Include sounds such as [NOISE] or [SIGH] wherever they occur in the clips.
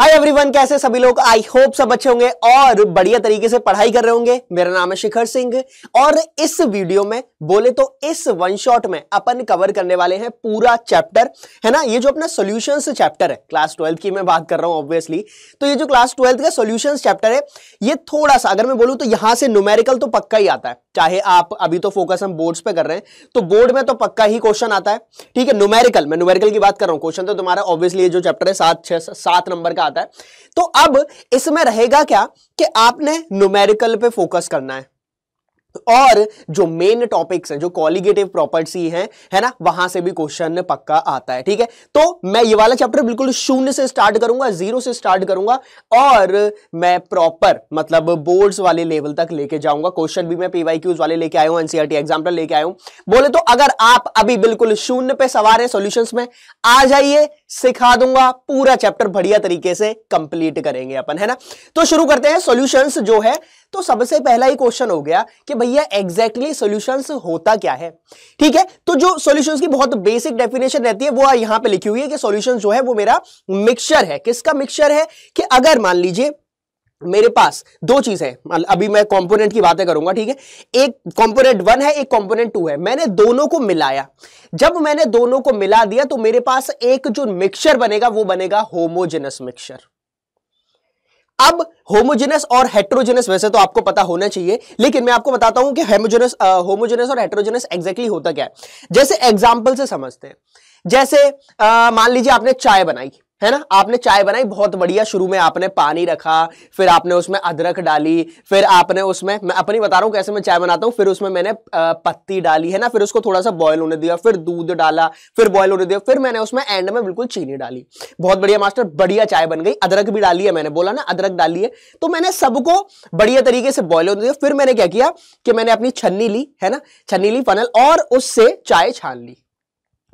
Hi everyone कैसे सभी लोग आई होप सब अच्छे होंगे और बढ़िया तरीके से पढ़ाई कर रहे होंगे मेरा नाम है शिखर सिंह और इस वीडियो में बोले तो इस वन शॉट में अपन कवर करने वाले हैं पूरा चैप्टर है ना ये जो अपना सॉल्यूशंस चैप्टर है क्लास ट्वेल्थ की मैं बात कर रहा हूं ऑब्वियसली तो ये जो क्लास ट्वेल्थ का सोल्यूशन चैप्टर है ये थोड़ा सा अगर मैं बोलूँ तो यहां से न्यूमेरिकल तो पक्का ही आता है चाहे आप अभी तो फोकस हम बोर्ड्स पे कर रहे हैं तो बोर्ड में तो पक्का ही क्वेश्चन आता है ठीक है न्यूमेरिकल मैं न्यूमेरिकल की बात कर रहा हूँ क्वेश्चन तो तुम्हारा ऑब्वियसली जो चैप्टर है सात छह सात नंबर का आता है तो अब इसमें रहेगा क्या कि आपने न्यूमेरिकल पे फोकस करना है और जो मेन टॉपिक्स हैं जो कॉलिगेटिव प्रॉपर्टी हैं है ना वहां से भी क्वेश्चन पक्का आता है ठीक है तो मैं ये वाला चैप्टर बिल्कुल शून्य से स्टार्ट करूंगा जीरो से स्टार्ट करूंगा और मैं प्रॉपर मतलब बोर्ड्स वाले लेवल तक लेके जाऊंगा क्वेश्चन भी मैं पीवाईक्यूज वाले लेके आया एनसीआर एनसीआरटी एग्जाम्पल लेके आया बोले तो अगर आप अभी बिल्कुल शून्य पे सवार है सोल्यूशन में आ जाइए सिखा दूंगा पूरा चैप्टर बढ़िया तरीके से कंप्लीट करेंगे अपन है ना तो शुरू करते हैं सोल्यूशन जो है तो सबसे पहला ही क्वेश्चन हो गया कि भैया एग्जैक्टली सोल्यूशन होता क्या है ठीक है तो जो सोल्यूशन की बहुत बेसिक डेफिनेशन रहती है वो यहां पे लिखी हुई है कि सोल्यूशन जो है वो मेरा मिक्सचर है किसका मिक्सचर है कि अगर मान लीजिए मेरे पास दो चीज है अभी मैं कंपोनेंट की बातें करूंगा ठीक है एक कंपोनेंट वन है एक कंपोनेंट टू है मैंने दोनों को मिलाया जब मैंने दोनों को मिला दिया तो मेरे पास एक जो मिक्सचर बनेगा वो बनेगा होमोजेनस मिक्सचर अब होमोजेनस और हेट्रोजेनस वैसे तो आपको पता होना चाहिए लेकिन मैं आपको बताता हूं कि हेमोजेनस होमोजेनस और हेट्रोजेनस एग्जैक्टली होता क्या है जैसे एग्जाम्पल से समझते हैं जैसे मान लीजिए आपने चाय बनाई है ना आपने चाय बनाई बहुत बढ़िया शुरू में आपने पानी रखा फिर आपने उसमें अदरक डाली फिर आपने उसमें मैं अपनी बता रहा हूँ कैसे मैं चाय बनाता हूँ फिर उसमें मैंने पत्ती डाली है ना फिर उसको थोड़ा सा बॉयल होने दिया फिर दूध डाला फिर बॉयल होने दिया फिर मैंने उसमें एंड में बिल्कुल चीनी डाली बहुत बढ़िया मास्टर बढ़िया चाय बन गई अदरक भी डाली है मैंने बोला ना अदरक डाली है तो मैंने सबको बढ़िया तरीके से बॉयल होने दिया फिर मैंने क्या किया कि मैंने अपनी छन्नी ली है ना छन्नी ली फनल और उससे चाय छान ली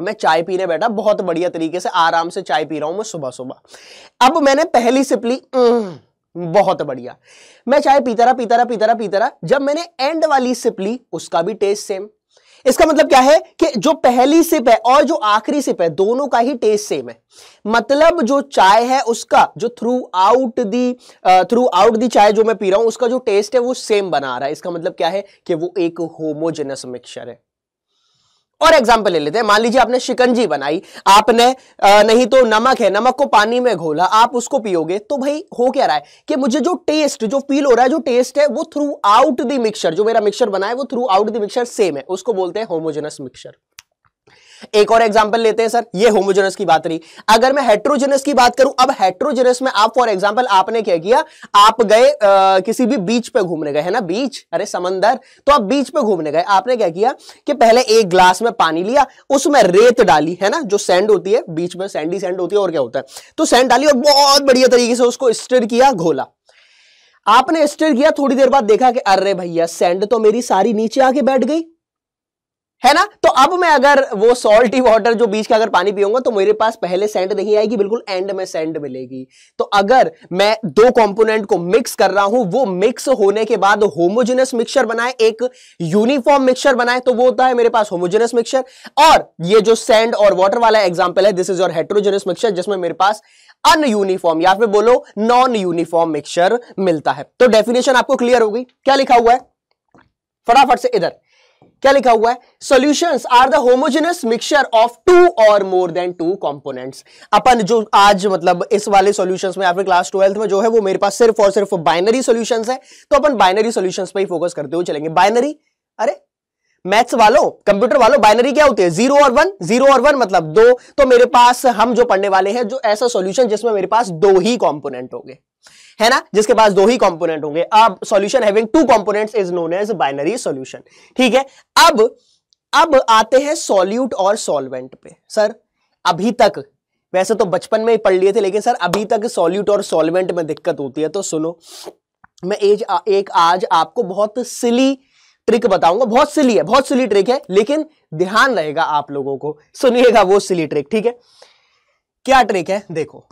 मैं चाय पीने बैठा बहुत बढ़िया तरीके से आराम से चाय पी रहा हूं मैं सुबह सुबह अब मैंने पहली सिप ली बहुत बढ़िया मैं चाय पीता रहा पीता रहा पीता रहा पीता रहा जब मैंने एंड वाली सिप ली उसका भी टेस्ट सेम इसका मतलब क्या है कि जो पहली सिप है और जो आखिरी सिप है दोनों का ही टेस्ट सेम है मतलब जो चाय है उसका जो throughout the throughout the चाय जो मैं पी रहा हूं उसका जो टेस्ट है वो सेम बना रहा है इसका मतलब क्या है कि वो एक होमोजेनस मिक्सचर है और एग्जाम्पल ले लेते हैं मान लीजिए आपने शिकंजी बनाई आपने आ, नहीं तो नमक है नमक को पानी में घोला आप उसको पियोगे तो भाई हो क्या रहा है कि मुझे जो टेस्ट जो फील हो रहा है जो टेस्ट है वो थ्रू आउट द मिक्सर जो मेरा मिक्सर बना है वो throughout the mixer same है उसको बोलते हैं होमोजेनस मिक्सर एक और एग्जाम्पल लेते हैं सर ये होमोजेनस की बात रही अगर मैं हेट्रोजेनस की बात करूं अब हेट्रोजेनस में आप फॉर एग्जाम्पल आपने क्या किया आप गए आ, किसी भी बीच पे घूमने गए है ना बीच अरे समंदर तो आप बीच पे घूमने गए आपने क्या किया कि पहले एक ग्लास में पानी लिया उसमें रेत डाली है ना जो सेंड होती है बीच में सैंडी सेंड होती है और क्या होता है तो सेंड डाली और बहुत बढ़िया तरीके से उसको स्टिर किया घोला आपने स्टिर किया थोड़ी देर बाद देखा कि अरे भैया सेंड तो मेरी सारी नीचे आके बैठ गई है ना तो अब मैं अगर वो सॉल्टी वाटर जो बीच का अगर पानी पीऊंगा तो मेरे पास पहले सेंड नहीं आएगी बिल्कुल एंड में सेंड मिलेगी तो अगर मैं दो कंपोनेंट को मिक्स कर रहा हूं वो मिक्स होने के बाद होमोजेनस मिक्सचर बनाए एक यूनिफॉर्म मिक्सचर बनाए तो वो होता है मेरे पास होमोजेनस मिक्सचर और ये जो सेंड और वॉटर वाला एग्जाम्पल है this is your heterogeneous mixture जिसमें मेरे पास अनयूनिफॉर्म या फिर बोलो नॉन यूनिफॉर्म मिक्सचर मिलता है तो डेफिनेशन आपको क्लियर होगी क्या लिखा हुआ है फटाफट से इधर क्या लिखा हुआ है solutions are the homogeneous mixture of two और मोर देन टू कंपोनेंट्स अपन जो आज मतलब इस वाले सॉल्यूशंस में आपने क्लास ट्वेल्थ में जो है वो मेरे पास सिर्फ और सिर्फ बाइनरी सॉल्यूशंस है तो अपन बाइनरी सॉल्यूशंस पे ही फोकस करते हुए चलेंगे बाइनरी अरे मैथ्स वालों कंप्यूटर वालों बाइनरी क्या होते हैं जीरो और वन जीरो और वन मतलब दो तो मेरे पास हम जो पढ़ने वाले हैं जो ऐसा सोल्यूशन जिसमें मेरे पास दो ही कॉम्पोनेंट होंगे है ना जिसके पास दो ही कंपोनेंट होंगे अब solution having two components is known as binary solution ठीक है अब अब आते हैं सोल्यूट और सोलवेंट पे सर अभी तक वैसे तो बचपन में ही पढ़ लिए थे लेकिन सर अभी तक सॉल्यूट और सॉल्वेंट में दिक्कत होती है तो सुनो मैं एज आ, एक आज आपको बहुत सिली ट्रिक बताऊंगा बहुत सिली है बहुत सिली ट्रिक है लेकिन ध्यान रहेगा आप लोगों को सुनिएगा वो सिली ट्रिक ठीक है क्या ट्रिक है देखो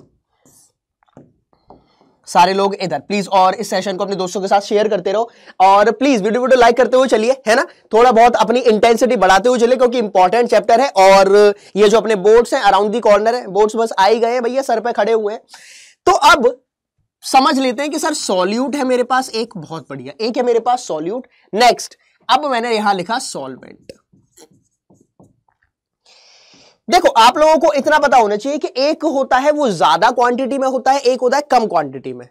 सारे लोग इधर प्लीज और इस सेशन को अपने दोस्तों के साथ शेयर करते रहो और प्लीज वीडियो वीडियो लाइक करते हुए चलिए है ना थोड़ा बहुत अपनी इंटेंसिटी बढ़ाते हुए चलिए क्योंकि इंपॉर्टेंट चैप्टर है और ये जो अपने बोर्ड्स हैं अराउंड दी कॉर्नर है बोर्ड्स बस आ ही गए हैं भैया सर पे खड़े हुए हैं तो अब समझ लेते हैं कि सर सॉल्यूट है मेरे पास एक बहुत बढ़िया एक है मेरे पास सॉल्यूट नेक्स्ट अब मैंने यहां लिखा सॉल्वेंट देखो आप लोगों को इतना पता होना चाहिए कि एक होता है वो ज्यादा क्वांटिटी में होता है एक होता है कम क्वांटिटी में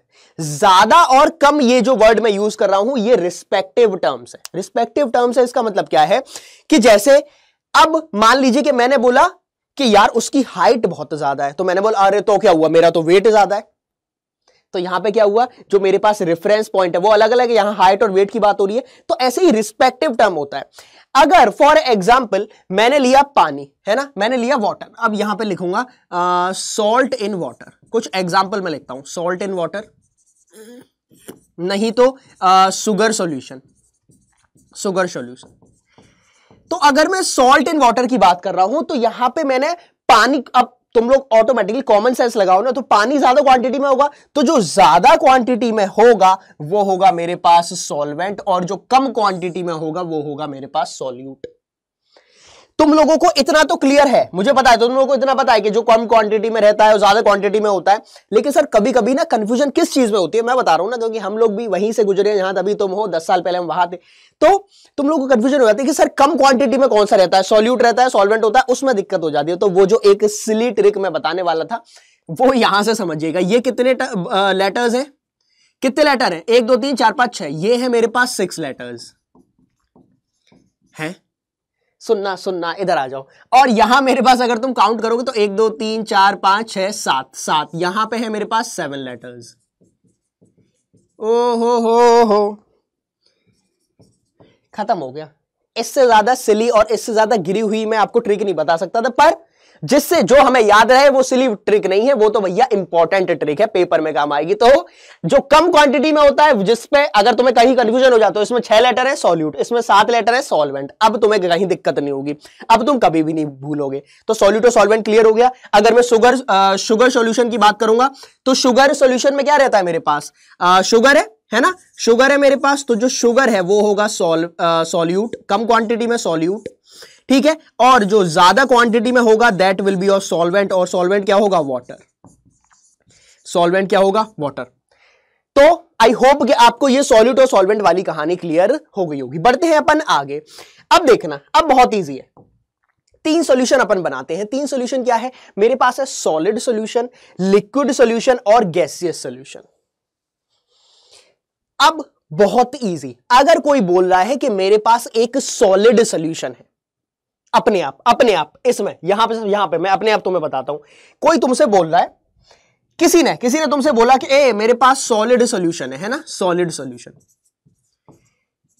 ज्यादा और कम ये जो वर्ड मैं यूज कर रहा हूं ये रिस्पेक्टिव टर्म्स है रिस्पेक्टिव टर्म्स है इसका मतलब क्या है कि जैसे अब मान लीजिए कि मैंने बोला कि यार उसकी हाइट बहुत ज्यादा है तो मैंने बोला अरे तो क्या हुआ मेरा तो वेट ज्यादा है तो यहां पे क्या हुआ जो मेरे पास रेफरेंस पॉइंट है वो अलग अलग है हाइट और वेट की बात हो रही है तो ऐसे ही रिस्पेक्टिव टर्म होता है अगर फॉर एग्जाम्पल मैंने लिया पानी है ना मैंने लिया वॉटर अब यहां पर लिखूंगा सॉल्ट इन वॉटर कुछ एग्जाम्पल में लिखता हूं सॉल्ट इन वॉटर नहीं तो सुगर सोल्यूशन सुगर सोल्यूशन तो अगर मैं सॉल्ट इन वाटर की बात कर रहा हूं तो यहां पे मैंने पानी अब तुम लोग ऑटोमेटिकली कॉमन सेंस लगाओ ना तो पानी ज्यादा क्वांटिटी में होगा तो जो ज्यादा क्वांटिटी में होगा वो होगा मेरे पास सॉल्वेंट और जो कम क्वांटिटी में होगा वो होगा मेरे पास सॉल्यूट तुम लोगों को इतना तो क्लियर है मुझे पता है तुम लोगों को इतना पता है कि जो कम क्वांटिटी में रहता है और ज्यादा क्वांटिटी में होता है लेकिन सर कभी कभी ना कंफ्यूजन किस चीज में होती है मैं बता रहा हूं ना क्योंकि हम लोग भी वहीं से गुजरे जहां तभी तुम हो दस साल पहले हम वहां थे तो तुम लोगों को कंफ्यूजन हो जाती है कि सर कम क्वांटिटी में कौन सा रहता है सोल्यूट रहता है सॉल्वेंट होता है उसमें दिक्कत हो जाती है तो वो जो एक सिली ट्रिक मैं बताने वाला था वो यहां से समझिएगा ये कितने लेटर्स है कितने लेटर है एक दो तीन चार पांच छह ये है मेरे पास सिक्स लेटर्स है सुनना सुनना इधर आ जाओ और यहां मेरे पास अगर तुम काउंट करोगे तो एक दो तीन चार पांच छह सात सात यहां पे है मेरे पास सेवन लेटर्स ओ हो हो हो खत्म हो गया इससे ज़्यादा सिली और इससे ज़्यादा गिरी हुई मैं आपको ट्रिक नहीं बता सकता था पर जिससे जो हमें याद रहे वो सिली ट्रिक नहीं है वो तो भैया इंपॉर्टेंट ट्रिक है पेपर में काम आएगी तो जो कम क्वांटिटी में होता है जिसपे अगर तुम्हें कहीं कंफ्यूजन हो जाता है इसमें छह लेटर है सॉल्यूट इसमें सात लेटर है सॉल्वेंट अब तुम्हें कहीं दिक्कत नहीं होगी अब तुम कभी भी नहीं भूलोगे तो सोल्यूट और सोलवेंट क्लियर हो गया अगर मैं शुगर शुगर सोल्यूशन की बात करूंगा तो शुगर सोल्यूशन में क्या रहता है मेरे पास शुगर है है ना शुगर है मेरे पास तो जो शुगर है वो होगा सॉल सॉल्यूट कम क्वांटिटी में सॉल्यूट ठीक है और जो ज्यादा क्वांटिटी में होगा that will be your solvent और सॉल्वेंट क्या होगा वॉटर सॉल्वेंट क्या होगा वॉटर तो आई होप कि आपको ये सॉल्यूट और सॉल्वेंट वाली कहानी क्लियर हो गई होगी बढ़ते हैं अपन आगे अब देखना अब बहुत ईजी है तीन सॉल्यूशन अपन बनाते हैं तीन सॉल्यूशन क्या है मेरे पास है सॉलिड सॉल्यूशन लिक्विड सॉल्यूशन और गैसियस सॉल्यूशन अब बहुत इजी अगर कोई बोल रहा है कि मेरे पास एक सॉलिड सॉल्यूशन है अपने आप अपने आप इसमें यहां पे यहां पे मैं अपने आप तुम्हें बताता हूं कोई तुमसे बोल रहा है किसी ने किसी ने तुमसे बोला कि ए मेरे पास सॉलिड सॉल्यूशन है है ना सॉलिड सॉल्यूशन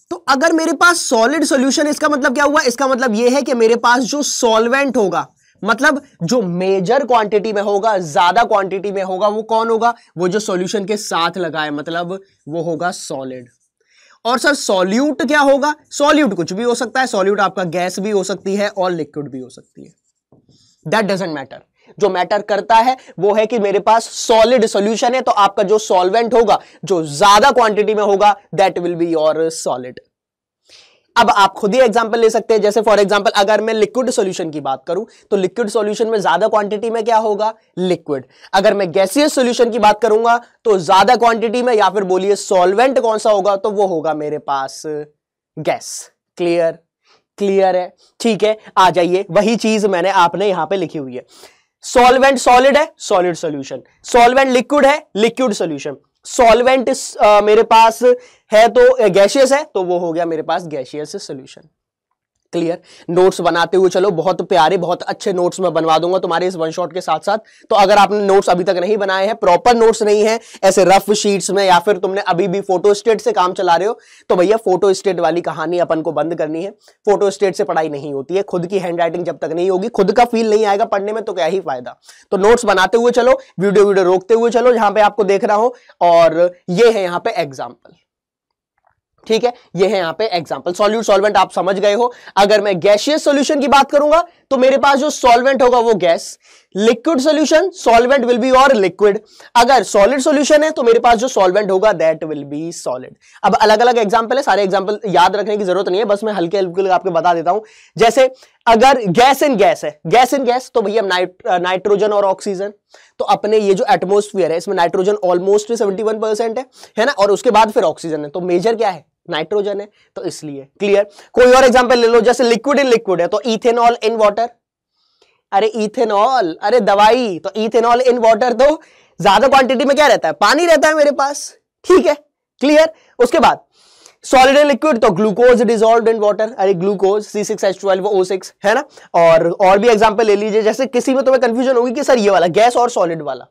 तो अगर मेरे पास सॉलिड सॉल्यूशन इसका मतलब क्या हुआ इसका मतलब यह है कि मेरे पास जो सॉल्वेंट होगा मतलब जो मेजर क्वांटिटी में होगा ज्यादा क्वांटिटी में होगा वो कौन होगा वो जो सॉल्यूशन के साथ लगा है मतलब वो होगा सॉलिड और सर सॉल्यूट क्या होगा सॉल्यूट कुछ भी हो सकता है सॉल्यूट आपका गैस भी हो सकती है और लिक्विड भी हो सकती है दैट डजेंट मैटर जो मैटर करता है वो है कि मेरे पास सॉलिड सॉल्यूशन है तो आपका जो सॉल्वेंट होगा जो ज्यादा क्वांटिटी में होगा that will be your solid अब आप खुद ही एग्जाम्पल ले सकते हैं जैसे फॉर एग्जाम्पल अगर मैं लिक्विड सोल्यूशन की बात करूं तो लिक्विड सोल्यूशन में ज्यादा क्वांटिटी में क्या होगा लिक्विड अगर मैं गैसियस सोल्यूशन की बात करूंगा तो ज्यादा क्वांटिटी में या फिर बोलिए सॉल्वेंट कौन सा होगा तो वो होगा मेरे पास गैस क्लियर क्लियर है ठीक है आ जाइए वही चीज मैंने आपने यहां पे लिखी हुई है सॉल्वेंट सॉलिड है सॉलिड सॉल्यूशन सॉल्वेंट लिक्विड है लिक्विड सॉल्यूशन सॉल्वेंट uh, मेरे पास है तो गैशियस uh, है तो वो हो गया मेरे पास गैशियस सोल्यूशन क्लियर नोट्स बनाते हुए चलो बहुत प्यारे बहुत अच्छे नोट्स मैं बनवा दूंगा तुम्हारे इस वन शॉट के साथ साथ तो अगर आपने नोट्स अभी तक नहीं बनाए हैं प्रॉपर नोट्स नहीं है ऐसे रफ शीट्स में या फिर तुमने अभी भी फोटो स्टेट से काम चला रहे हो तो भैया फोटो स्टेट वाली कहानी अपन को बंद करनी है फोटो स्टेट से पढ़ाई नहीं होती है खुद की हैंड राइटिंग जब तक नहीं होगी खुद का फील नहीं आएगा पढ़ने में तो क्या ही फायदा तो नोट्स बनाते हुए चलो वीडियो वीडियो रोकते हुए चलो जहां पे आपको देख रहा हो और ये है यहाँ पे एग्जाम्पल ठीक है ये है यहां पे एग्जाम्पल सॉल्यूट सॉल्वेंट आप समझ गए हो अगर मैं गैसियस सॉल्यूशन की बात करूंगा तो मेरे पास जो सॉल्वेंट होगा वो gas liquid solution solvent will be और लिक्विड अगर सॉलिड सॉल्यूशन है तो मेरे पास जो सॉल्वेंट होगा दैट विल बी सॉलिड अब अलग अलग एग्जाम्पल है सारे एग्जाम्पल याद रखने की जरूरत नहीं है बस मैं हल्के हल्के आपको बता देता हूं जैसे अगर गैस इन गैस है गैस इन गैस तो भैया नाइट्रोजन और ऑक्सीजन तो अपने ये जो एटमोस्फियर है इसमें nitrogen almost seventy one percent है है ना और उसके बाद फिर ऑक्सीजन है तो मेजर क्या है नाइट्रोजन है तो इसलिए क्लियर कोई और एग्जाम्पल ले लो जैसे लिक्विड इन लिक्विड है तो इथेनॉल इन वॉटर अरे इथेनॉल अरे दवाई तो इथेनॉल इन वॉटर तो ज्यादा क्वांटिटी में क्या रहता है पानी रहता है मेरे पास ठीक है क्लियर उसके बाद सॉलिड एंड लिक्विड तो ग्लूकोज डिजोल्व इन वॉटर अरे glucose C six H twelve O six है ना और और भी एग्जाम्पल ले लीजिए जैसे किसी में तुम्हें कंफ्यूजन होगी कि सर ये वाला गैस और सॉलिड वाला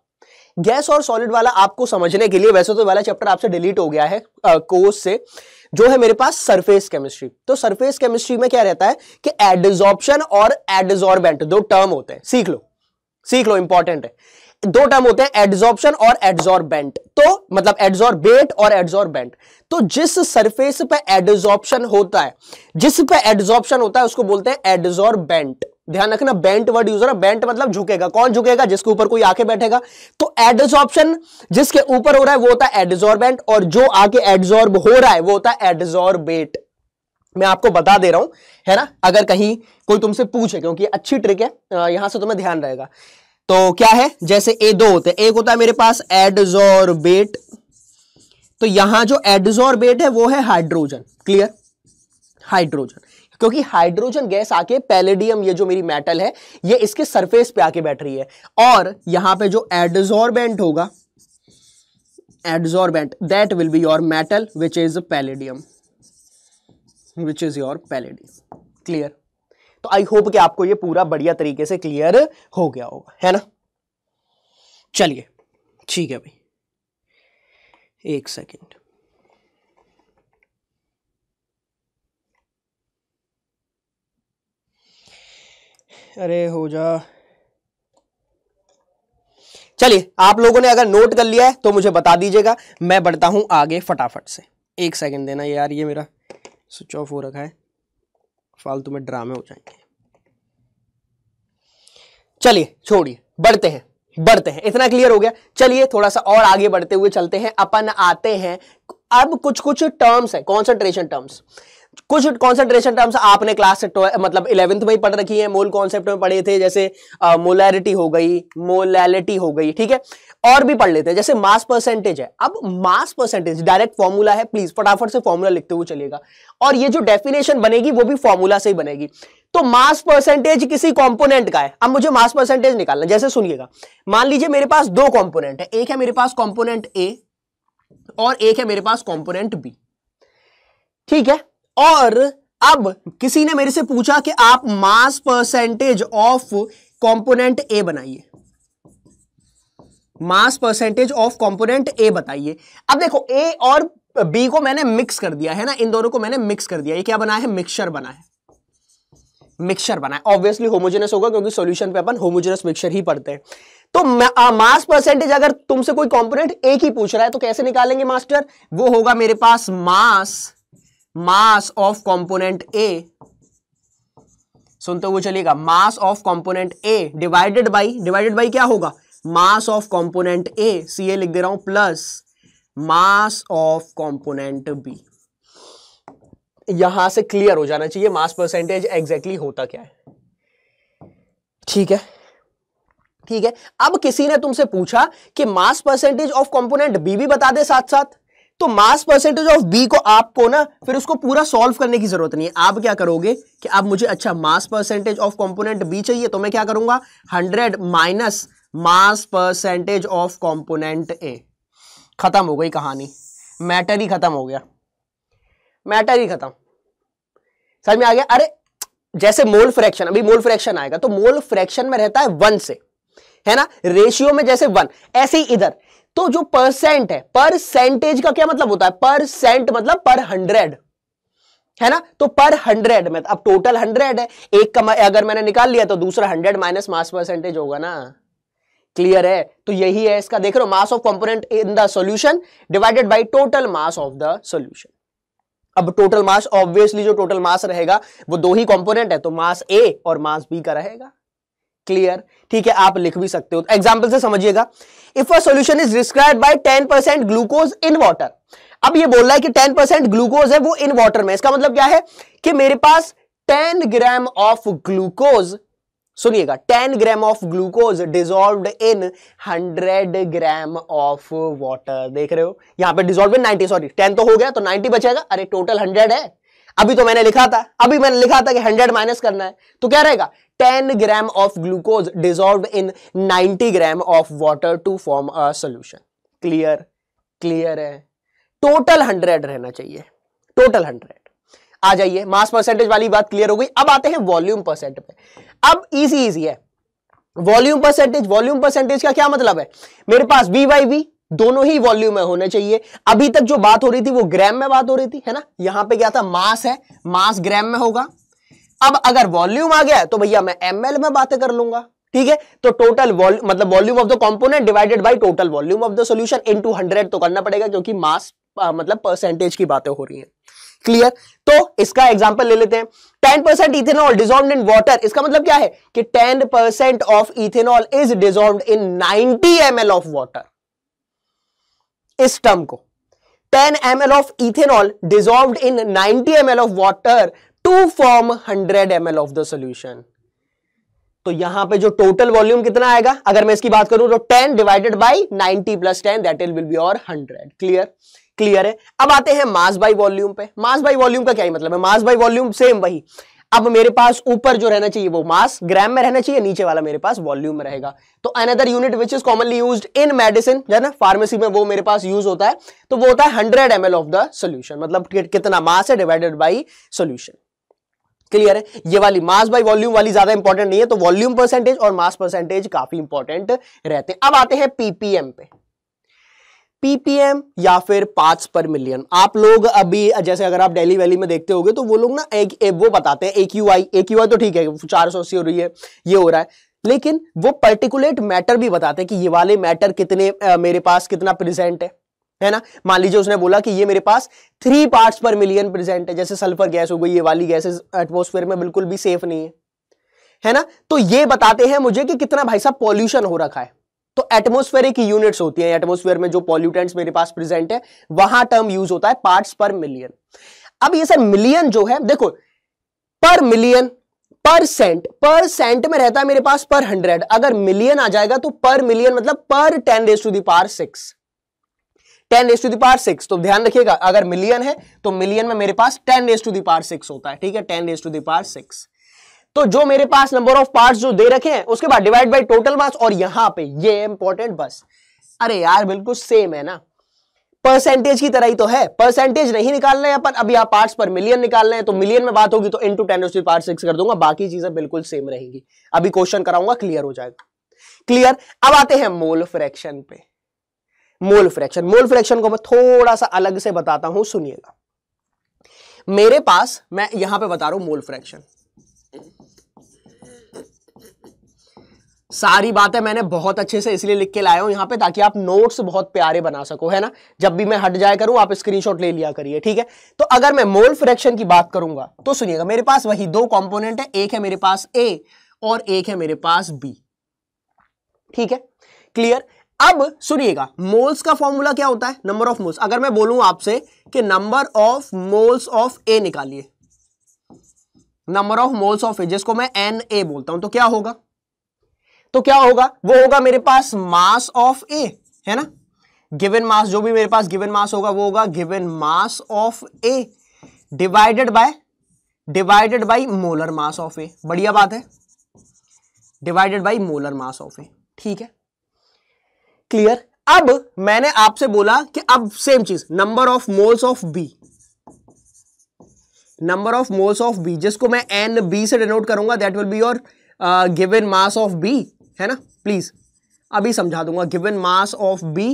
गैस और सॉलिड वाला आपको समझने के लिए वैसे तो वाला चैप्टर आपसे डिलीट हो गया है कोर्स से जो है मेरे पास सरफेस केमिस्ट्री तो सरफेस केमिस्ट्री में क्या रहता है कि एडिजॉर्प्शन और एडिजॉर्बेंट दो टर्म होते हैं सीख लो सीख लो इंपॉर्टेंट है दो टर्म होते हैं एड्सॉर्प्शन और एड्सॉर्बेंट तो मतलब एड्सॉर्बेट और एड्सॉर्बेंट तो जिस सरफेस पे एड्सॉर्प्शन होता है जिस पे एड्सॉर्प्शन होता है उसको बोलते हैं एड्सॉर्बेंट ध्यान रखना bent word use user bent मतलब झुकेगा कौन झुकेगा जिसके ऊपर कोई आके बैठेगा तो एडजॉर्प्शन जिसके ऊपर हो रहा है वो होता है एडजॉर्बेंट और जो आके एडजॉर्ब हो रहा है वो होता है एडजॉर्बेट मैं आपको बता दे रहा हूं है ना अगर कहीं कोई तुमसे पूछे क्योंकि अच्छी ट्रिक है यहां से तुम्हें ध्यान रहेगा तो क्या है जैसे ए दो होते हैं एक होता है मेरे पास एडजोरबेट तो यहां जो एडजोरबेट है वो है हाइड्रोजन क्लियर हाइड्रोजन क्योंकि हाइड्रोजन गैस आके पैलेडियम ये जो मेरी मेटल है ये इसके सरफेस पे आके बैठ रही है और यहां पे जो एडजोरबेंट होगा adsorbent that will be your metal which is palladium which is your palladium clear तो आई होप कि आपको ये पूरा बढ़िया तरीके से क्लियर हो गया होगा है ना चलिए ठीक है भाई एक सेकेंड अरे हो जा चलिए आप लोगों ने अगर नोट कर लिया है तो मुझे बता दीजिएगा मैं बढ़ता हूं आगे फटाफट से एक सेकंड देना यार ये मेरा स्विच ऑफ हो रखा है फालतू में ड्रामे हो जाएंगे चलिए छोड़िए बढ़ते हैं बढ़ते हैं इतना क्लियर हो गया चलिए थोड़ा सा और आगे बढ़ते हुए चलते हैं अपन आते हैं अब कुछ कुछ टर्म्स है कॉन्सेंट्रेशन टर्म्स कुछ कॉन्सेंट्रेशन टर्म्स आपने क्लास मतलब इलेवेंथ में ही पढ़ रखी है मोल कॉन्सेप्ट में पढ़े थे जैसे मोलैरिटी uh, हो गई मोलैलिटी हो गई ठीक है और भी पढ़ लेते हैं जैसे मास परसेंटेज है अब मास परसेंटेज डायरेक्ट फॉर्मूला है प्लीज फटाफट से फॉर्मूला लिखते हुए चलेगा और ये जो डेफिनेशन बनेगी वो भी फॉर्मूला से ही बनेगी तो मास परसेंटेज किसी कॉम्पोनेंट का है अब मुझे मास परसेंटेज निकालना जैसे सुनिएगा मान लीजिए मेरे पास दो कॉम्पोनेंट है एक है मेरे पास कॉम्पोनेंट ए और एक है मेरे पास कॉम्पोनेंट बी ठीक है और अब किसी ने मेरे से पूछा कि आप mass percentage of component A बनाइए mass percentage of component A बताइए अब देखो ए और बी को मैंने मिक्स कर दिया है ना इन दोनों को मैंने मिक्स कर दिया ये क्या बना है मिक्सचर बना है मिक्सचर बना है ऑब्वियसली होमोजेनस होगा क्योंकि सॉल्यूशन पे अपन होमोजेनस मिक्सचर ही पढ़ते हैं तो मास परसेंटेज अगर तुमसे कोई कंपोनेंट एक ही पूछ रहा है तो कैसे निकालेंगे मास्टर वो होगा मेरे पास मास मास ऑफ कंपोनेंट ए सुनते तो हुए चलिएगा mass of component A divided by divided by क्या होगा मास ऑफ कंपोनेंट ए सी ए लिख दे रहा हूं plus mass of component B यहां से क्लियर हो जाना चाहिए मास परसेंटेज एग्जैक्टली होता क्या है ठीक है ठीक है अब किसी ने तुमसे पूछा कि mass percentage of component B भी बता दे साथ साथ तो मास परसेंटेज ऑफ बी को आपको ना फिर उसको पूरा सॉल्व करने की जरूरत नहीं है आप क्या करोगे कि आप मुझे अच्छा mass percentage of component B चाहिए तो मैं क्या करूंगा hundred minus mass percentage of component A खत्म हो गई कहानी मैटर ही खत्म हो गया मैटर ही खत्म समझ में आ गया अरे जैसे मोल फ्रैक्शन अभी मोल फ्रैक्शन आएगा तो मोल फ्रैक्शन में रहता है वन से है ना रेशियो में जैसे वन ऐसे ही इधर तो जो परसेंट है परसेंटेज का क्या मतलब होता है परसेंट मतलब पर हंड्रेड है ना तो पर हंड्रेड में अब टोटल हंड्रेड है एक का अगर मैंने निकाल लिया तो दूसरा हंड्रेड माइनस मास परसेंटेज होगा ना क्लियर है तो यही है इसका देख रहे हो mass of component in the solution divided by total mass of the solution अब टोटल मास ऑब्वियसली जो टोटल मास रहेगा वो दो ही कंपोनेंट है तो मास ए और मास बी का रहेगा क्लियर ठीक है आप लिख भी सकते हो तो एग्जाम्पल से समझिएगा if a solution is describe by ten percent glucose in water अब ये बोल रहा है कि टेन परसेंट ग्लूकोज है वो इन वॉटर में इसका मतलब क्या है कि मेरे पास टेन ग्राम ऑफ ग्लूकोज सुनिएगा 10 gram of glucose dissolve in 100 gram of water देख रहे हो यहां पर डिजोल्व इन 90 सॉरी 10 तो हो गया तो 90 बचेगा अरे टोटल 100 है अभी तो मैंने लिखा था अभी मैंने लिखा था कि 100 माइनस करना है तो क्या रहेगा 10 gram of glucose dissolve in 90 gram of water to form a solution clear clear है टोटल 100 रहना चाहिए टोटल 100 आ जाइए मास परसेंटेज वाली बात क्लियर हो गई अब आते हैं वॉल्यूम परसेंट पे अब इजी इजी है वॉल्यूम परसेंटेज वॉल्यूम परसेंटेज का क्या मतलब है मेरे पास वी वाई वी दोनों ही वॉल्यूम में होने चाहिए अभी तक जो बात हो रही थी वो ग्राम में बात हो रही थी है ना यहां पे क्या था मास है मास ग्राम में होगा अब अगर वॉल्यूम आ गया तो भैया मैं एमएल में बातें कर लूंगा ठीक है तो टोटल वॉल्यूम मतलब volume of the component divided by total volume of the into hundred तो करना पड़ेगा क्योंकि मास मतलब परसेंटेज की बातें हो रही है क्लियर तो इसका एग्जांपल ले लेते हैं 10% percent ethanol dissolve in water इसका मतलब क्या है कि 10% percent of ethanol is dissolve in 90 ML of water इस टर्म को 10 ml of ethanol dissolved in 90 ml of water to form hundred M of the solution तो यहां पे जो टोटल वॉल्यूम कितना आएगा अगर मैं इसकी बात करूं तो 10 divided by 90 plus 10 that will be और 100 क्लियर क्लियर है अब आते हैं मास बाय वॉल्यूम पे मास बाय वॉल्यूम का क्या ही मतलब है मास बाय वॉल्यूम सेम वही अब मेरे पास ऊपर जो रहना चाहिए वो मास ग्राम में रहना चाहिए नीचे वाला मेरे पास वॉल्यूम में रहेगा तो another unit which is commonly use in medicine है ना फार्मेसी में वो मेरे पास यूज होता है तो वो होता है hundred M of the solution मतलब कितना मास है डिवाइडेड बाई सोल्यूशन क्लियर है ये वाली मास बाय वॉल्यूम वाली ज्यादा इंपॉर्टेंट नहीं है तो वॉल्यूम परसेंटेज और मास परसेंटेज काफी इंपॉर्टेंट रहते हैं अब आते हैं पीपीएम पे पीपीएम या फिर पार्ट्स पर मिलियन आप लोग अभी जैसे अगर आप डेली वैली में देखते होगे तो वो लोग ना एक, एक वो बताते हैं एक यू आई एक यू आई तो ठीक है चार सौ अस्सी हो रही है ये हो रहा है लेकिन वो पर्टिकुलेट मैटर भी बताते हैं कि ये वाले मैटर कितने आ, मेरे पास कितना प्रेजेंट है है ना मान लीजिए उसने बोला कि ये मेरे पास three parts per million present है जैसे सल्फर गैस हो गई ये वाली गैसेस एटमोस्फेयर में बिल्कुल भी सेफ नहीं है है ना तो ये बताते हैं मुझे कि कितना भाई साहब पॉल्यूशन हो रखा है तो एटमोस्फेरिक यूनिट्स होती है एटमोस्फेयर में जो पॉल्यूटेंट्स मेरे पास प्रेजेंट है वहां टर्म यूज होता है पार्ट्स पर मिलियन अब ये सर मिलियन जो है देखो पर मिलियन पर सेंट पर सेंट में रहता है मेरे पास पर हंड्रेड अगर मिलियन आ जाएगा तो पर मिलियन मतलब per ten raise to power six ten raise to power six तो ध्यान रखिएगा अगर मिलियन है तो मिलियन में मेरे पास ten raise to power six होता है ठीक है ten raise to power six तो जो मेरे पास नंबर ऑफ पार्ट्स जो दे रखे हैं उसके बाद डिवाइड बाई टोटल मास और यहां पे ये इंपॉर्टेंट बस अरे यार बिल्कुल सेम है ना परसेंटेज की तरह ही तो है परसेंटेज नहीं निकालना है पर अभी आप पार्ट्स पर मिलियन निकालना है तो मिलियन में बात होगी तो into ten raise to power six कर दूंगा बाकी चीजें बिल्कुल सेम रहेंगी अभी क्वेश्चन कराऊंगा क्लियर हो जाएगा क्लियर अब आते हैं मोल फ्रैक्शन पे मोल फ्रैक्शन मोल फ्रैक्शन को मैं थोड़ा सा अलग से बताता हूं सुनिएगा मेरे पास मैं यहां पे बता रहा हूं मोल फ्रैक्शन सारी बातें मैंने बहुत अच्छे से इसलिए लिख के लाया हूं यहां पे ताकि आप नोट्स बहुत प्यारे बना सको है ना जब भी मैं हट जाए करूं आप स्क्रीनशॉट ले लिया करिए ठीक है तो अगर मैं मोल फ्रैक्शन की बात करूंगा तो सुनिएगा मेरे पास वही दो कॉम्पोनेंट है एक है मेरे पास ए और एक है मेरे पास बी ठीक है क्लियर अब सुनिएगा मोल्स का फॉर्मूला क्या होता है नंबर ऑफ मोल्स अगर मैं बोलूं आपसे कि number of moles of A निकालिए number of moles of A जिसको मैं एन ए बोलता हूं तो क्या होगा तो क्या होगा वो होगा मेरे पास मास ऑफ ए है ना गिवन मास जो भी मेरे पास गिवन मास होगा वो होगा given mass of A divided by divided by molar mass of A बढ़िया बात है divided by molar mass of A ठीक है क्लियर अब मैंने आपसे बोला कि अब सेम चीज number of moles of B number of moles of B जिसको मैं एन बी से डिनोट करूंगा that will be your given mass of B है ना प्लीज अभी समझा दूंगा given mass of B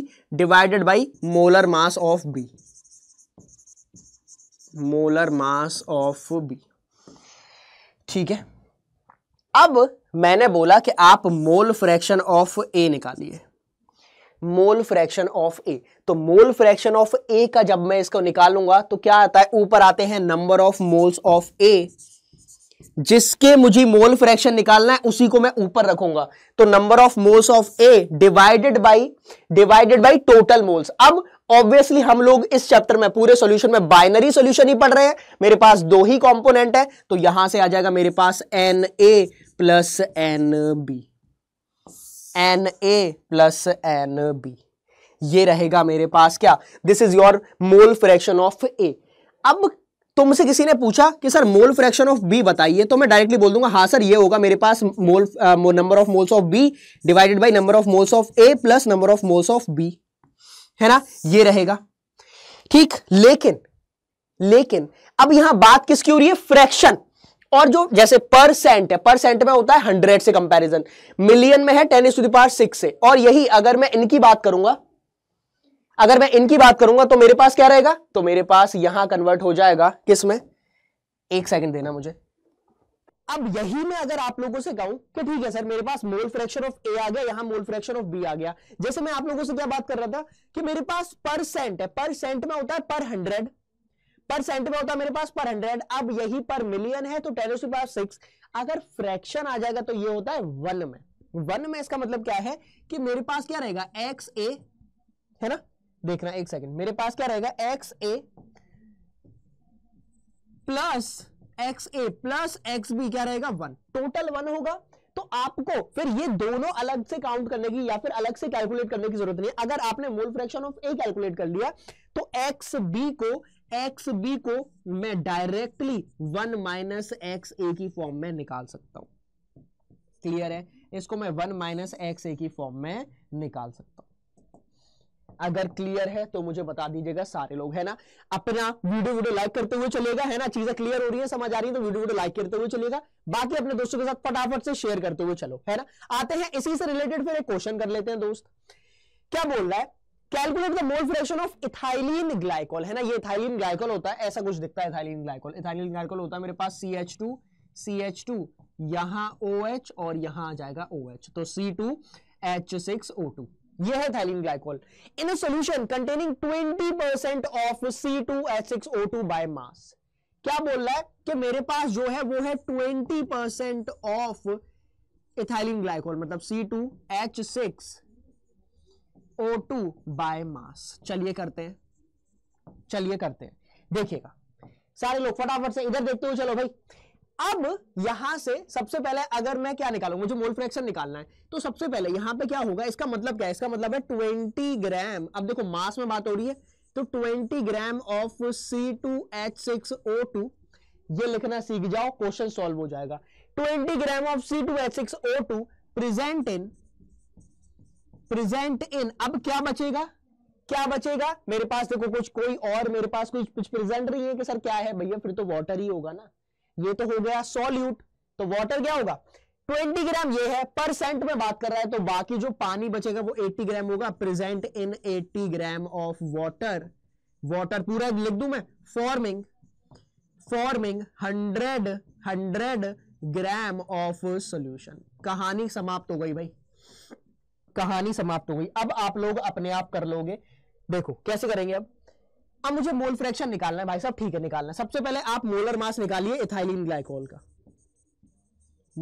divided by molar mass of B molar mass of B ठीक है अब मैंने बोला कि आप मोल फ्रैक्शन ऑफ ए निकालिए मोल फ्रैक्शन ऑफ ए तो मोल फ्रैक्शन ऑफ ए का जब मैं इसको निकालूंगा तो क्या आता है ऊपर आते हैं number of moles of A जिसके मुझे मोल फ्रैक्शन निकालना है उसी को मैं ऊपर रखूंगा तो number of moles of A divided by divided by total moles अब ऑब्वियसली हम लोग इस चैप्टर में पूरे सॉल्यूशन में बाइनरी सॉल्यूशन ही पढ़ रहे हैं मेरे पास दो ही कंपोनेंट है तो यहां से आ जाएगा मेरे पास N A plus N B N A plus N B ये रहेगा मेरे पास क्या this is your mole fraction of A अब तुमसे किसी ने पूछा कि sir mole fraction of B बताइए तो मैं डायरेक्टली बोल दूंगा हाँ सर ये होगा मेरे पास mole number of moles of B divided by number of moles of A plus number of moles of B है ना ये रहेगा ठीक लेकिन लेकिन अब यहां बात किसकी हो रही है फ्रैक्शन और जो जैसे परसेंट है परसेंट में होता है हंड्रेड से कंपैरिजन मिलियन में है टेन इस पार सिक्स से और यही अगर मैं इनकी बात करूंगा अगर मैं इनकी बात करूंगा तो मेरे पास क्या रहेगा तो मेरे पास यहां कन्वर्ट हो जाएगा किस में एक सेकंड देना मुझे अब यही मैं अगर आप लोगों से कहूं कि ठीक है सर मेरे पास मोल फ्रैक्शन ऑफ ए आ गया यहां मोल फ्रैक्शन ऑफ बी आ गया जैसे मैं आप लोगों से क्या बात कर रहा था कि मेरे पास परसेंट है परसेंट में होता है पर हंड्रेड पर सेंट में होता है मेरे पास पर हंड्रेड अब यही पर मिलियन है तो टेन टू पावर सिक्स अगर फ्रैक्शन आ जाएगा तो ये होता है वन में वन में इसका मतलब क्या है कि मेरे पास क्या रहेगा एक्स ए है ना देखना एक सेकंड मेरे पास क्या रहेगा X A plus X A plus X B क्या रहेगा वन टोटल वन होगा तो आपको फिर ये दोनों अलग से काउंट करने की या फिर अलग से कैलकुलेट करने की जरूरत नहीं है अगर आपने mole fraction of A calculate कर लिया तो एक्स बी को एक्स बी को मैं directly one minus X A की फॉर्म में निकाल सकता हूं क्लियर है इसको मैं वन माइनस एक्स ए की फॉर्म में निकाल सकता हूं अगर क्लियर है तो मुझे बता दीजिएगा सारे लोग है ना अपना वीडियो वीडियो लाइक करते हुए चलेगा है ना चीजें क्लियर हो रही है समझ आ रही है तो वीडियो वीडियो लाइक करते हुए चलेगा बाकी अपने दोस्तों के साथ फटाफट से शेयर करते हुए चलो है ना आते हैं इसी से रिलेटेड फिर एक क्वेश्चन कर लेते हैं दोस्त क्या बोल रहा है calculate the mole fraction of ethylene glycol है ना ये इथाइलिन ग्लाइकोल होता है ऐसा कुछ दिखता है इथाइलिन ग्लाइकोल इथाइलिन ग्लाइकोल होता है मेरे पास C H two C H two यहां ओ एच और यहां आ जाएगा ओ एच तो C two H six O two यह है ethylene glycol in a solution containing 20% percent of C two H six O two by mass क्या बोल रहा है कि मेरे पास जो है वो है 20% परसेंट ऑफ इथाइलिन ग्लाइकोल मतलब C two H six O two by mass चलिए करते हैं चलिए करते हैं देखिएगा सारे लोग फटाफट से इधर देखते हो चलो भाई अब यहां से सबसे पहले अगर मैं क्या निकालू मुझे मोल फ्रैक्शन निकालना है तो सबसे पहले यहां पे क्या होगा इसका मतलब क्या है इसका मतलब है 20 ग्राम अब देखो मास में बात हो रही है तो 20 ग्राम ऑफ C2H6O2 ये लिखना सीख जाओ क्वेश्चन सॉल्व हो जाएगा 20 gram of C2H6O2 present in present in अब क्या बचेगा क्या बचेगा मेरे पास देखो कुछ कोई और मेरे पास कुछ कुछ प्रेजेंट नहीं है कि सर क्या है भैया फिर तो वाटर ही होगा ना ये तो हो गया सॉल्यूट तो वाटर क्या होगा 20 ग्राम ये है परसेंट में बात कर रहा है तो बाकी जो पानी बचेगा वो 80 ग्राम होगा present in 80 gram of water water पूरा लिख दू मैं forming forming 100 100 gram of solution कहानी समाप्त हो गई भाई कहानी समाप्त हो गई अब आप लोग अपने आप कर लोगे देखो कैसे करेंगे अब अब मुझे मोल फ्रैक्शन निकालना है भाई साहब ठीक है निकालना है सबसे पहले आप मोलर मास निकालिए इथाइलिन ग्लाइकोल का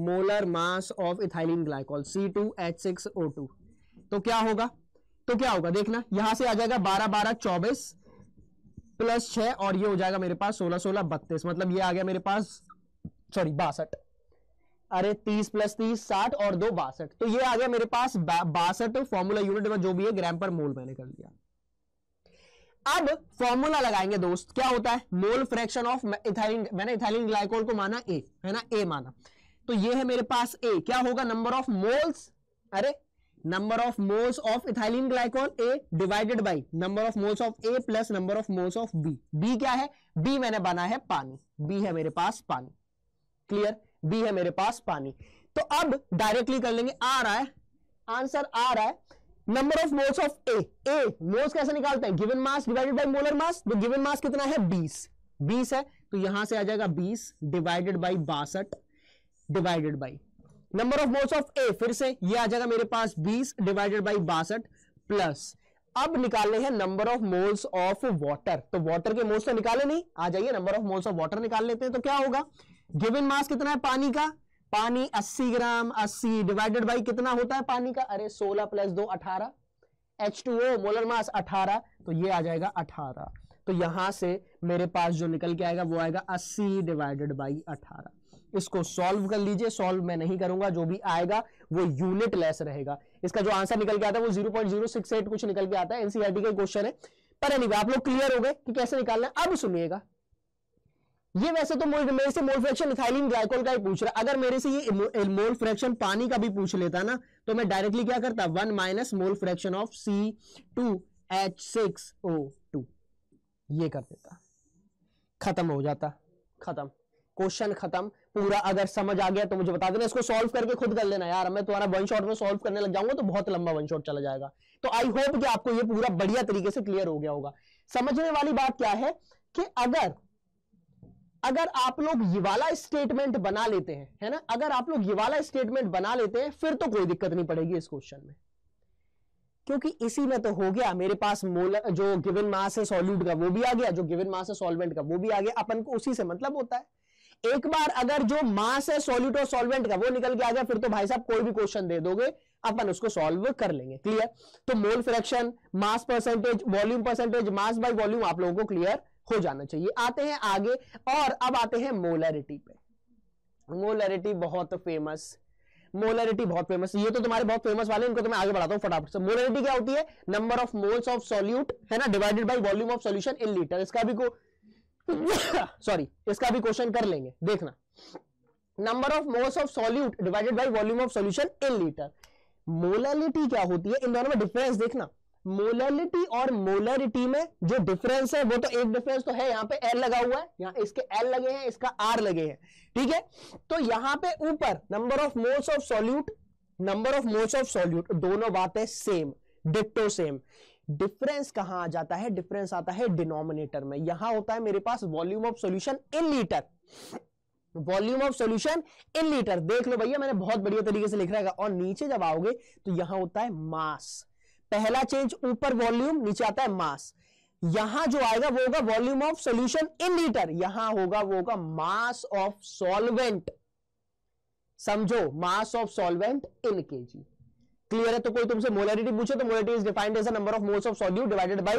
molar mass of ethylene glycol C two H six O two तो क्या होगा तो क्या होगा देखना यहां से आ जाएगा बारह बारह चौबीस प्लस छह और ये हो जाएगा मेरे पास सोलह सोलह बत्तीस मतलब ये आ गया मेरे पास सॉरी बासठ अरे तीस प्लस तीस साठ और दो बासठ तो ये आ गया मेरे पास बासठ फॉर्मूला यूनिट में जो भी है ग्राम पर मोल मैंने कर लिया अब फॉर्मूला लगाएंगे दोस्त क्या होता है मोल फ्रैक्शन ऑफ इथाइलिन मैंने इथाइलिन ग्लाइकोल को माना ए है ना ए माना तो ये है मेरे पास ए क्या होगा नंबर ऑफ मोल्स अरे number of moles of ethylene glycol A divided by number of moles of A plus number of moles of B B क्या है बी मैंने बना है पानी बी है मेरे पास पानी क्लियर बी है मेरे पास पानी तो अब डायरेक्टली कर लेंगे आ रहा है आंसर आ रहा है number of moles of A A moles कैसे निकालते हैं given mass divided by molar mass तो गिवन मास कितना है 20 20 है तो यहां से आ जाएगा 20 डिवाइडेड बाय बासठ divided by number of moles of A फिर से ये आ जाएगा मेरे पास 20 डिवाइडेड बाय बासठ प्लस अब निकालने हैं number of moles of water तो वाटर के मोल्स तो निकाले नहीं आ जाइए number of moles of water निकाल लेते हैं तो क्या होगा गिवन मास कितना है पानी का पानी 80 ग्राम 80 डिवाइडेड बाई कितना होता है पानी का अरे 16 प्लस दो अठारह H two O molar mass 18 तो ये आ जाएगा 18 तो यहां से मेरे पास जो निकल के आएगा वो आएगा 80 डिवाइडेड बाई 18 इसको सॉल्व कर लीजिए सॉल्व मैं नहीं करूंगा जो भी आएगा वो यूनिट लेस रहेगा इसका जो आंसर निकल के आता है वो 0.068 कुछ निकल के आता है एनसीआरटी का क्वेश्चन है पर नहीं आप लोग क्लियर हो गए कि कैसे निकालना है अब सुनिएगा ये वैसे तो मोल मेरे से मोल फ्रैक्शन इथाइलिन ग्लाइकोल का ही पूछ रहा अगर मेरे से ये मोल फ्रैक्शन पानी का भी पूछ लेता ना तो मैं डायरेक्टली क्या करता one minus mole fraction of C two H six O two ये कर देता खत्म हो जाता खत्म क्वेश्चन खत्म पूरा अगर समझ आ गया तो मुझे बता देना इसको सॉल्व करके खुद कर लेना यार मैं तुम्हारा वन शॉट में सॉल्व करने लग जाऊंगा तो बहुत लंबा वन शॉट चला जाएगा तो आई होप कि आपको ये पूरा बढ़िया तरीके से क्लियर हो गया होगा समझने वाली बात क्या है कि अगर अगर आप लोग ये वाला स्टेटमेंट बना लेते हैं है ना अगर आप लोग ये वाला स्टेटमेंट बना लेते हैं फिर तो कोई दिक्कत नहीं पड़ेगी इस क्वेश्चन में क्योंकि इसी में तो हो गया मेरे पास मोल जो गिवन मास है सॉल्यूट का वो भी आ गया जो गिवन मास है सॉल्वेंट का वो भी आ गया अपन को उसी से मतलब होता है एक बार अगर जो मास है सॉल्यूट और सॉल्वेंट का वो निकल के आ गया फिर तो भाई साहब कोई भी क्वेश्चन दे दोगे अपन उसको सॉल्व कर लेंगे क्लियर तो mole fraction mass percentage volume percentage mass by volume आप लोगों को क्लियर हो जाना चाहिए आते हैं आगे और अब आते हैं मोलरिटी पे मोलरिटी बहुत फेमस मोलरिटी बहुत फेमस ये तो तुम्हारे बहुत फेमस वाले इनको तो मैं आगे बढ़ाता हूँ फटाफट से मोलरिटी क्या होती है number of moles of solute है ना divided by volume of solution in litre इसका भी सॉरी [COUGHS] इसका भी क्वेश्चन कर लेंगे देखना number of moles of solute divided by volume of solution in litre molarity क्या होती है इन दोनों में डिफरेंस देखना मोलरिटी और मोलरिटी में जो डिफरेंस है वो तो एक डिफरेंस तो है यहाँ पे एल लगा हुआ है यहाँ इसके एल लगे हैं इसका आर लगे हैं ठीक है तो यहाँ पे ऊपर number of moles of solute number of moles of solute दोनों बातें सेम डिटो सेम डिफरेंस कहां आ जाता है डिफरेंस आता है डिनोमिनेटर में यहां होता है मेरे पास volume of solution in litre volume of solution in litre देख लो भैया मैंने बहुत बढ़िया तरीके से लिख रहा है और नीचे जब आओगे तो यहां होता है मास पहला चेंज ऊपर वॉल्यूम नीचे आता है मास यहां जो आएगा वो होगा volume of solution in litre यहां होगा वो होगा मास ऑफ सॉल्वेंट समझो mass of solvent in KG clear है तो कोई तुमसे मोलरिटी पूछे तो molarity is defined as number of moles of solute divided by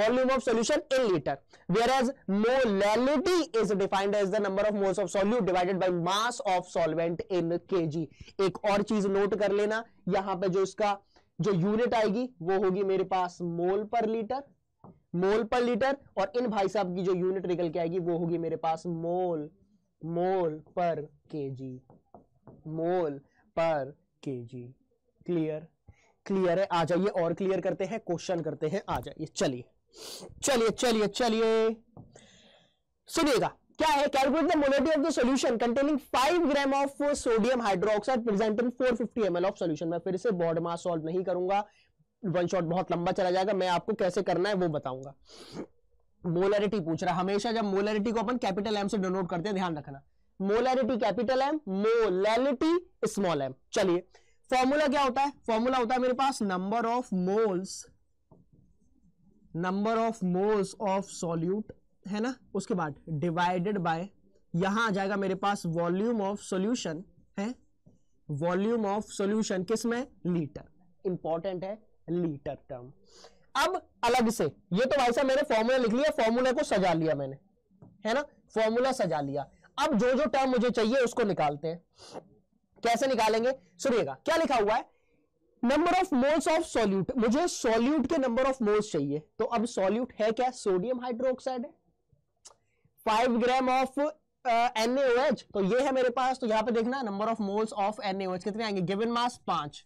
volume of solution in litre whereas molality is defined as the number of moles of solute divided by mass of solvent in KG एक और चीज note कर लेना यहां पे जो इसका जो यूनिट आएगी वो होगी मेरे पास मोल पर लीटर मोल पर लीटर और इन भाई साहब की जो यूनिट निकल के आएगी वो होगी मेरे पास मोल मोल पर जी मोल पर जी क्लियर क्लियर है आ जाइए और क्लियर करते हैं क्वेश्चन करते हैं आ जाइए चलिए चलिए चलिए चलिए सुनिएगा क्या है calculate the molality of the solution containing 5 gram of sodium hydroxide present in 450 ml of solution मैं फिर से बॉड मास सॉल्व नहीं करूंगा वन शॉट बहुत लंबा चला जाएगा मैं आपको कैसे करना है वो बताऊंगा मोलरिटी पूछ रहा हमेशा जब मोलरिटी को अपन कैपिटल एम से डोनोट करते हैं ध्यान रखना molarity capital M molality small M चलिए फॉर्मूला क्या होता है फॉर्मूला होता है मेरे पास number of moles number of moles of solute है ना उसके बाद डिवाइडेड बाय यहां आ जाएगा मेरे पास वॉल्यूम ऑफ सॉल्यूशन है वॉल्यूम ऑफ सॉल्यूशन किस में लीटर इंपॉर्टेंट है लीटर टर्म अब अलग से ये तो भाई साहब मैंने फॉर्मूला लिख लिया फॉर्मूला को सजा लिया मैंने है ना फॉर्मूला सजा लिया अब जो जो टर्म मुझे चाहिए उसको निकालते हैं कैसे निकालेंगे सुनिएगा क्या लिखा हुआ है number of moles of solute मुझे सॉल्यूट के नंबर ऑफ मोल्स चाहिए तो अब सॉल्यूट है क्या सोडियम हाइड्रोक्साइड है five gram of N H तो ये है मेरे पास तो यहाँ पे देखना number of moles of N H कितने आएंगे गिवन मास पांच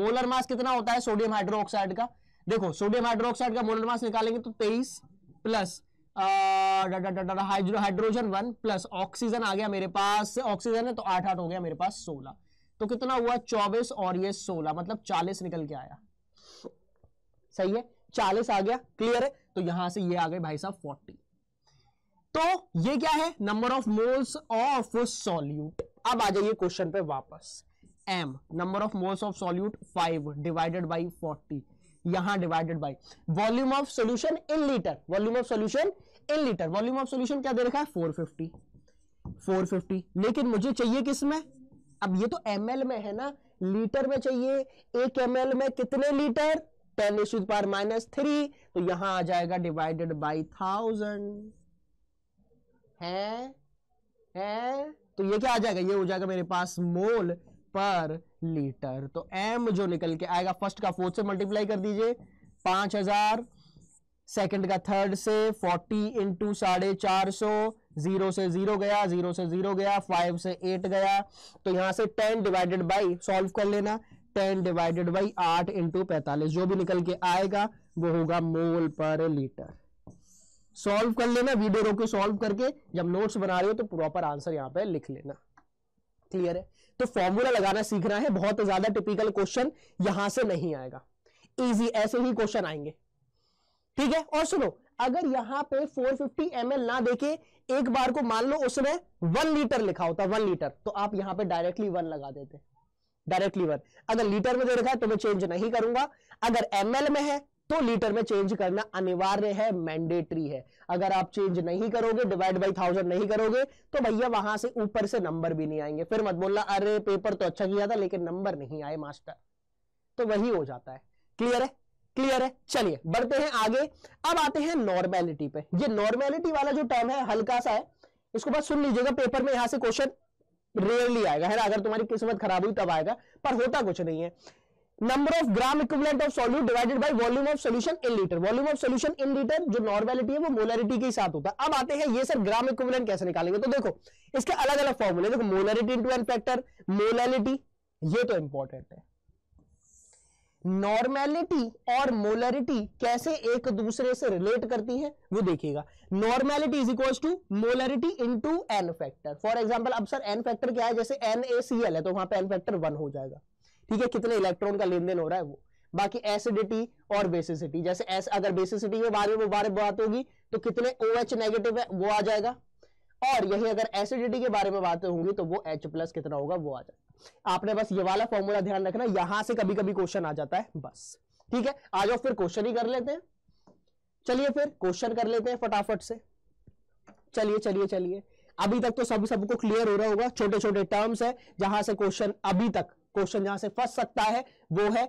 मोलर मास कितना होता है सोडियम हाइड्रोक्साइड का देखो सोडियम हाइड्रोक्साइड का मोलर मास निकालेंगे तो तेईस plus hydrogen one plus oxygen आ गया मेरे पास ऑक्सीजन है तो आठ आठ हो गया मेरे पास सोलह तो कितना हुआ चौबीस और ये सोलह मतलब चालीस निकल के आया सही है चालीस आ गया क्लियर है तो यहां से ये आ गए भाई साहब फोर्टी तो ये क्या है number of moles of solute अब आ जाइए क्वेश्चन पे वापस m number of moles of solute five divided by forty यहां divided by volume of solution in litre volume of solution in litre volume of solution क्या दे रखा है फोर फिफ्टी फोर फिफ्टी लेकिन मुझे चाहिए किसमें अब ये तो एम में है ना लीटर में चाहिए एक एम में कितने लीटर टेन इशू पार माइनस थ्री तो यहां आ जाएगा डिवाइडेड बाई थाउजेंड है है तो ये क्या आ जाएगा ये हो जाएगा मेरे पास मोल पर लीटर तो एम जो निकल के आएगा फर्स्ट का फोर्थ से मल्टीप्लाई कर दीजिए पांच हजार सेकेंड का थर्ड से फोर्टी इंटू साढ़े चार सौ जीरो से जीरो गया जीरो से जीरो गया फाइव से एट गया तो यहां से टेन डिवाइडेड बाई सॉल्व कर लेना टेन डिवाइडेड बाई आठ इंटू पैंतालीस जो भी निकल के आएगा वो होगा मोल पर लीटर सॉल्व कर लेना वीडियो रोक के सॉल्व करके जब नोट्स बना रहे हो तो प्रॉपर आंसर यहाँ पे लिख लेना क्लियर है तो फॉर्मूला लगाना सीखना है बहुत ज्यादा टिपिकल क्वेश्चन यहां से नहीं आएगा इजी ऐसे ही क्वेश्चन आएंगे ठीक है और सुनो अगर यहां पे 450 फिफ्टी ना देके एक बार को मान लो उसमें वन लीटर लिखा होता वन लीटर तो आप यहां पे डायरेक्टली वन लगा देते डायरेक्टली वन अगर लीटर में दे रखा है तो मैं चेंज नहीं करूंगा अगर एमएल में है तो लीटर में चेंज करना अनिवार्य है मैंडेटरी है अगर आप चेंज नहीं करोगे डिवाइड बाई थाउजेंड नहीं करोगे तो भैया वहां से ऊपर से नंबर भी नहीं आएंगे फिर मत बोलना अरे पेपर तो अच्छा किया था लेकिन नंबर नहीं आए मास्टर तो वही हो जाता है क्लियर है क्लियर है चलिए बढ़ते हैं आगे अब आते हैं नॉर्मैलिटी पे ये नॉर्मैलिटी वाला जो टर्म है हल्का सा है इसको बस सुन लीजिएगा पेपर में यहां से क्वेश्चन रेयरली आएगा है ना अगर तुम्हारी किस्मत खराब हुई तब आएगा पर होता कुछ नहीं है number of gram equivalent of solute divided by volume of solution in litre volume of solution in litre जो नॉर्मलिटी है वो मोलरिटी के साथ होता है अब आते हैं ये सर ग्राम इक्विवेलेंट कैसे निकालेंगे तो देखो इसके अलग अलग फॉर्मूले देखो molarity into n factor molality ये तो इंपॉर्टेंट है नॉर्मैलिटी और मोलरिटी कैसे एक दूसरे से रिलेट करती है वो देखिएगा normality is equal to molarity to n factor for example अब सर एन फैक्टर क्या है जैसे एन ए सी एल है तो वहां पे एन फैक्टर वन हो जाएगा ठीक है कितने इलेक्ट्रॉन का लेन देन हो रहा है वो बाकी एसिडिटी और बेसिसिटी जैसे एस अगर बेसिसिटी के बारे में बारे बात होगी तो कितने ओ OH नेगेटिव है वो आ जाएगा और यही अगर एसिडिटी के बारे में बातें होंगी तो वो H प्लस कितना होगा वो आ जाएगा आपने बस ये वाला फॉर्मूला ध्यान रखना यहां से कभी कभी क्वेश्चन आ जाता है बस ठीक है आ जाओ फिर क्वेश्चन ही कर लेते हैं चलिए फिर क्वेश्चन कर लेते हैं फटाफट से चलिए चलिए चलिए अभी तक तो सब सबको क्लियर हो रहा होगा छोटे छोटे टर्म्स है जहां से क्वेश्चन अभी तक क्वेश्चन जहां से फंस सकता है वो है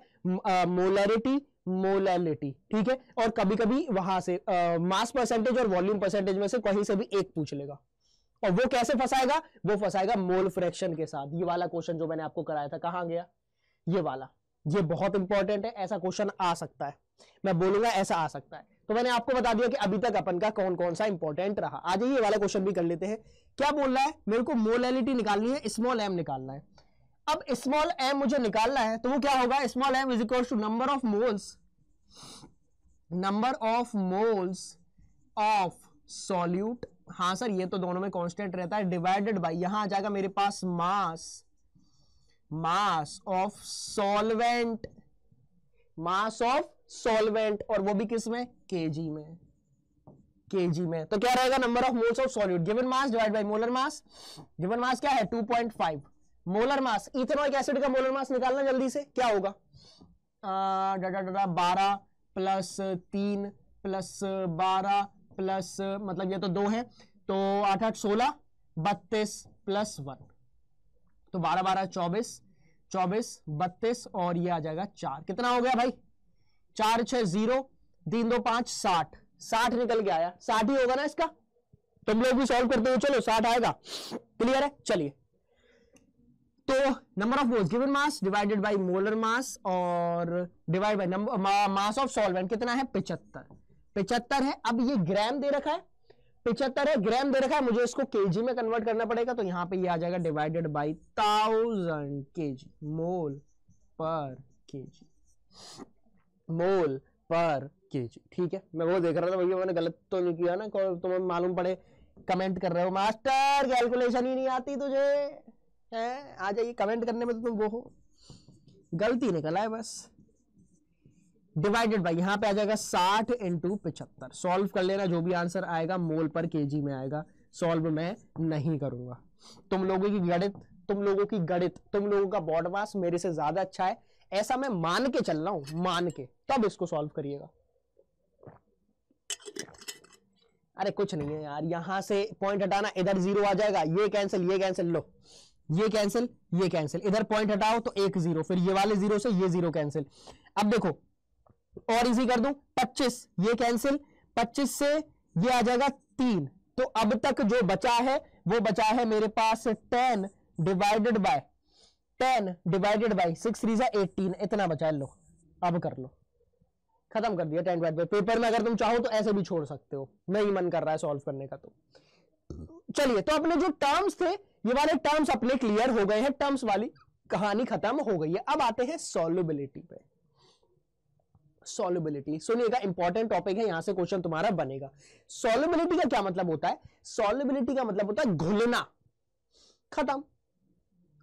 मोलरिटी मोलैलिटी ठीक है और कभी कभी वहां से मास परसेंटेज और वॉल्यूम परसेंटेज में से कहीं से भी एक पूछ लेगा और वो कैसे फंसाएगा वो फंसाएगा मोल फ्रैक्शन के साथ ये वाला क्वेश्चन जो मैंने आपको कराया था कहां गया ये वाला ये बहुत इंपॉर्टेंट है ऐसा क्वेश्चन आ सकता है मैं बोलूंगा ऐसा आ सकता है तो मैंने आपको बता दिया कि अभी तक अपन का कौन कौन सा इंपॉर्टेंट रहा आ जाइए वाला क्वेश्चन भी कर लेते हैं क्या बोल रहा है मेरे को मोलैलिटी निकालनी है स्मॉल एम निकालना है अब स्मॉल एम मुझे निकालना है तो वो क्या होगा small m is equal to number of moles number of moles of solute हाँ सर ये तो दोनों में कांस्टेंट रहता है डिवाइडेड बाय यहां आ जाएगा मेरे पास mass mass of solvent mass of solvent और वो भी किस में जी में जी में तो क्या रहेगा number of moles of solute given mass divide by molar mass given mass क्या है 2.5 मोलर मास इथेनोइक एसिड का मोलर मास निकालना जल्दी से क्या होगा बारह प्लस तीन प्लस बारह प्लस मतलब ये तो दो है तो आठ आठ सोलह बत्तीस प्लस वन तो बारह बारह चौबीस चौबीस बत्तीस और ये आ जाएगा चार कितना हो गया भाई चार छह जीरो तीन दो पांच साठ साठ निकल के आया साठ ही होगा ना इसका तुम लोग भी सॉल्व करते हो चलो साठ आएगा क्लियर है चलिए तो number of moles given mass divided by molar mass और divide by number mass of solvent कितना है पिचहत्तर पिचहत्तर है अब ये ग्राम दे रखा है पिचहत्तर है ग्राम दे रखा है मुझे इसको केजी में कन्वर्ट करना पड़ेगा तो यहां पे ये आ जाएगा divided by thousand kg mole per kg mole per KG ठीक है मैं वो देख रहा था भैया मैंने गलत तो नहीं किया ना तुम्हें मालूम पड़े कमेंट कर रहे हो मास्टर कैलकुलेशन ही नहीं आती तुझे है आ जाइए कमेंट करने में तो तुम वो हो गलती निकला है बस डिवाइडेड बाई यहाँ पे आ जाएगा साठ इंटू पिछहत्तर सॉल्व कर लेना जो भी आंसर आएगा मोल पर केजी में आएगा सॉल्व मैं नहीं करूंगा तुम लोगों की गणित तुम लोगों की गणित तुम लोगों का बॉड मास मेरे से ज्यादा अच्छा है ऐसा मैं मान के चल रहा हूं मान के तब इसको सॉल्व करिएगा अरे कुछ नहीं है यार यहां से पॉइंट हटाना इधर जीरो आ जाएगा ये कैंसिल ये कैंसिल लो ये कैंसिल ये कैंसिल इधर पॉइंट हटाओ तो एक जीरो फिर ये वाले जीरो से ये जीरो कैंसिल अब देखो और इजी कर दू पच्चीस ये कैंसिल पच्चीस से ये आ जाएगा तीन तो अब तक जो बचा है वो बचा है मेरे पास ten divided by ten divided by six रीजा एटीन इतना बचा लो अब कर लो खत्म कर दिया टेन डिवाइड बाय पेपर में अगर तुम चाहो तो ऐसे भी छोड़ सकते हो नहीं मन कर रहा है सॉल्व करने का तो चलिए तो अपने जो टर्म्स थे ये वाले टर्म्स अपने क्लियर हो गए हैं टर्म्स वाली कहानी खत्म हो गई है अब आते हैं सोलबिलिटी पे सोलबिलिटी सुनिएगा इंपॉर्टेंट टॉपिक है यहां से क्वेश्चन तुम्हारा बनेगा सोलबिलिटी का क्या मतलब होता है सोलबिलिटी का मतलब होता है घुलना खत्म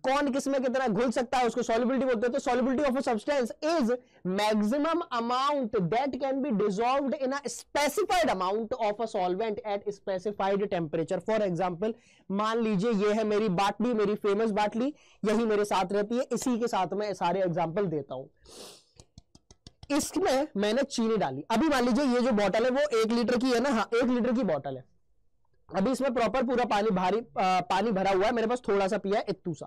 कौन किसमें कितना घुल सकता है उसको सॉलिबिलिटी बोलते हैं तो solubility of a substance is maximum amount that can be dissolve in a specified amount of a solvent at specified temperature for example मान लीजिए ये है मेरी बाटली मेरी फेमस बाटली यही मेरे साथ रहती है इसी के साथ मैं सारे एग्जाम्पल देता हूं इसमें मैंने चीनी डाली अभी मान लीजिए ये जो बॉटल है वो एक लीटर की है ना हाँ एक लीटर की बॉटल है अभी इसमें प्रॉपर पूरा पानी भारी आ, पानी भरा हुआ है मेरे पास थोड़ा सा पिया है इतू सा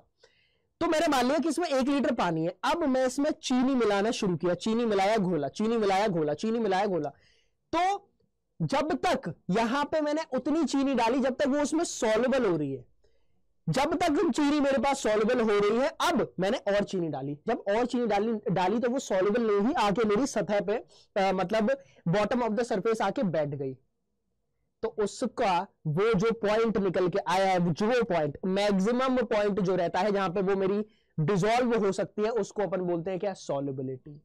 तो मैंने मान लिया कि इसमें एक लीटर पानी है अब मैं इसमें चीनी मिलाना शुरू किया चीनी मिलाया घोला चीनी मिलाया घोला चीनी मिलाया घोला तो जब तक यहां पे मैंने उतनी चीनी डाली जब तक वो उसमें सोलबल हो रही है जब तक चीनी मेरे पास सोलबल हो रही है अब मैंने और चीनी डाली जब और चीनी डाली डाली तो वो सोलबल नहीं आके मेरी सतह पे आ, मतलब बॉटम ऑफ द सरफेस आके बैठ गई तो उसका वो जो पॉइंट निकल के आया है जो पॉइंट मैक्सिमम पॉइंट जो रहता है जहां पे वो मेरी डिजोल्व हो सकती है उसको अपन बोलते हैं क्या सॉल्युबिलिटी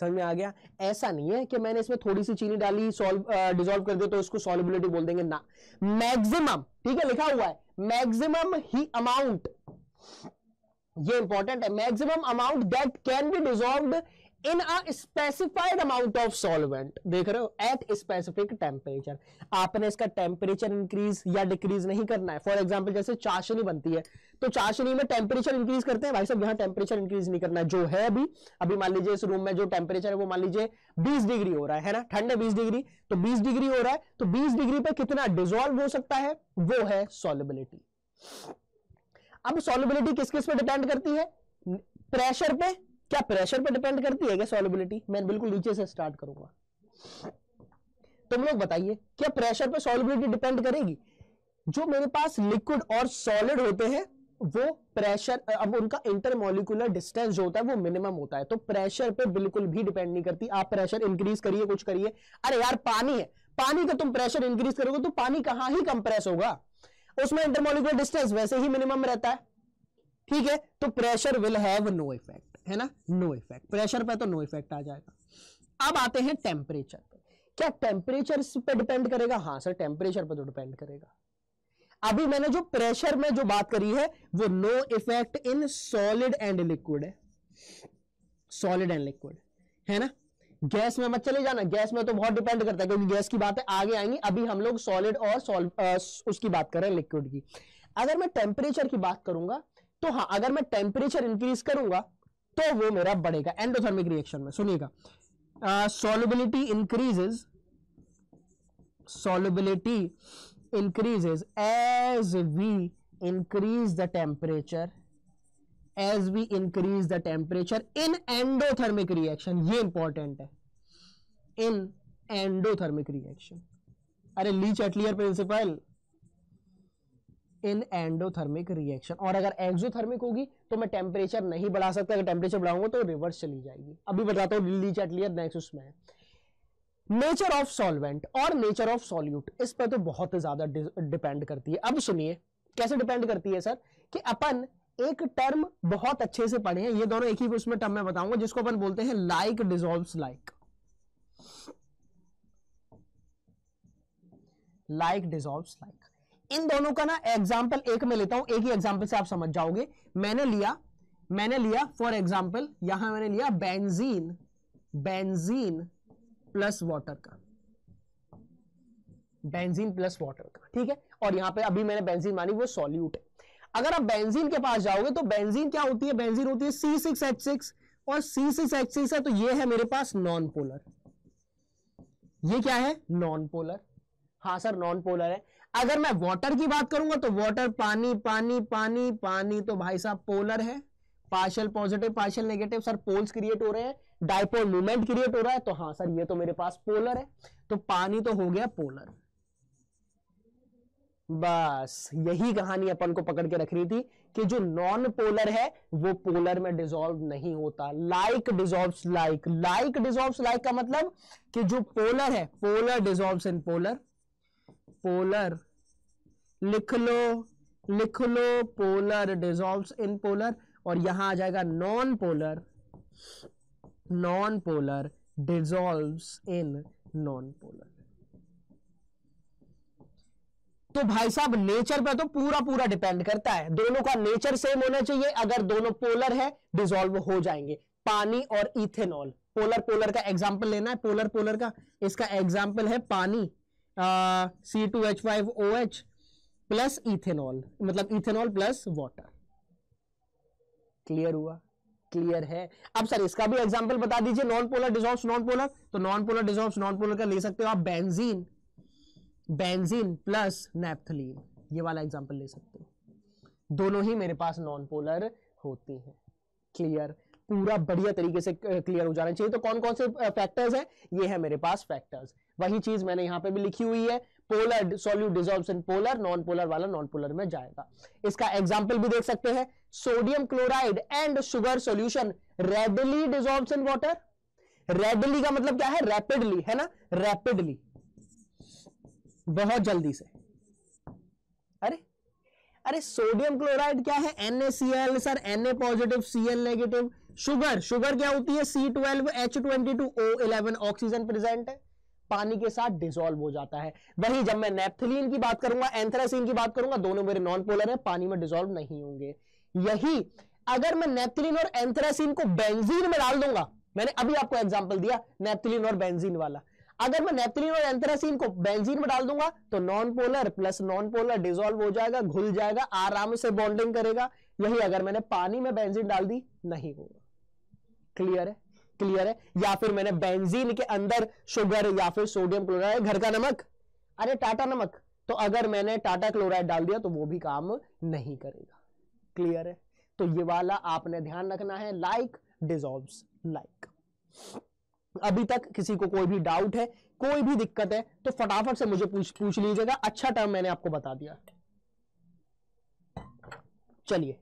समझ में आ गया ऐसा नहीं है कि मैंने इसमें थोड़ी सी चीनी डाली सॉल्व डिजोल्व कर दिया तो उसको सॉल्युबिलिटी बोल देंगे ना मैक्सिमम ठीक है लिखा हुआ है मैक्सिमम ही अमाउंट ये इंपॉर्टेंट है maximum amount that can be dissolve in a specified amount of solvent देख रहे हो एट स्पेसिफिक टेम्परेचर आपने इसका टेम्परेचर इंक्रीज या डिक्रीज नहीं करना है फॉर एग्जाम्पल जैसे चाशनी बनती है तो चाशनी में टेम्परेचर इंक्रीज करते हैं भाई साहब यहाँ टेम्परेचर इंक्रीज नहीं करना है जो है अभी अभी मान लीजिए इस रूम में जो टेम्परेचर है वो मान लीजिए बीस डिग्री हो रहा है, है ना ठंड है बीस डिग्री तो बीस डिग्री हो रहा है तो बीस डिग्री पर कितना डिजोल्व हो सकता है वो है सोलिबिलिटी अब सोलिबिलिटी किस किस पर डिपेंड करती है प्रेशर पे क्या प्रेशर पर डिपेंड करती है क्या सॉलिबिलिटी मैं बिल्कुल नीचे से स्टार्ट करूंगा तुम लोग बताइए क्या प्रेशर पर सॉलिबिलिटी डिपेंड करेगी जो मेरे पास लिक्विड और सॉलिड होते हैं वो प्रेशर अब उनका इंटरमोलिकुलर डिस्टेंस जो होता है वो मिनिमम होता है तो प्रेशर पे बिल्कुल भी डिपेंड नहीं करती आप प्रेशर इंक्रीज करिए कुछ करिए अरे यार पानी है पानी का तुम प्रेशर इंक्रीज करोगे तो पानी कहां ही कंप्रेस होगा उसमें इंटरमोलिकुलर डिस्टेंस वैसे ही मिनिमम रहता है ठीक है तो pressure will have no effect है ना नो इफेक्ट प्रेशर पे तो नो इफेक्ट आ जाएगा अब आते हैं टेम्परेचर पे क्या टेम्परेचर पे डिपेंड करेगा हाँ सर टेम्परेचर पे तो डिपेंड करेगा अभी मैंने जो प्रेशर में जो बात करी है वो no effect in solid and liquid है सॉलिड एंड लिक्विड है ना गैस में मत चले जाना गैस में तो बहुत डिपेंड करता है क्योंकि गैस की बातें आगे आएंगी अभी हम लोग सॉलिड और सॉल्व उसकी बात कर रहे हैं लिक्विड की अगर मैं टेम्परेचर की बात करूंगा तो हाँ अगर मैं टेम्परेचर इंक्रीज करूंगा तो वो मेरा बढ़ेगा एंडोथर्मिक रिएक्शन में सुनिएगा solubility increases solubility increases as we increase the temperature as we increase the temperature in endothermic reaction ये इंपॉर्टेंट है इन एंडोथर्मिक रिएक्शन अरे Le Chatelier principle in endothermic reaction और अगर एक्सोथर्मिक होगी तो मैं टेम्परेचर नहीं बढ़ा सकता अगर टेम्परेचर बढ़ाऊंगा तो रिवर्स चली जाएगी अभी बताता हूँ दिल्ली चैट लियर नेक्स्ट उसमें नेचर ऑफ सॉल्वेंट और नेचर ऑफ सॉल्यूट इस पर तो बहुत ज्यादा डिपेंड करती है अब सुनिए कैसे डिपेंड करती है सर कि अपन एक टर्म बहुत अच्छे से पढ़े हैं ये दोनों एक ही उसमें टर्म में बताऊंगा जिसको अपन बोलते हैं like dissolve like like dissolve like इन दोनों का ना एग्जाम्पल एक में लेता हूं एक ही एग्जाम्पल से आप समझ जाओगे मैंने लिया मैंने लिया फॉर एग्जाम्पल यहां मैंने लिया बेंजीन बेंजीन प्लस वाटर का बेंजीन प्लस वाटर का ठीक है और यहां पे अभी मैंने बेंजीन मानी वो सॉल्यूट है अगर आप बेंजीन के पास जाओगे तो बेंजीन क्या होती है बेंजीन होती है सी सिक्स एच सिक्स और सी सिक्स एच सिक्स है तो ये है मेरे पास नॉन पोलर ये क्या है नॉन पोलर हाँ सर नॉन पोलर है अगर मैं वाटर की बात करूंगा तो वाटर पानी पानी पानी पानी तो भाई साहब पोलर है partial positive partial negative sir poles create हो रहे हैं डायपोल मूवमेंट क्रिएट हो रहा है तो हाँ सर ये तो मेरे पास पोलर है तो पानी तो हो गया पोलर बस यही कहानी अपन को पकड़ के रखनी थी कि जो नॉन पोलर है वो पोलर में डिजोल्व नहीं होता like dissolve like like dissolve like का मतलब कि जो पोलर है polar dissolve in polar polar लिख लो लिख लो पोलर डिजॉल्व इन पोलर और यहां आ जाएगा non polar non polar dissolve in non polar तो भाई साहब नेचर पर तो पूरा पूरा डिपेंड करता है दोनों का नेचर सेम होना चाहिए अगर दोनों पोलर है डिजोल्व हो जाएंगे पानी और इथेनॉल पोलर पोलर का एग्जाम्पल लेना है पोलर पोलर का इसका एग्जाम्पल है पानी C two H five O H plus ethanol मतलब इथेनॉल प्लस वाटर क्लियर हुआ क्लियर है अब सर इसका भी एग्जांपल बता दीजिए non polar dissolve non polar तो non polar dissolve non polar का ले सकते हो आप बेंजीन बेंजीन प्लस नेप्थलीन ये वाला एग्जांपल ले सकते हो दोनों ही मेरे पास नॉन पोलर होती हैं क्लियर पूरा बढ़िया तरीके से क्लियर हो जाना चाहिए तो कौन कौन से फैक्टर्स हैं ये है मेरे पास फैक्टर्स वही चीज मैंने यहाँ पे भी लिखी हुई है polar solute dissolves in polar non polar वाला नॉन पोलर में जाएगा इसका एग्जाम्पल भी देख सकते हैं sodium chloride and sugar solution readily dissolve in water readily का मतलब क्या है रैपिडली है ना रैपिडली बहुत जल्दी से अरे अरे सोडियम क्लोराइड क्या है NaCl sir Na positive Cl negative sugar sugar क्या होती है C twelve H twenty two O eleven oxygen present है पानी के साथ डिजोल्व हो जाता है वही जब मैं नेप्थलीन की बात करूंगा एंथ्रासीन की बात करूंगा दोनों मेरे नॉन पोलर है पानी में डिजोल्व नहीं होंगे यही अगर मैं नेप्थलीन और एंथ्रासीन को बेंजीन में डाल दूंगा मैंने अभी आपको एग्जाम्पल दिया नेप्थलीन और बेंजीन वाला अगर मैं नेप्थलीन और एंथ्रासीन को बेंजीन में डाल दूंगा तो non polar plus non polar dissolve हो जाएगा घुल जाएगा आराम से बॉन्डिंग करेगा यही अगर मैंने पानी में बेंजीन डाल दी नहीं होगा क्लियर है क्लियर है या फिर मैंने बेंजीन के अंदर शुगर या फिर सोडियम क्लोराइड घर का नमक अरे टाटा नमक तो अगर मैंने टाटा क्लोराइड डाल दिया तो वो भी काम नहीं करेगा क्लियर है तो ये वाला आपने ध्यान रखना है लाइक डिजॉल्व लाइक अभी तक किसी को कोई भी डाउट है कोई भी दिक्कत है तो फटाफट से मुझे पूछ पूछ लीजिएगा अच्छा टर्म मैंने आपको बता दिया चलिए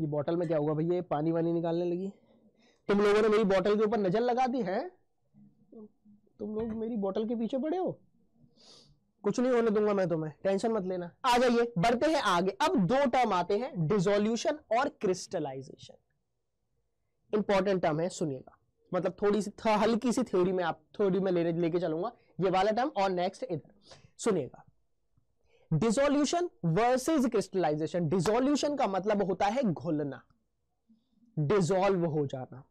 ये बॉटल में क्या होगा भैया पानी वानी निकालने लगी तुम लोगों ने मेरी बोतल के ऊपर नजर लगा दी है तुम लोग मेरी बोतल के पीछे पड़े हो कुछ नहीं होने दूंगा मैं तुम्हें टेंशन मत लेना आ जाइए बढ़ते हैं आगे अब दो टर्म आते हैं डिजोल्यूशन और क्रिस्टलाइजेशन इंपॉर्टेंट टर्म है सुनिएगा मतलब थोड़ी सी हल्की सी थ्योरी में आप थोड़ी में लेने लेके चलूंगा ये वाला टर्म और नेक्स्ट इधर सुनिएगा डिजोल्यूशन वर्सेज क्रिस्टलाइजेशन डिजोल्यूशन का मतलब होता है घुलना डिजोल्व हो जाना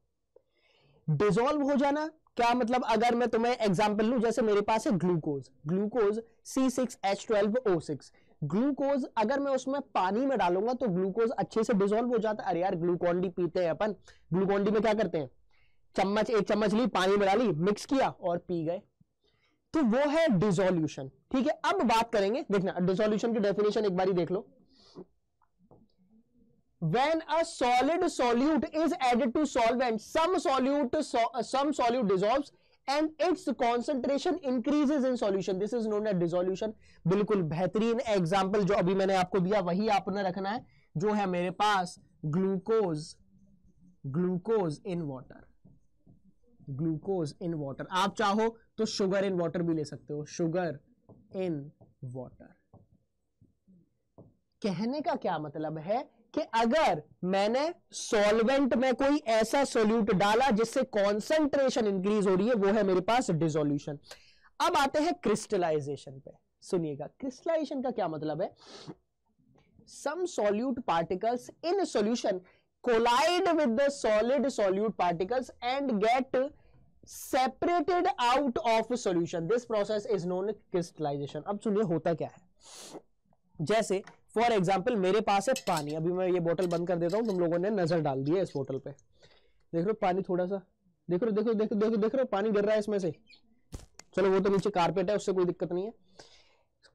डिजोल्व हो जाना क्या मतलब अगर मैं तुम्हें एग्जाम्पल लू जैसे मेरे पास है glucose glucose C six H twelve O six glucose अगर मैं उसमें पानी में डालूंगा तो ग्लूकोज अच्छे से डिजोल्व हो जाता है अरे यार ग्लूकोन डी पीते हैं अपन ग्लूकोन डी में क्या करते हैं चम्मच एक चम्मच ली पानी में डाली मिक्स किया और पी गए तो वो है डिजोल्यूशन ठीक है अब बात करेंगे देखना डिजोल्यूशन की डेफिनेशन एक बार देख लो when a solid solute is added to solvent some solute so, some solute dissolves and its concentration increases in solution this is known as dissolution बिल्कुल बेहतरीन एग्जांपल जो अभी मैंने आपको दिया वही आपने रखना है जो है मेरे पास glucose glucose in water glucose in water आप चाहो तो शुगर इन वाटर भी ले सकते हो शुगर इन वाटर कहने का क्या मतलब है कि अगर मैंने सॉल्वेंट में कोई ऐसा सोल्यूट डाला जिससे कॉन्सेंट्रेशन इंक्रीज हो रही है वो है मेरे पास डिजोल्यूशन अब आते हैं क्रिस्टलाइजेशन पे सुनिएगा क्रिस्टलाइजेशन का क्या मतलब है some solute particles in solution collide with the solid solute particles and get separated out of solution this process is known crystallisation अब सुनिए होता क्या है जैसे फॉर एग्जाम्पल मेरे पास है पानी अभी मैं ये बोतल बंद कर देता हूँ तुम लोगों ने नजर डाल दी है इस बोतल पे देख रहे हो पानी थोड़ा सा देख रहे हो देखो देखो देखो देख रहे हो पानी गिर रहा है इसमें से चलो वो तो नीचे कारपेट है उससे कोई दिक्कत नहीं है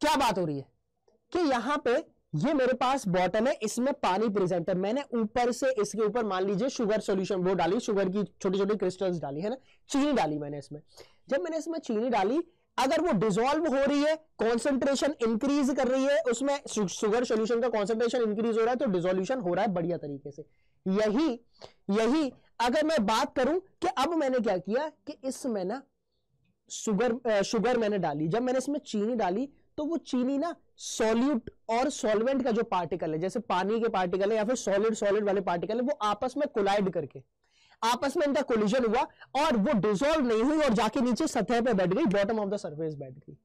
क्या बात हो रही है कि यहाँ पे ये मेरे पास बॉटल है इसमें पानी प्रेजेंट है मैंने ऊपर से इसके ऊपर मान लीजिए शुगर सॉल्यूशन वो डाली शुगर की छोटी छोटी क्रिस्टल्स डाली है ना चीनी डाली मैंने इसमें जब मैंने इसमें चीनी डाली अगर वो डिजोल्व हो रही है कॉन्सेंट्रेशन इंक्रीज कर रही है उसमें शुगर सोल्यूशन का कॉन्सेंट्रेशन इंक्रीज हो रहा है तो डिजोल्यूशन हो रहा है बढ़िया तरीके से यही यही अगर मैं बात करूं कि अब मैंने क्या किया कि इसमें ना शुगर शुगर मैंने डाली जब मैंने इसमें चीनी डाली तो वो चीनी ना सॉल्यूट और सॉल्वेंट का जो पार्टिकल है जैसे पानी के पार्टिकल है या फिर सॉलिड सॉलिड वाले पार्टिकल है वो आपस में कोलाइड करके आपस में इनका कोलिजन हुआ और वो डिजोल्व नहीं हुई और जाके नीचे सतह पे बैठ गई बॉटम ऑफ द सरफेस बैठ गई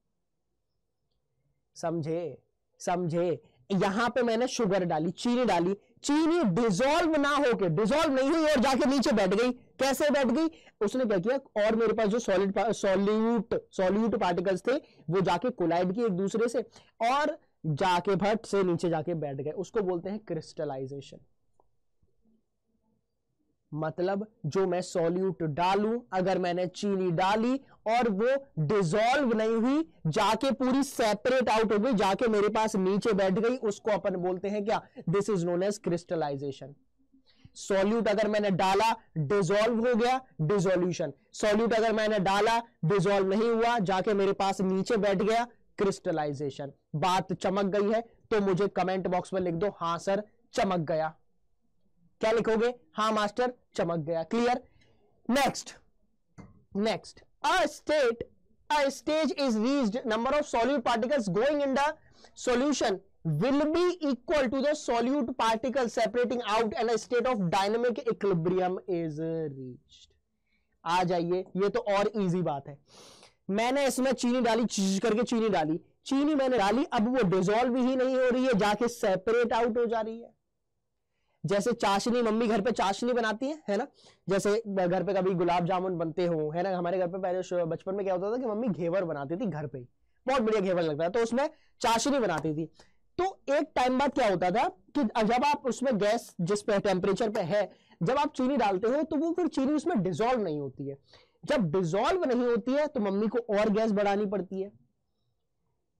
समझे समझे यहां पे मैंने शुगर डाली चीनी डाली चीनी डिजोल्व ना होके डिजोल्व नहीं हुई और जाके नीचे बैठ गई कैसे बैठ गई उसने क्या किया और मेरे पास जो सॉलिड सॉल्यूट सॉल्यूट पार्टिकल्स थे वो जाके कोलाइड किए एक दूसरे से और जाके भट्ट से नीचे जाके बैठ गए उसको बोलते हैं क्रिस्टलाइजेशन मतलब जो मैं सॉल्यूट डालूं अगर मैंने चीनी डाली और वो डिजोल्व नहीं हुई जाके पूरी सेपरेट आउट हो गई जाके मेरे पास नीचे बैठ गई उसको अपन बोलते हैं क्या this is known as crystallisation solute अगर मैंने डाला डिजोल्व हो गया डिजोल्यूशन सॉल्यूट अगर मैंने डाला डिजोल्व नहीं हुआ जाके मेरे पास नीचे बैठ गया क्रिस्टलाइजेशन बात चमक गई है तो मुझे कमेंट बॉक्स में लिख दो हां सर चमक गया क्या लिखोगे हा मास्टर चमक गया clear next next a state a stage is reach number of solute particles going in the solution will be equal to the solute particle separating out and a state of dynamic equilibrium is reach आ जाइए ये तो और easy बात है मैंने इसमें चीनी डाली चीज करके चीनी डाली चीनी मैंने डाली अब वो डिजोल्व ही नहीं हो रही है जाके सेपरेट आउट हो जा रही है जैसे चाशनी मम्मी घर पे चाशनी बनाती है है ना जैसे घर पे कभी गुलाब जामुन बनते हो है ना हमारे घर पे पहले बचपन में क्या होता था कि मम्मी घेवर बनाती थी घर पे ही बहुत बढ़िया घेवर लगता था तो उसमें चाशनी बनाती थी तो एक टाइम बाद क्या होता था कि जब आप उसमें गैस जिस पे टेम्परेचर पे है जब आप चीनी डालते हो तो वो फिर चीनी उसमें डिजोल्व नहीं होती है जब डिजोल्व नहीं होती है तो मम्मी को और गैस बढ़ानी पड़ती है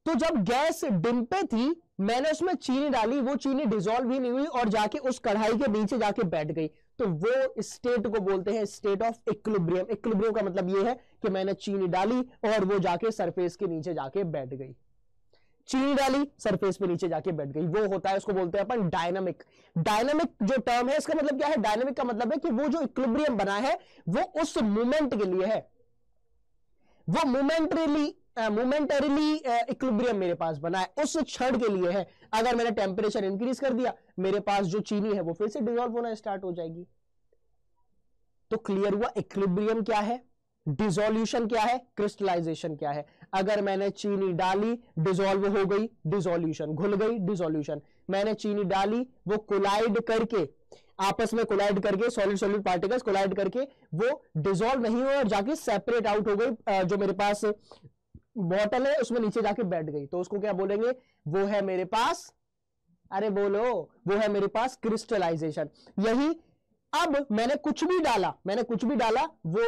तो जब गैस डिम पे थी मैंने उसमें चीनी डाली वो चीनी डिजोल्व भी नहीं हुई और जाके उस कढ़ाई के नीचे जाके बैठ गई तो वो स्टेट को बोलते हैं स्टेट ऑफ इक्लिब्रियम इक्विलिब्रियम का मतलब ये है कि मैंने चीनी डाली और वो जाके सरफेस के नीचे जाके बैठ गई चीनी डाली सरफेस पे नीचे जाके बैठ गई वो होता है उसको बोलते हैं अपन डायनामिक डायनामिक जो टर्म है इसका मतलब क्या है डायनामिक का मतलब है कि वो जो इक्विलिब्रियम बना है वो उस मूवमेंट के लिए है वो मोमेंटरीली मोमेंटरीली इक्विलिब्रियम मेरे पास बना है उस क्षण के लिए है अगर मैंने टेम्परेचर इंक्रीज कर दिया मेरे पास जो चीनी है वो फिर से डिजोल्व होना स्टार्ट हो जाएगी तो क्लियर हुआ इक्विलिब्रियम क्या है डिजोल्यूशन क्या है क्रिस्टलाइजेशन क्या है अगर मैंने चीनी डाली डिजोल्व हो गई डिजोल्यूशन घुल गई डिजोल्यूशन मैंने चीनी डाली वो कोलाइड करके आपस में कोलाइड करके सॉलिड सॉलिड पार्टिकल्स कोलाइड करके वो डिजोल्व नहीं हुए और जाके सेपरेट आउट हो गई जो मेरे पास बॉटल है उसमें नीचे जाके बैठ गई तो उसको क्या बोलेंगे वो है मेरे पास अरे बोलो वो है मेरे पास क्रिस्टलाइजेशन यही अब मैंने कुछ भी डाला मैंने कुछ भी डाला वो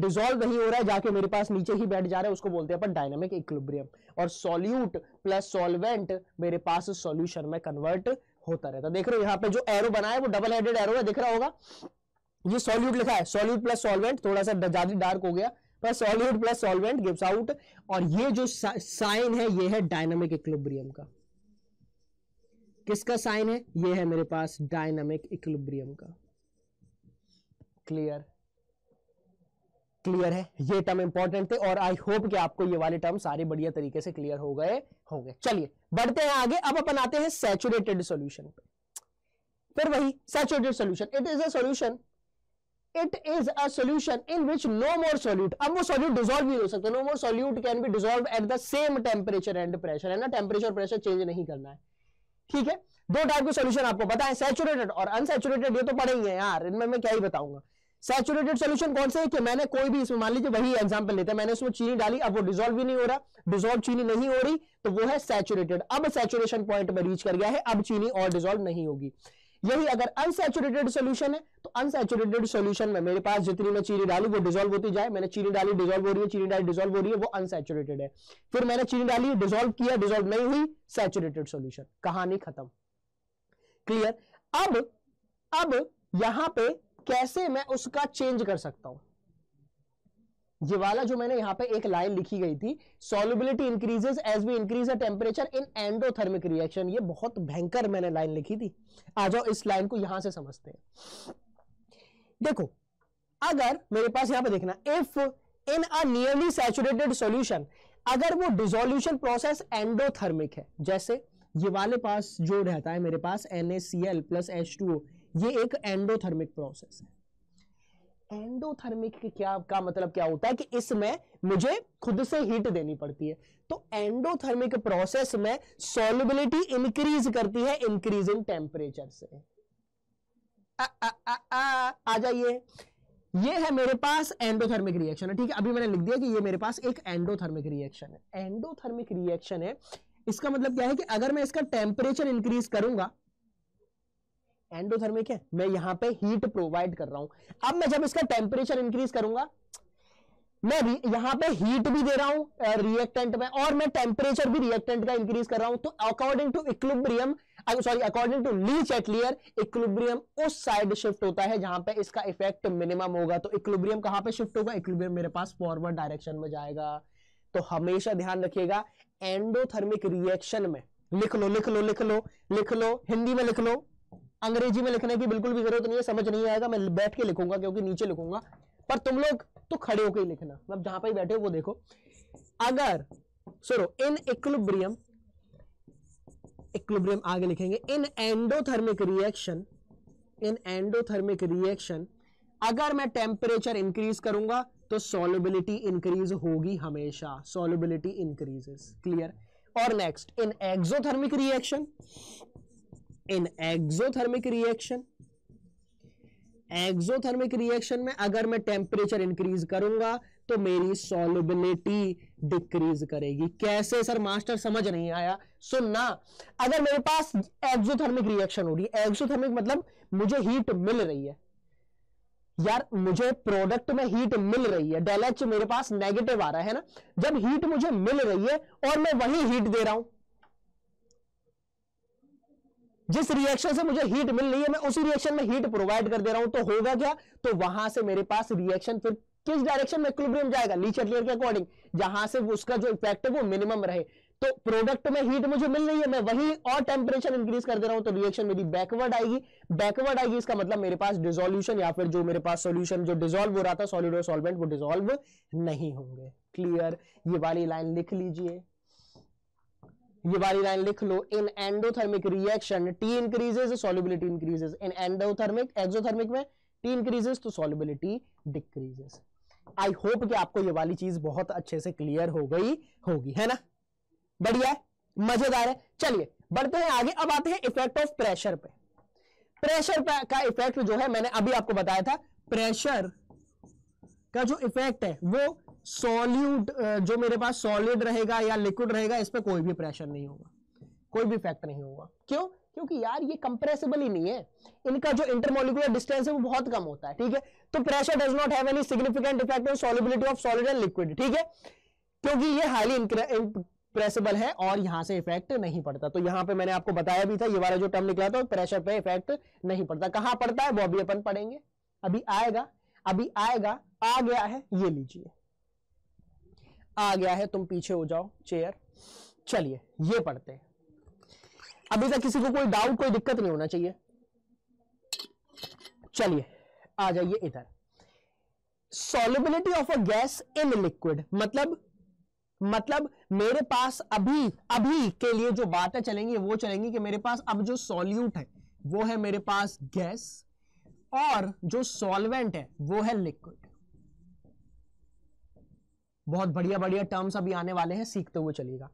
डिजोल्व नहीं हो रहा है जाके मेरे पास नीचे ही बैठ जा रहा है उसको बोलते हैं अपन डायनामिक इक्विलिब्रियम और सॉल्यूट प्लस सॉल्वेंट मेरे पास सॉल्यूशन में कन्वर्ट होता रहता देख रहे हो यहाँ पे जो एरो बना है वो डबल हेडेड एरो है दिख रहा होगा ये सॉल्यूट लिखा है सॉल्यूट प्लस सॉल्वेंट थोड़ा सा ज्यादा डार्क हो गया पर solid plus solvent gives out और ये जो साइन है ये है डायनामिक इक्विलिब्रियम का किसका साइन है ये है मेरे पास डायनामिक इक्विलिब्रियम का क्लियर क्लियर है ये टर्म इंपॉर्टेंट थे और आई होप कि आपको ये वाले टर्म सारे बढ़िया तरीके से क्लियर हो गए होंगे चलिए बढ़ते हैं आगे अब अपन आते हैं सैचुरेटेड सॉल्यूशन पर फिर वही saturated solution it is a solution it is a solution in which no more solute अब वो सोल्यूट डिजोल्व भी हो सकता no more solute can be dissolve at the same temperature and pressure है ना टेम्परेचर प्रेशर चेंज नहीं करना है ठीक है दो टाइप के सोल्यूशन आपको पता है सैचुरेटेड और अनसेचुरेटेड ये तो पड़े ही है यार इनमें मैं क्या ही बताऊंगा सैचुरेटेड सोल्यूशन कौन से है कि मैंने कोई भी इसमें मान लीजिए वही एग्जांपल लेते हैं मैंने उसमें चीनी डाली अब वो डिजोल्व भी नहीं हो रहा डिजोल्व चीनी नहीं हो रही तो वो है सैचुरेटेड अब सैचुरेशन पॉइंट पर रीच कर गया है अब चीनी और डिजोल्व नहीं होगी यही अगर अनसेचुरेटेड सोल्यूशन है तो अनसेचुरेटेड सोल्यूशन में मेरे पास जितनी मैं चीनी डाली वो डिजोल्व होती जाए मैंने चीनी डाली डिजोल्व हो रही है चीनी डाली डिजोल्व हो रही है वो अनसेचुरेटेड है फिर मैंने चीनी डाली डिजोल्व किया डिजोल्व नहीं हुई सैचुरेटेड सोल्यूशन कहानी खत्म क्लियर अब अब यहां पे कैसे मैं उसका चेंज कर सकता हूं ये वाला जो मैंने यहाँ पे एक लाइन लिखी गई थी solubility increases as we increase temperature in endothermic reaction ये बहुत भयंकर मैंने लाइन लिखी थी आ जाओ इस लाइन को यहां से समझते हैं देखो अगर मेरे पास यहां पे देखना if in a nearly saturated solution अगर वो डिजोल्यूशन प्रोसेस एंडोथर्मिक है जैसे ये वाले पास जो रहता है मेरे पास N A C L plus H two O ये एक एंडोथर्मिक प्रोसेस है एंडोथर्मिक क्या का मतलब क्या होता है कि इसमें मुझे खुद से हीट देनी पड़ती है तो एंडोथर्मिक प्रोसेस में सॉल्युबिलिटी इंक्रीज करती है इंक्रीजिंग टेम्परेचर से आ, आ, आ, आ, आ जाइए ये है मेरे पास एंडोथर्मिक रिएक्शन है ठीक है अभी मैंने लिख दिया कि ये मेरे पास एक एंडोथर्मिक रिएक्शन है एंडोथर्मिक रिएक्शन है इसका मतलब क्या है कि अगर मैं इसका टेम्परेचर इंक्रीज करूंगा एंडोथर्मिक है मैं यहां पे हीट प्रोवाइड कर रहा हूं अब मैं जब इसका टेम्परेचर इंक्रीज करूंगा मैं भी यहां पे हीट भी दे रहा हूं रिएक्टेंट में और मैं टेम्परेचर भी रिएक्टेंट का इंक्रीज कर रहा हूं तो according to equilibrium sorry according to Le Chatelier equilibrium उस साइड शिफ्ट होता है जहां पे इसका इफेक्ट मिनिमम होगा तो इक्लुब्रियम कहां पे शिफ्ट होगा इक्लुब्रियम मेरे पास फॉरवर्ड डायरेक्शन में जाएगा तो हमेशा ध्यान रखिएगा एंडोथर्मिक रिएक्शन में लिख लो लिख लो लिख लो लिख लो हिंदी में लिख लो अंग्रेजी में लिखने की बिल्कुल भी जरूरत नहीं है समझ नहीं आएगा मैं बैठ के लिखूंगा क्योंकि नीचे लिखूंगा पर तुम लोग तो खड़े होकर ही लिखना मतलब जहां पर बैठे हो वो देखो अगर सुनो इन इक्विलिब्रियम इक्विलिब्रियम आगे लिखेंगे in endothermic reaction in endothermic reaction अगर मैं टेम्परेचर इंक्रीज करूंगा तो सॉलिबिलिटी इंक्रीज होगी हमेशा सॉलिबिलिटी इंक्रीजेस क्लियर और next in exothermic reaction in exothermic reaction exothermic reaction में अगर मैं टेम्परेचर इंक्रीज करूंगा तो मेरी सॉलिबिलिटी डिक्रीज करेगी कैसे सर मास्टर समझ नहीं आया सुनना अगर मेरे पास एक्सोथर्मिक रिएक्शन हो रही है एक्सोथर्मिक मतलब मुझे हीट मिल रही है यार मुझे प्रोडक्ट में हीट मिल रही है डेल एच मेरे पास नेगेटिव आ रहा है ना जब हीट मुझे मिल रही है और मैं वही हीट दे रहा हूं जिस रिएक्शन से मुझे हीट मिल रही है मैं उसी रिएक्शन में हीट प्रोवाइड कर दे रहा हूं तो होगा क्या तो वहां से मेरे पास रिएक्शन फिर किस डायरेक्शन में इक्विलिब्रियम जाएगा लीच लेयर के अकॉर्डिंग जहां से उसका जो इफेक्ट है वो मिनिमम रहे तो प्रोडक्ट में हीट मुझे मिल रही है मैं वही और टेम्परेचर इंक्रीज कर दे रहा हूं तो रिएक्शन मेरी बैकवर्ड आएगी बैकवर्ड आएगी इसका मतलब मेरे पास डिजोल्यूशन या फिर जो मेरे पास सोल्यूशन जो डिजोल्व हो रहा था सॉलिड और सॉल्वेंट वो डिजोल्व नहीं होंगे क्लियर ये वाली लाइन लिख लीजिए ये वाली लाइन लिख लो in endothermic reaction T increases solubility increases in endothermic exothermic में टी इंक्रीजेज तो सॉल्युबिलिटी डिक्रीजेस आई होप कि आपको ये वाली चीज बहुत अच्छे से क्लियर हो गई होगी है ना बढ़िया मजेदार है चलिए बढ़ते हैं आगे अब आते हैं इफेक्ट ऑफ प्रेशर पे प्रेशर पे का इफेक्ट जो है मैंने अभी आपको बताया था प्रेशर का जो इफेक्ट है वो सॉल्यूट जो मेरे पास सॉलिड रहेगा या लिक्विड रहेगा इस पर कोई भी प्रेशर नहीं होगा कोई भी इफेक्ट नहीं होगा क्यों क्योंकि यार ये कंप्रेसिबल ही नहीं है इनका जो इंटरमोलिकुलर डिस्टेंस है वो बहुत कम होता है ठीक है तो pressure does not have any significant effect on solubility of solid and liquid ठीक है क्योंकि ये हाईली इंप्रेसिबल है और यहां से इफेक्ट नहीं पड़ता तो यहां पे मैंने आपको बताया भी था ये वाला जो टर्म निकला था प्रेशर पे इफेक्ट नहीं पड़ता कहां पड़ता है वो अभी अपन पढ़ेंगे अभी आएगा अभी आएगा आ गया है ये लीजिए आ गया है तुम पीछे हो जाओ चेयर चलिए ये पढ़ते हैं अभी तक किसी को कोई डाउट कोई दिक्कत नहीं होना चाहिए चलिए आ जाइए इधर solubility of a gas in liquid मतलब मतलब मेरे पास अभी अभी के लिए जो बातें चलेंगी वो चलेंगी कि मेरे पास अब जो सॉल्यूट है वो है मेरे पास गैस और जो सॉल्वेंट है वो है लिक्विड बहुत बढ़िया बढ़िया टर्म्स अभी आने वाले हैं सीखते हुए चलेगा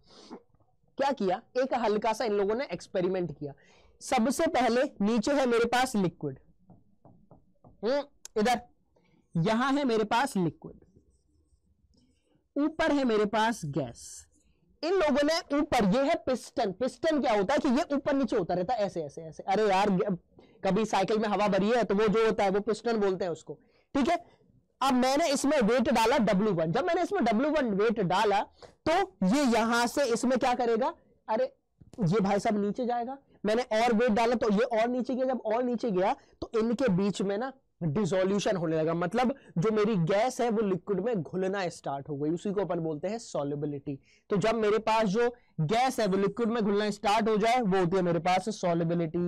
क्या किया एक हल्का सा इन लोगों ने एक्सपेरिमेंट किया सबसे पहले नीचे है मेरे पास लिक्विड हम्म, इधर यहां है मेरे पास लिक्विड ऊपर है मेरे पास गैस इन लोगों ने ऊपर ये है पिस्टन पिस्टन क्या होता है कि ये ऊपर नीचे होता रहता है ऐसे ऐसे ऐसे अरे यार कभी साइकिल में हवा भरी है तो वो जो होता है वो पिस्टन बोलते हैं उसको ठीक है अब मैंने इसमें वेट डाला W1 जब मैंने इसमें W1 वेट डाला तो ये यहां से इसमें क्या करेगा अरे ये भाई साहब नीचे जाएगा मैंने और वेट डाला तो ये और नीचे गया जब और नीचे गया तो इनके बीच में ना डिजोल्यूशन होने लगा मतलब जो मेरी गैस है वो लिक्विड में घुलना स्टार्ट हो गई उसी को अपन बोलते हैं सोलिबिलिटी तो जब मेरे पास जो गैस है वो लिक्विड में घुलना स्टार्ट हो जाए वो होती है मेरे पास सोलिबिलिटी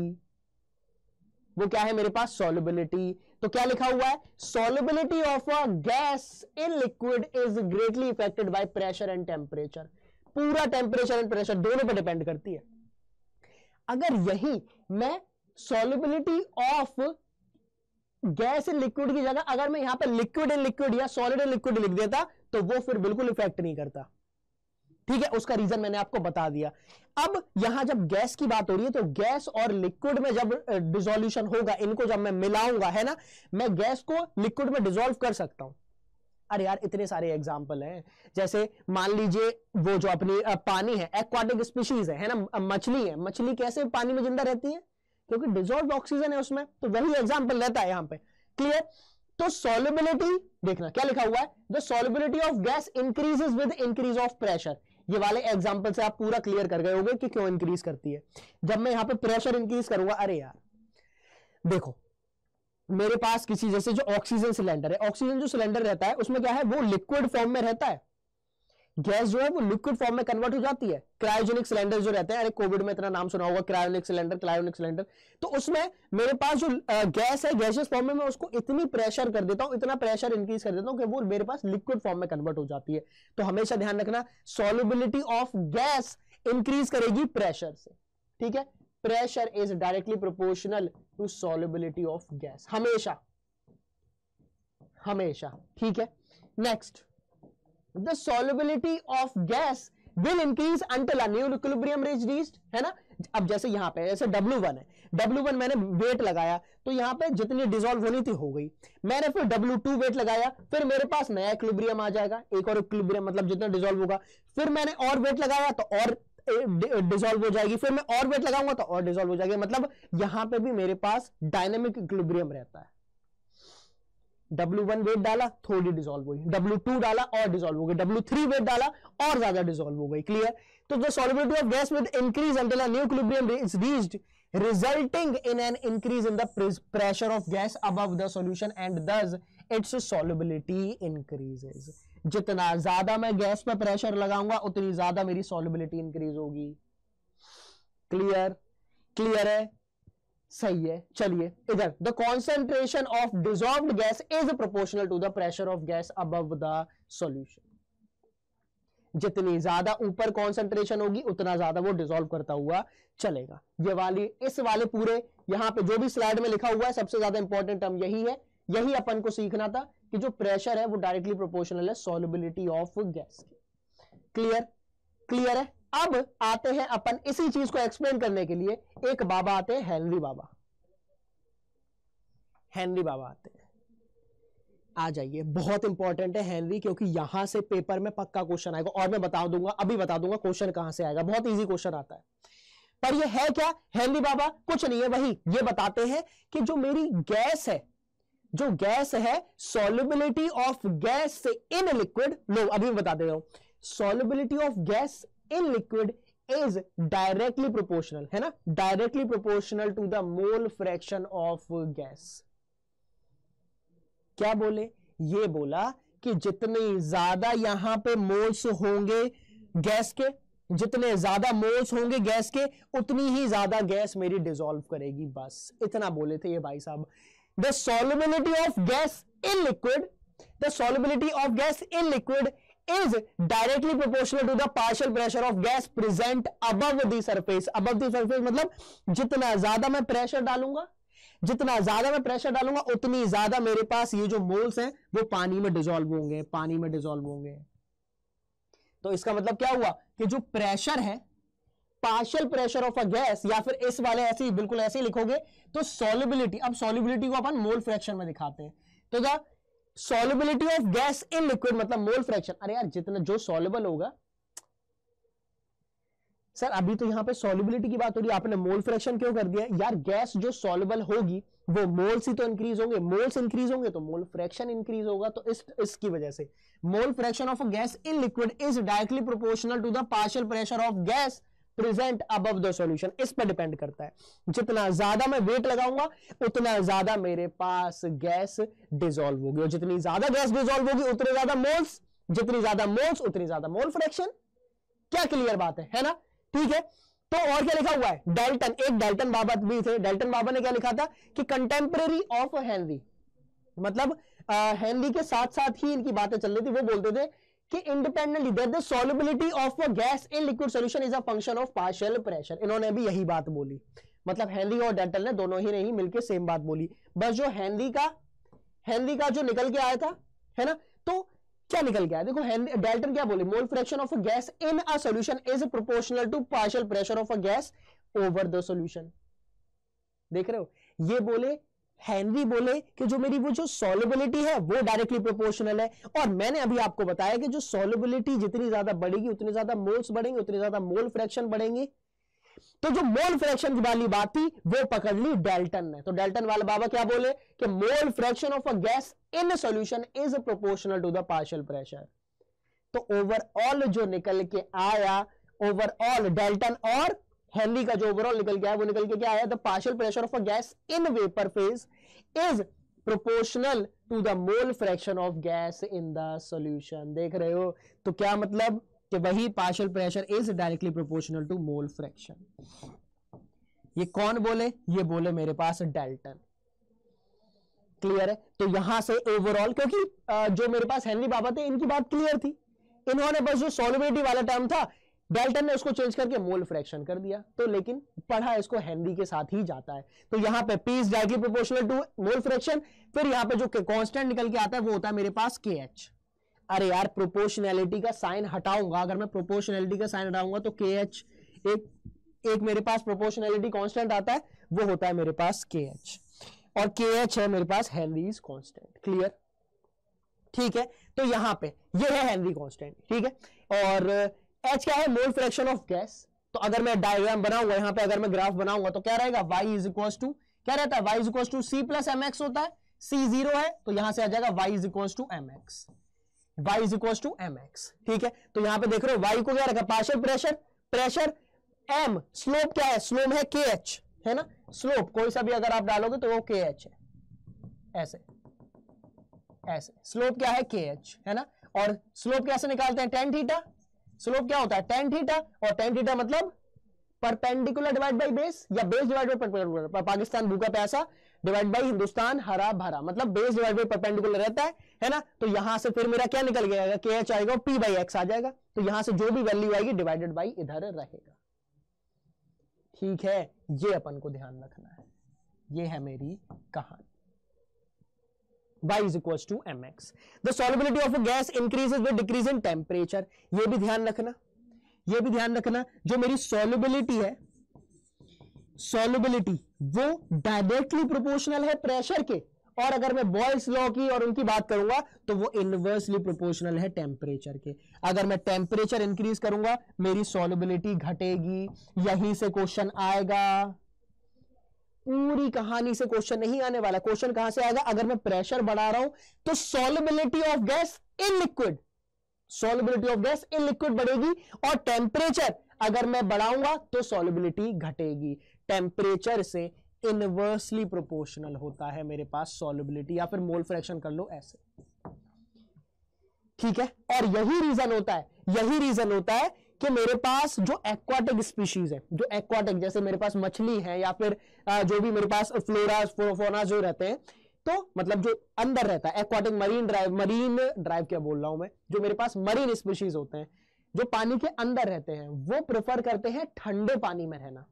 वो क्या है मेरे पास सोलिबिलिटी तो क्या लिखा हुआ है solubility of a gas in liquid is greatly affected by pressure and temperature पूरा टेम्परेचर एंड प्रेशर दोनों पर डिपेंड करती है अगर यही मैं solubility of gas in liquid की जगह अगर मैं यहां पर लिक्विड इन लिक्विड या सॉलिड इन लिक्विड लिख देता तो वो फिर बिल्कुल इफेक्ट नहीं करता ठीक है उसका रीजन मैंने आपको बता दिया अब यहां जब गैस की बात हो रही है तो गैस और लिक्विड में जब डिजोल्यूशन होगा इनको जब मैं मिलाऊंगा है ना मैं गैस को लिक्विड में डिजोल्व कर सकता हूं अरे यार इतने सारे एग्जाम्पल हैं जैसे मान लीजिए वो जो अपनी पानी है एक्वाटिक स्पीशीज है, है ना मछली है मछली कैसे पानी में जिंदा रहती है क्योंकि डिजोल्व ऑक्सीजन है उसमें तो वही एग्जाम्पल रहता है यहां पर क्लियर तो सोलिबिलिटी देखना क्या लिखा हुआ है the solubility of gas increases with increase of pressure ये वाले एग्जाम्पल से आप पूरा क्लियर कर गए होंगे कि क्यों इंक्रीज करती है जब मैं यहाँ पे प्रेशर इंक्रीज करूंगा अरे यार देखो मेरे पास किसी जैसे जो ऑक्सीजन सिलेंडर है ऑक्सीजन जो सिलेंडर रहता है उसमें क्या है वो लिक्विड फॉर्म में रहता है गैस जो है वो लिक्विड फॉर्म में कन्वर्ट हो जाती है क्रायोजेनिक सिलेंडर जो रहते हैं अरे कोविड में इतना नाम सुना होगा क्रायोनिक सिलेंडर क्रायोनिक सिलेंडर तो उसमें मेरे पास जो गैस है गैसियस फॉर्म में मैं उसको इतनी प्रेशर कर देता हूं इतना प्रेशर इंक्रीज कर देता हूं कि वो मेरे पास लिक्विड फॉर्म में कन्वर्ट हो जाती है तो हमेशा ध्यान रखना सोलिबिलिटी ऑफ गैस इंक्रीज करेगी प्रेशर से ठीक है pressure is directly proportional to solubility of gas हमेशा हमेशा ठीक है next the solubility of gas will increase until new रेज रीच्ड है ना अब जैसे यहाँ पे जैसे W1 है W1 मैंने वेट लगाया तो यहाँ पे जितनी डिजोल्व होनी थी हो गई मैंने फिर W2 वेट लगाया फिर मेरे पास नया इक्विलिब्रियम आ जाएगा एक और इक्विलिब्रियम मतलब जितना डिजोल्व होगा फिर मैंने और वेट लगाया तो और डिजोल्व हो जाएगी फिर मैं और वेट लगाऊंगा तो और डिजोल्व हो जाएगी मतलब यहां पे भी मेरे पास डायनेमिक इक्लिब्रियम रहता है W1 वेट डाला थोड़ी डिजोल्व हुई W2 डाला और डिजोल्व हो गई W3 वेट डाला और ज्यादा डिजोल्व हो गई क्लियर तो the solubility of gas with increase until equilibrium is reached resulting in an increase in the pressure of gas above the solution and thus its solubility increases जितना ज्यादा मैं gas पर प्रेशर लगाऊंगा उतनी ज्यादा मेरी सॉलिबिलिटी इंक्रीज होगी clear clear है सही है चलिए इधर the concentration of dissolved gas is proportional to the pressure of gas अब द सोल्यूशन जितनी ज्यादा ऊपर कॉन्सेंट्रेशन होगी उतना ज्यादा वो डिजोल्व करता हुआ चलेगा ये वाली इस वाले पूरे यहां पे जो भी स्लाइड में लिखा हुआ है सबसे ज्यादा इंपॉर्टेंट टर्म यही है यही अपन को सीखना था कि जो प्रेशर है वो डायरेक्टली प्रोपोर्शनल है solubility of gas clear clear है अब आते हैं अपन इसी चीज को एक्सप्लेन करने के लिए एक बाबा आते हैं हेनरी बाबा हेनरी बाबा आते हैं आ जाइए बहुत इंपॉर्टेंट है हेनरी क्योंकि यहां से पेपर में पक्का क्वेश्चन आएगा और मैं बता दूंगा अभी बता दूंगा क्वेश्चन कहां से आएगा बहुत इजी क्वेश्चन आता है पर ये है क्या हेनरी बाबा कुछ नहीं है वही ये बताते हैं कि जो मेरी गैस है जो गैस है solubility of gas in liquid लो अभी बता दे रहा हूं solubility of gas in liquid is directly proportional है ना directly proportional to the mole fraction of gas क्या बोले ये बोला कि जितने ज्यादा यहां पे मोल्स होंगे गैस के जितने ज्यादा मोल्स होंगे गैस के उतनी ही ज्यादा गैस मेरी डिजोल्व करेगी बस इतना बोले थे ये भाई साहब the solubility of gas in liquid the solubility of gas in liquid is directly proportional to the partial pressure of gas present above the surface above the surface मतलब जितना ज्यादा मैं प्रेशर डालूंगा जितना ज्यादा मैं प्रेशर डालूंगा उतनी ज्यादा मेरे पास ये जो मोल्स हैं वो पानी में डिजोल्व होंगे पानी में डिजोल्व होंगे तो इसका मतलब क्या हुआ कि जो प्रेशर है partial pressure of a gas या फिर इस वाले ऐसे ही बिल्कुल ऐसे ही लिखोगे तो सॉलिबिलिटी अब सॉलिबिलिटी को अपन मोल फ्रैक्शन में दिखाते हैं तो solubility of gas in liquid मतलब मोल फ्रैक्शन अरे यार जितना जो सॉलिबल होगा सर अभी तो यहां पे सॉलिबिलिटी की बात हो रही है आपने मोल फ्रैक्शन क्यों कर दिया यार गैस जो सॉलिबल होगी वो मोल्स ही तो इंक्रीज होंगे मोल्स इंक्रीज होंगे तो मोल फ्रैक्शन इंक्रीज होगा तो इस इसकी वजह से mole fraction of gas in liquid is directly proportional to the partial pressure of gas present above the solution इस पर डिपेंड करता है जितना ज्यादा मैं वेट लगाऊंगा उतना ज्यादा मेरे पास गैस डिजोल्व होगी और जितनी ज्यादा गैस डिजोल्व होगी उतने ज्यादा मोल्स जितनी ज्यादा मोल्स उतनी ज्यादा मोल फ्रैक्शन क्या क्लियर बात है है ना ठीक है तो और क्या लिखा हुआ है डेल्टन एक डेल्टन बाबा भी थे डेल्टन बाबा ने क्या लिखा था कि कंटेम्प्रेरी ऑफ हेनरी मतलब हेनरी के साथ साथ ही इनकी बातें चल रही थी वो बोलते थे कि independently that the solubility of a gas in liquid solution is a function of partial pressure इन्होंने भी यही बात बोली मतलब हेनरी और डेंटल ने दोनों ही नहीं ही मिलकर सेम बात बोली बस जो हेनरी का हेनरी का जो निकल के आया था है ना तो क्या निकल गया देखो डेल्टन क्या बोले mole fraction of a gas in a solution is proportional to partial pressure of a gas over the solution देख रहे हो ये बोले हेनरी बोले कि जो मेरी वो जो सोलिबिलिटी है वो डायरेक्टली प्रोपोर्शनल है और मैंने अभी आपको बताया कि जो सोलिबिलिटी जितनी ज्यादा बढ़ेगी उतनी ज्यादा मोल्स बढ़ेंगे उतनी ज्यादा मोल फ्रैक्शन बढ़ेंगे तो जो मोल फ्रैक्शन वाली बात थी वो पकड़ ली डेल्टन ने तो डेल्टन वाले बाबा क्या बोले कि mole fraction of a gas in solution is proportional to the partial pressure तो ओवरऑल जो निकल के आया ओवरऑल डेल्टन और हेनरी का जो ओवरऑल निकल गया है वो निकल के क्या आया the partial pressure of a gas in vapour phase is proportional to the mole fraction of gas in the solution देख रहे हो तो क्या मतलब कि वही partial pressure is directly proportional to mole fraction ये कौन बोले ये बोले मेरे पास डेल्टन क्लियर है तो यहां से ओवरऑल क्योंकि जो मेरे पास हेनरी बाबा थे इनकी बात क्लियर थी इन्होंने बस जो सॉल्युबिलिटी वाला टर्म था बेल्टन ने उसको चेंज करके मोल फ्रैक्शन कर दिया तो लेकिन पढ़ा इसको हेनरी के साथ ही जाता है तो यहाँ पे P is directly proportional to mole fraction फिर यहाँ पे जो कांस्टेंट निकल के आता है वो होता है मेरे पास के एच अरे यार प्रोपोर्शनैलिटी का साइन हटाऊंगा अगर मैं प्रोपोर्शनैलिटी का साइन हटाऊंगा तो के एच एक एक मेरे पास प्रोपोर्शनैलिटी कॉन्स्टेंट आता है वो होता है मेरे पास के एच और के एच है मेरे पास हेनरी इज कॉन्स्टेंट क्लियर ठीक है तो यहां पे ये है हेनरी कांस्टेंट ठीक है और एच क्या है मोल फ्रैक्शन ऑफ गैस तो अगर मैं डायग्राम बनाऊंगा यहां पे अगर मैं ग्राफ बनाऊंगा तो क्या रहेगा वाई इज इक्वल टू क्या रहता है Y is equal to C plus M X होता है सी जीरो है तो यहां से आ जाएगा Y is equal to M X Y is equal to M X ठीक है तो यहां पे देख रहे हो वाई को क्या रखा partial pressure pressure M slope क्या है स्लोप है के एच है ना स्लोप कोई सा भी अगर आप डालोगे तो वो के एच है ऐसे ऐसे स्लोप क्या है के एच है ना और स्लोप कैसे निकालते हैं टेन थीटा स्लोप क्या होता है टेन थीटा और टेन थीटा मतलब परपेंडिकुलर डिवाइड बाई बेस या base divide by perpendicular Pakistan भूखा पैसा डिवाइड बाई हिंदुस्तान हरा भरा मतलब बेस डिवाइड बाई परपेंडिकुलर रहता है है ना तो यहां से फिर मेरा क्या निकल गया के एच आएगा पी बाई एक्स आ जाएगा तो यहां से जो भी वैल्यू आएगी डिवाइडेड बाई इधर रहेगा ठीक है ये अपन को ध्यान रखना है ये है मेरी कहानी y is equals to mx the solubility of a gas increases with decrease in temperature ये भी ध्यान रखना ये भी ध्यान रखना जो मेरी solubility है solubility वो directly proportional है pressure के और अगर मैं बॉयल्स लॉ की और उनकी बात करूंगा तो वो इनवर्सली प्रोपोर्शनल है टेम्परेचर के अगर मैं टेम्परेचर इंक्रीज करूंगा मेरी सॉलिबिलिटी घटेगी यहीं से क्वेश्चन आएगा पूरी कहानी से क्वेश्चन नहीं आने वाला क्वेश्चन कहां से आएगा अगर मैं प्रेशर बढ़ा रहा हूं तो solubility of gas in liquid solubility of gas in liquid बढ़ेगी और टेम्परेचर अगर मैं बढ़ाऊंगा तो सॉलिबिलिटी घटेगी टेम्परेचर से इनवर्सली प्रोपोर्शनल होता है मेरे पास सॉलिबिलिटी या फिर मोल फ्रैक्शन कर लो ऐसे ठीक है और यही रीजन होता है यही रीजन होता है कि तो मेरे पास जो एक्वाटिक स्पीशीज है जो एक्वाटिक जैसे मेरे पास मछली है या फिर जो भी मेरे पास फ्लोरा फोना जो रहते हैं तो मतलब जो अंदर रहता है aquatic marine drive marine drive क्या बोल रहा हूं मैं जो मेरे पास मरीन स्पीशीज होते हैं जो पानी के अंदर रहते हैं वो प्रेफर करते हैं ठंडे पानी में रहना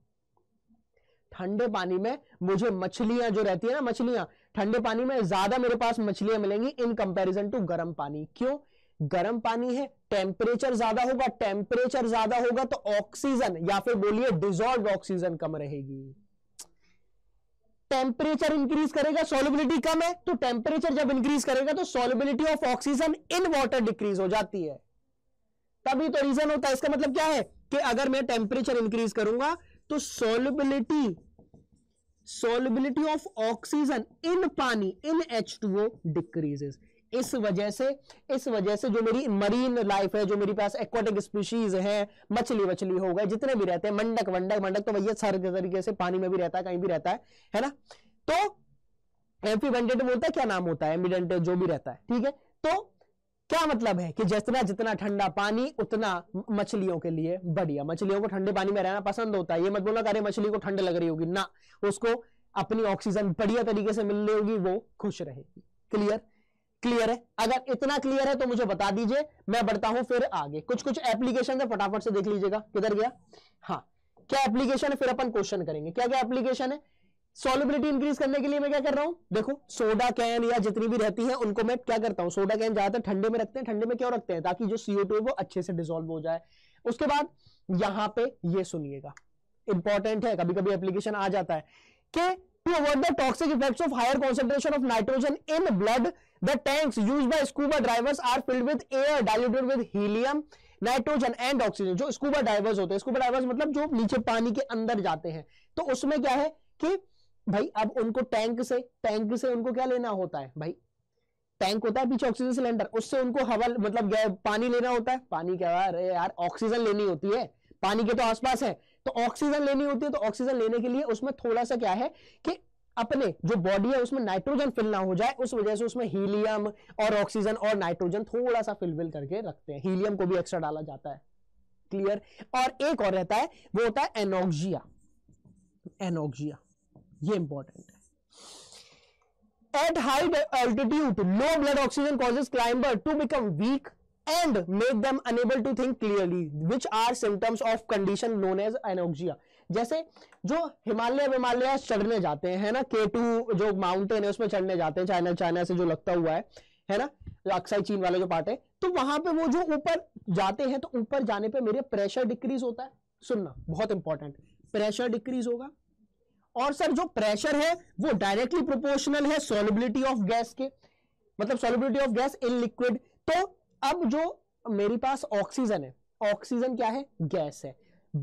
ठंडे पानी में मुझे मछलियां जो रहती है ना मछलियां ठंडे पानी में ज्यादा मेरे पास मछलियां मिलेंगी इन कंपैरिजन टू गर्म पानी क्यों गर्म पानी है टेम्परेचर ज्यादा होगा टेम्परेचर ज्यादा होगा तो ऑक्सीजन या फिर बोलिए डिजॉल्व ऑक्सीजन कम रहेगी टेम्परेचर इंक्रीज करेगा सोलिबिलिटी कम है तो टेम्परेचर जब इंक्रीज करेगा तो solubility of oxygen in water decrease हो जाती है तभी तो रीजन होता है इसका मतलब क्या है कि अगर मैं टेम्परेचर इंक्रीज करूंगा तो solubility solubility of oxygen in पानी in H two O decreases इस वजह से इस वजह से जो मेरी मरीन लाइफ है जो मेरे पास एक्वाटिक स्पीशीज है मछली वछली हो गए जितने भी रहते हैं मंडक वंडक मंडक तो भैया सारे तरीके से पानी में भी रहता है कहीं भी रहता है है ना तो एम्फीबेंटेट e बोलता है क्या नाम होता है एम्बीडेंटेट जो भी रहता है ठीक है तो क्या मतलब है कि जितना जितना ठंडा पानी उतना मछलियों के लिए बढ़िया मछलियों को ठंडे पानी में रहना पसंद होता है ये मत बोलना अरे मछली को ठंड लग रही होगी ना उसको अपनी ऑक्सीजन बढ़िया तरीके से मिल रही होगी वो खुश रहेगी क्लियर क्लियर है अगर इतना क्लियर है तो मुझे बता दीजिए मैं बढ़ता हूं फिर आगे कुछ कुछ एप्लीकेशन है फटाफट से देख लीजिएगा किधर गया हाँ क्या एप्लीकेशन है फिर अपन क्वेश्चन करेंगे क्या क्या एप्लीकेशन है सोलिबिलिटी इंक्रीज करने के लिए मैं क्या कर रहा हूं देखो सोडा कैन या जितनी भी रहती है उनको मैं क्या करता हूं सोडा कैन ज्यादातर ठंडे में रखते हैं ठंडे में क्यों रखते हैं ताकि जो सीओ टू है वो अच्छे से डिजोल्व हो जाए उसके बाद यहां पे ये सुनिएगा इंपॉर्टेंट है कभी कभी एप्लीकेशन आ जाता है कि to avoid the toxic effects of higher concentration of nitrogen in blood the tanks use by scuba drivers are filled with air diluted with helium nitrogen and oxygen जो स्कूबा डाइवर्स होते हैं scuba divers मतलब जो नीचे पानी के अंदर जाते हैं तो उसमें क्या है कि भाई अब उनको टैंक से टैंक से उनको क्या लेना होता है भाई टैंक होता है पीछे ऑक्सीजन सिलेंडर उससे उनको हवा मतलब पानी लेना होता है पानी क्या अरे यार ऑक्सीजन लेनी होती है पानी के तो आसपास है तो ऑक्सीजन लेनी होती है तो ऑक्सीजन लेने के लिए उसमें थोड़ा सा क्या है कि अपने जो बॉडी है उसमें नाइट्रोजन फिल ना हो जाए उस वजह से उसमें हीलियम और ऑक्सीजन और नाइट्रोजन थोड़ा सा फिल विल करके रखते हैं हीलियम को भी एक्स्ट्रा डाला जाता है क्लियर और एक और रहता है वो होता है एनोक्जिया एनोक्जिया ये इंपॉर्टेंट है at high altitude low blood oxygen causes climber to become weak and make them unable to think clearly which are symptoms of condition known as anoxia जैसे जो हिमालय हिमालय चढ़ने जाते हैं है ना के टू जो माउंटेन है उसमें चढ़ने जाते हैं चाइना चाइना से जो लगता हुआ है है ना अक्साई चीन वाला जो पार्ट है तो वहां पे वो जो ऊपर जाते हैं तो ऊपर जाने पे मेरे प्रेशर डिक्रीज होता है सुनना बहुत इंपॉर्टेंट प्रेशर डिक्रीज होगा और सर जो प्रेशर है वो डायरेक्टली प्रोपोर्शनल है सोलिबिलिटी ऑफ गैस के मतलब solubility of gas in liquid तो अब जो मेरे पास ऑक्सीजन है ऑक्सीजन क्या है गैस है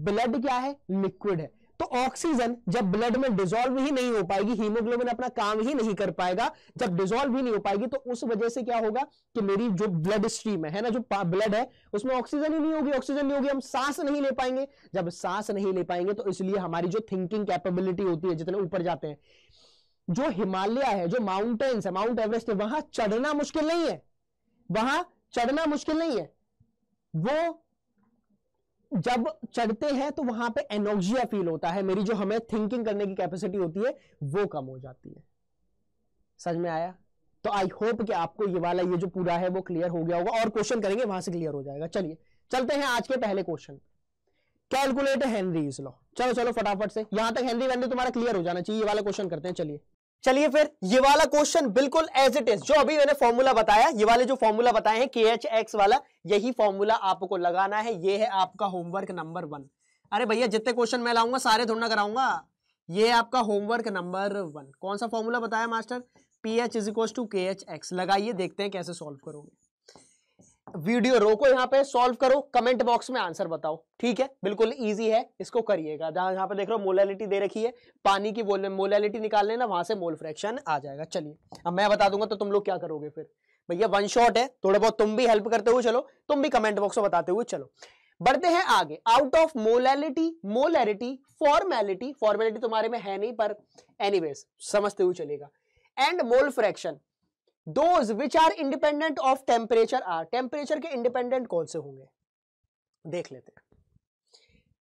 ब्लड क्या है लिक्विड है तो ऑक्सीजन जब ब्लड में डिजोल्व ही नहीं हो पाएगी हीमोग्लोबिन अपना काम ही नहीं कर पाएगा जब डिजोल्व ही नहीं हो पाएगी तो उस वजह से क्या होगा कि मेरी जो ब्लड स्ट्रीम है ना जो ब्लड है उसमें ऑक्सीजन ही नहीं होगी ऑक्सीजन नहीं होगी हम सांस नहीं ले पाएंगे जब सांस नहीं ले पाएंगे तो इसलिए हमारी जो थिंकिंग कैपेबिलिटी होती है जितने ऊपर जाते हैं जो हिमालय है जो माउंटेन्स है माउंट एवरेस्ट है वहां चढ़ना मुश्किल नहीं है वहां चढ़ना मुश्किल नहीं है वो जब चढ़ते हैं तो वहां पे एनोक्जिया फील होता है मेरी जो हमें थिंकिंग करने की कैपेसिटी होती है वो कम हो जाती है समझ में आया तो आई होप कि आपको ये वाला ये जो पूरा है वो क्लियर हो गया होगा और क्वेश्चन करेंगे वहां से क्लियर हो जाएगा चलिए चलते हैं आज के पहले क्वेश्चन कैलकुलेट इज लॉ चलो चलो फटाफट से यहां तक हेनरी वेनरी तुम्हारा क्लियर हो जाना चाहिए ये वाला क्वेश्चन करते हैं चलिए चलिए फिर ये वाला क्वेश्चन बिल्कुल एज इट इज जो अभी मैंने फॉर्मूला बताया ये वाले जो फॉर्मूला बताए हैं के एच एक्स वाला यही फॉर्मूला आपको लगाना है ये है आपका होमवर्क नंबर वन अरे भैया जितने क्वेश्चन मैं लाऊंगा सारे थोड़ा कराऊंगा ये है आपका होमवर्क नंबर वन कौन सा फॉर्मूला बताया master P H is equal to K H X लगाइए देखते हैं कैसे सॉल्व करोगे वीडियो रोको यहाँ पे सॉल्व करो कमेंट बॉक्स में आंसर बताओ ठीक है बिल्कुल इजी है इसको करिएगा जहां यहाँ पे देख रहे हो मोलैलिटी दे रखी है पानी की मोलैलिटी निकाल लेना वहां से मोल फ्रैक्शन आ जाएगा चलिए अब मैं बता दूंगा तो तुम लोग क्या करोगे फिर भैया वन शॉट है थोड़ा बहुत तुम भी हेल्प करते हुए चलो तुम भी कमेंट बॉक्स में बताते हुए चलो बढ़ते हैं आगे out of molality molarity formality formality तुम्हारे में है नहीं पर एनी समझते हुए चलेगा and mole fraction those which are independent of temperature are temperature के इंडिपेंडेंट कौन से होंगे देख लेते हैं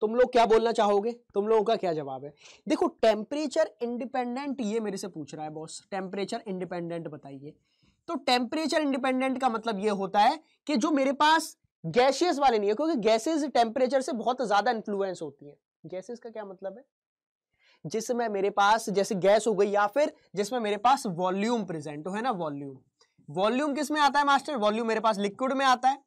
तुम लोग क्या बोलना चाहोगे तुम लोगों का क्या जवाब है देखो टेम्परेचर इंडिपेंडेंट ये मेरे से पूछ रहा है बॉस टेम्परेचर इंडिपेंडेंट बताइए तो टेम्परेचर इंडिपेंडेंट का मतलब ये होता है कि जो मेरे पास गैसियस वाले नहीं है क्योंकि गैसेस टेम्परेचर से बहुत ज्यादा इंफ्लुएंस होती है गैसेस का क्या मतलब है जिसमें मेरे पास जैसे गैस हो गई या फिर जिसमें मेरे पास वॉल्यूम प्रेजेंट हो है ना वॉल्यूम वॉल्यूम किस में आता है मास्टर वॉल्यूम मेरे पास लिक्विड में आता है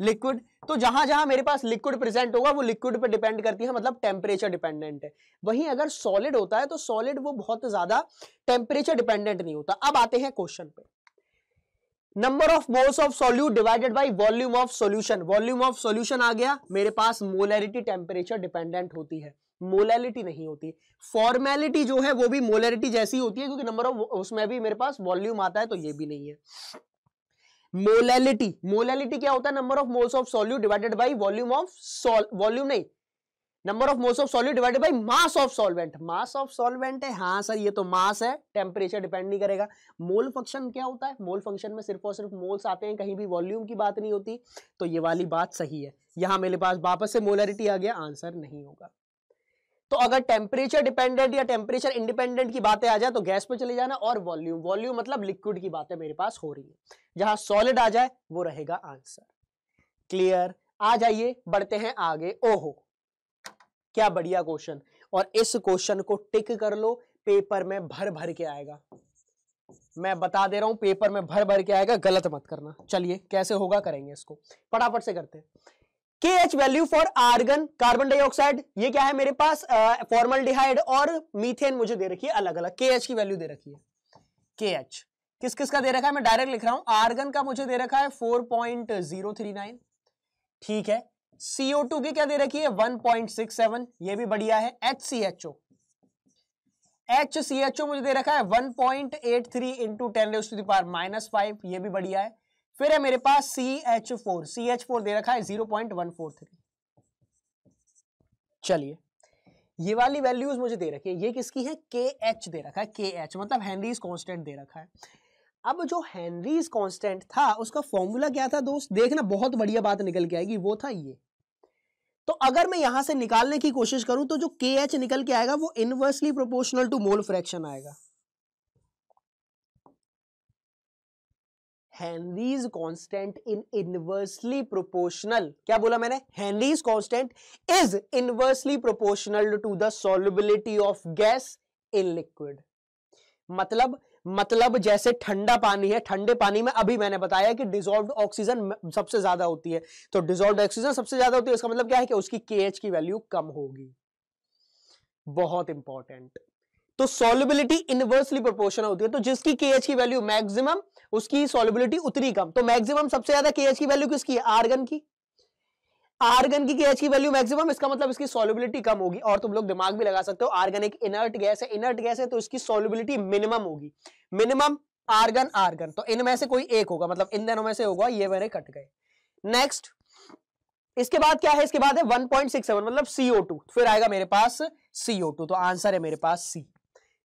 लिक्विड तो जहां जहां मेरे पास लिक्विड प्रेजेंट होगा वो लिक्विड पे डिपेंड करती है मतलब टेम्परेचर डिपेंडेंट है वहीं अगर सॉलिड होता है तो सॉलिड वो बहुत ज्यादा टेम्परेचर डिपेंडेंट नहीं होता अब आते हैं क्वेश्चन पे number of moles of solute divided by volume of solution volume of solution आ गया मेरे पास मोलरिटी टेम्परेचर डिपेंडेंट होती है मोलैलिटी नहीं होती फॉर्मेलिटी जो है वो भी मोलैलिटी जैसी होती है क्योंकि नंबर ऑफ उसमें भी मेरे पास वॉल्यूम आता है तो ये भी नहीं है मोलैलिटी मोलैलिटी क्या होता है number of moles of solute divided by volume of sol volume नहीं number of moles of solute divided by mass of solvent mass of solvent है हाँ सर ये तो मास है टेम्परेचर डिपेंड नहीं करेगा मोल फंक्शन क्या होता है मोल फंक्शन में सिर्फ और सिर्फ मोल्स आते हैं कहीं भी वॉल्यूम की बात नहीं होती तो ये वाली बात सही है यहां मेरे पास वापस से मोलरिटी आ गया आंसर नहीं होगा तो अगर टेम्परेचर डिपेंडेंट या टेम्परेचर इंडिपेंडेंट की बातें आ जाए तो गैस पे चले जाना और वॉल्यूम वॉल्यूम मतलब लिक्विड की बातें मेरे पास हो रही है जहां सॉलिड आ जाए वो रहेगा आंसर क्लियर आ जाइए बढ़ते हैं आगे ओहो क्या बढ़िया क्वेश्चन और इस क्वेश्चन को टिक कर लो पेपर में भर भर के आएगा मैं बता दे रहा हूं पेपर में भर भर के आएगा गलत मत करना चलिए कैसे होगा करेंगे इसको फटाफट से करते हैं K H value for argon carbon dioxide ये क्या है मेरे पास फॉर्मल डिहाइड और मीथेन मुझे दे रखी है अलग अलग के एच की वैल्यू दे रखी है के एच किस किस का दे रखा है मैं डायरेक्ट लिख रहा हूं आर्गन का मुझे दे रखा है four point zero three nine ठीक है सीओ टू की क्या दे रखी है वन पॉइंट सिक्स सेवन ये भी बढ़िया है एच ओ मुझे दे रखा है one point eight three into ten power minus five ये भी बढ़िया है फिर है मेरे पास C H four C H four दे रखा है zero point one four three चलिए ये वाली वैल्यूज मुझे दे रखी है ये किसकी है के एच दे रखा है के एच मतलब हेनरीज कॉन्स्टेंट दे रखा है अब जो हेनरीज कॉन्स्टेंट था उसका फॉर्मूला क्या था दोस्त देखना बहुत बढ़िया बात निकल के आएगी वो था ये तो अगर मैं यहां से निकालने की कोशिश करूं तो जो के एच निकल के आएगा वो inversely proportional to mole fraction आएगा Henry's constant in inversely proportional क्या बोला मैंने Henry's constant is inversely proportional to the solubility of gas in liquid मतलब मतलब जैसे ठंडा पानी है ठंडे पानी में अभी मैंने बताया कि डिजोल्व ऑक्सीजन सबसे ज्यादा होती है तो डिजोल्व ऑक्सीजन सबसे ज्यादा होती है इसका मतलब क्या है कि उसकी के की वैल्यू कम होगी बहुत इंपॉर्टेंट तो सोलिबिलिटी इनवर्सली प्रोपोर्शनल होती है तो जिसकी के की वैल्यू मैक्सिमम उसकी सोलिबिलिटी उतनी कम तो मैक्सिमम सबसे ज्यादा के की वैल्यू किसकी है आर्गन की आर्गन की के की वैल्यू मैक्सिमम इसका मतलब इसकी सोलिबिलिटी कम होगी और तुम लोग दिमाग भी लगा सकते हो आर्गन एक इनर्ट गैस है इनर्ट गैस है तो इसकी सोलिबिलिटी मिनिमम होगी मिनिमम आर्गन आर्गन तो इनमें से कोई एक होगा मतलब इन दोनों में से होगा ये मेरे कट गए नेक्स्ट इसके बाद क्या है इसके बाद है 1.67 मतलब CO2 फिर आएगा मेरे पास CO2 तो आंसर है मेरे पास सी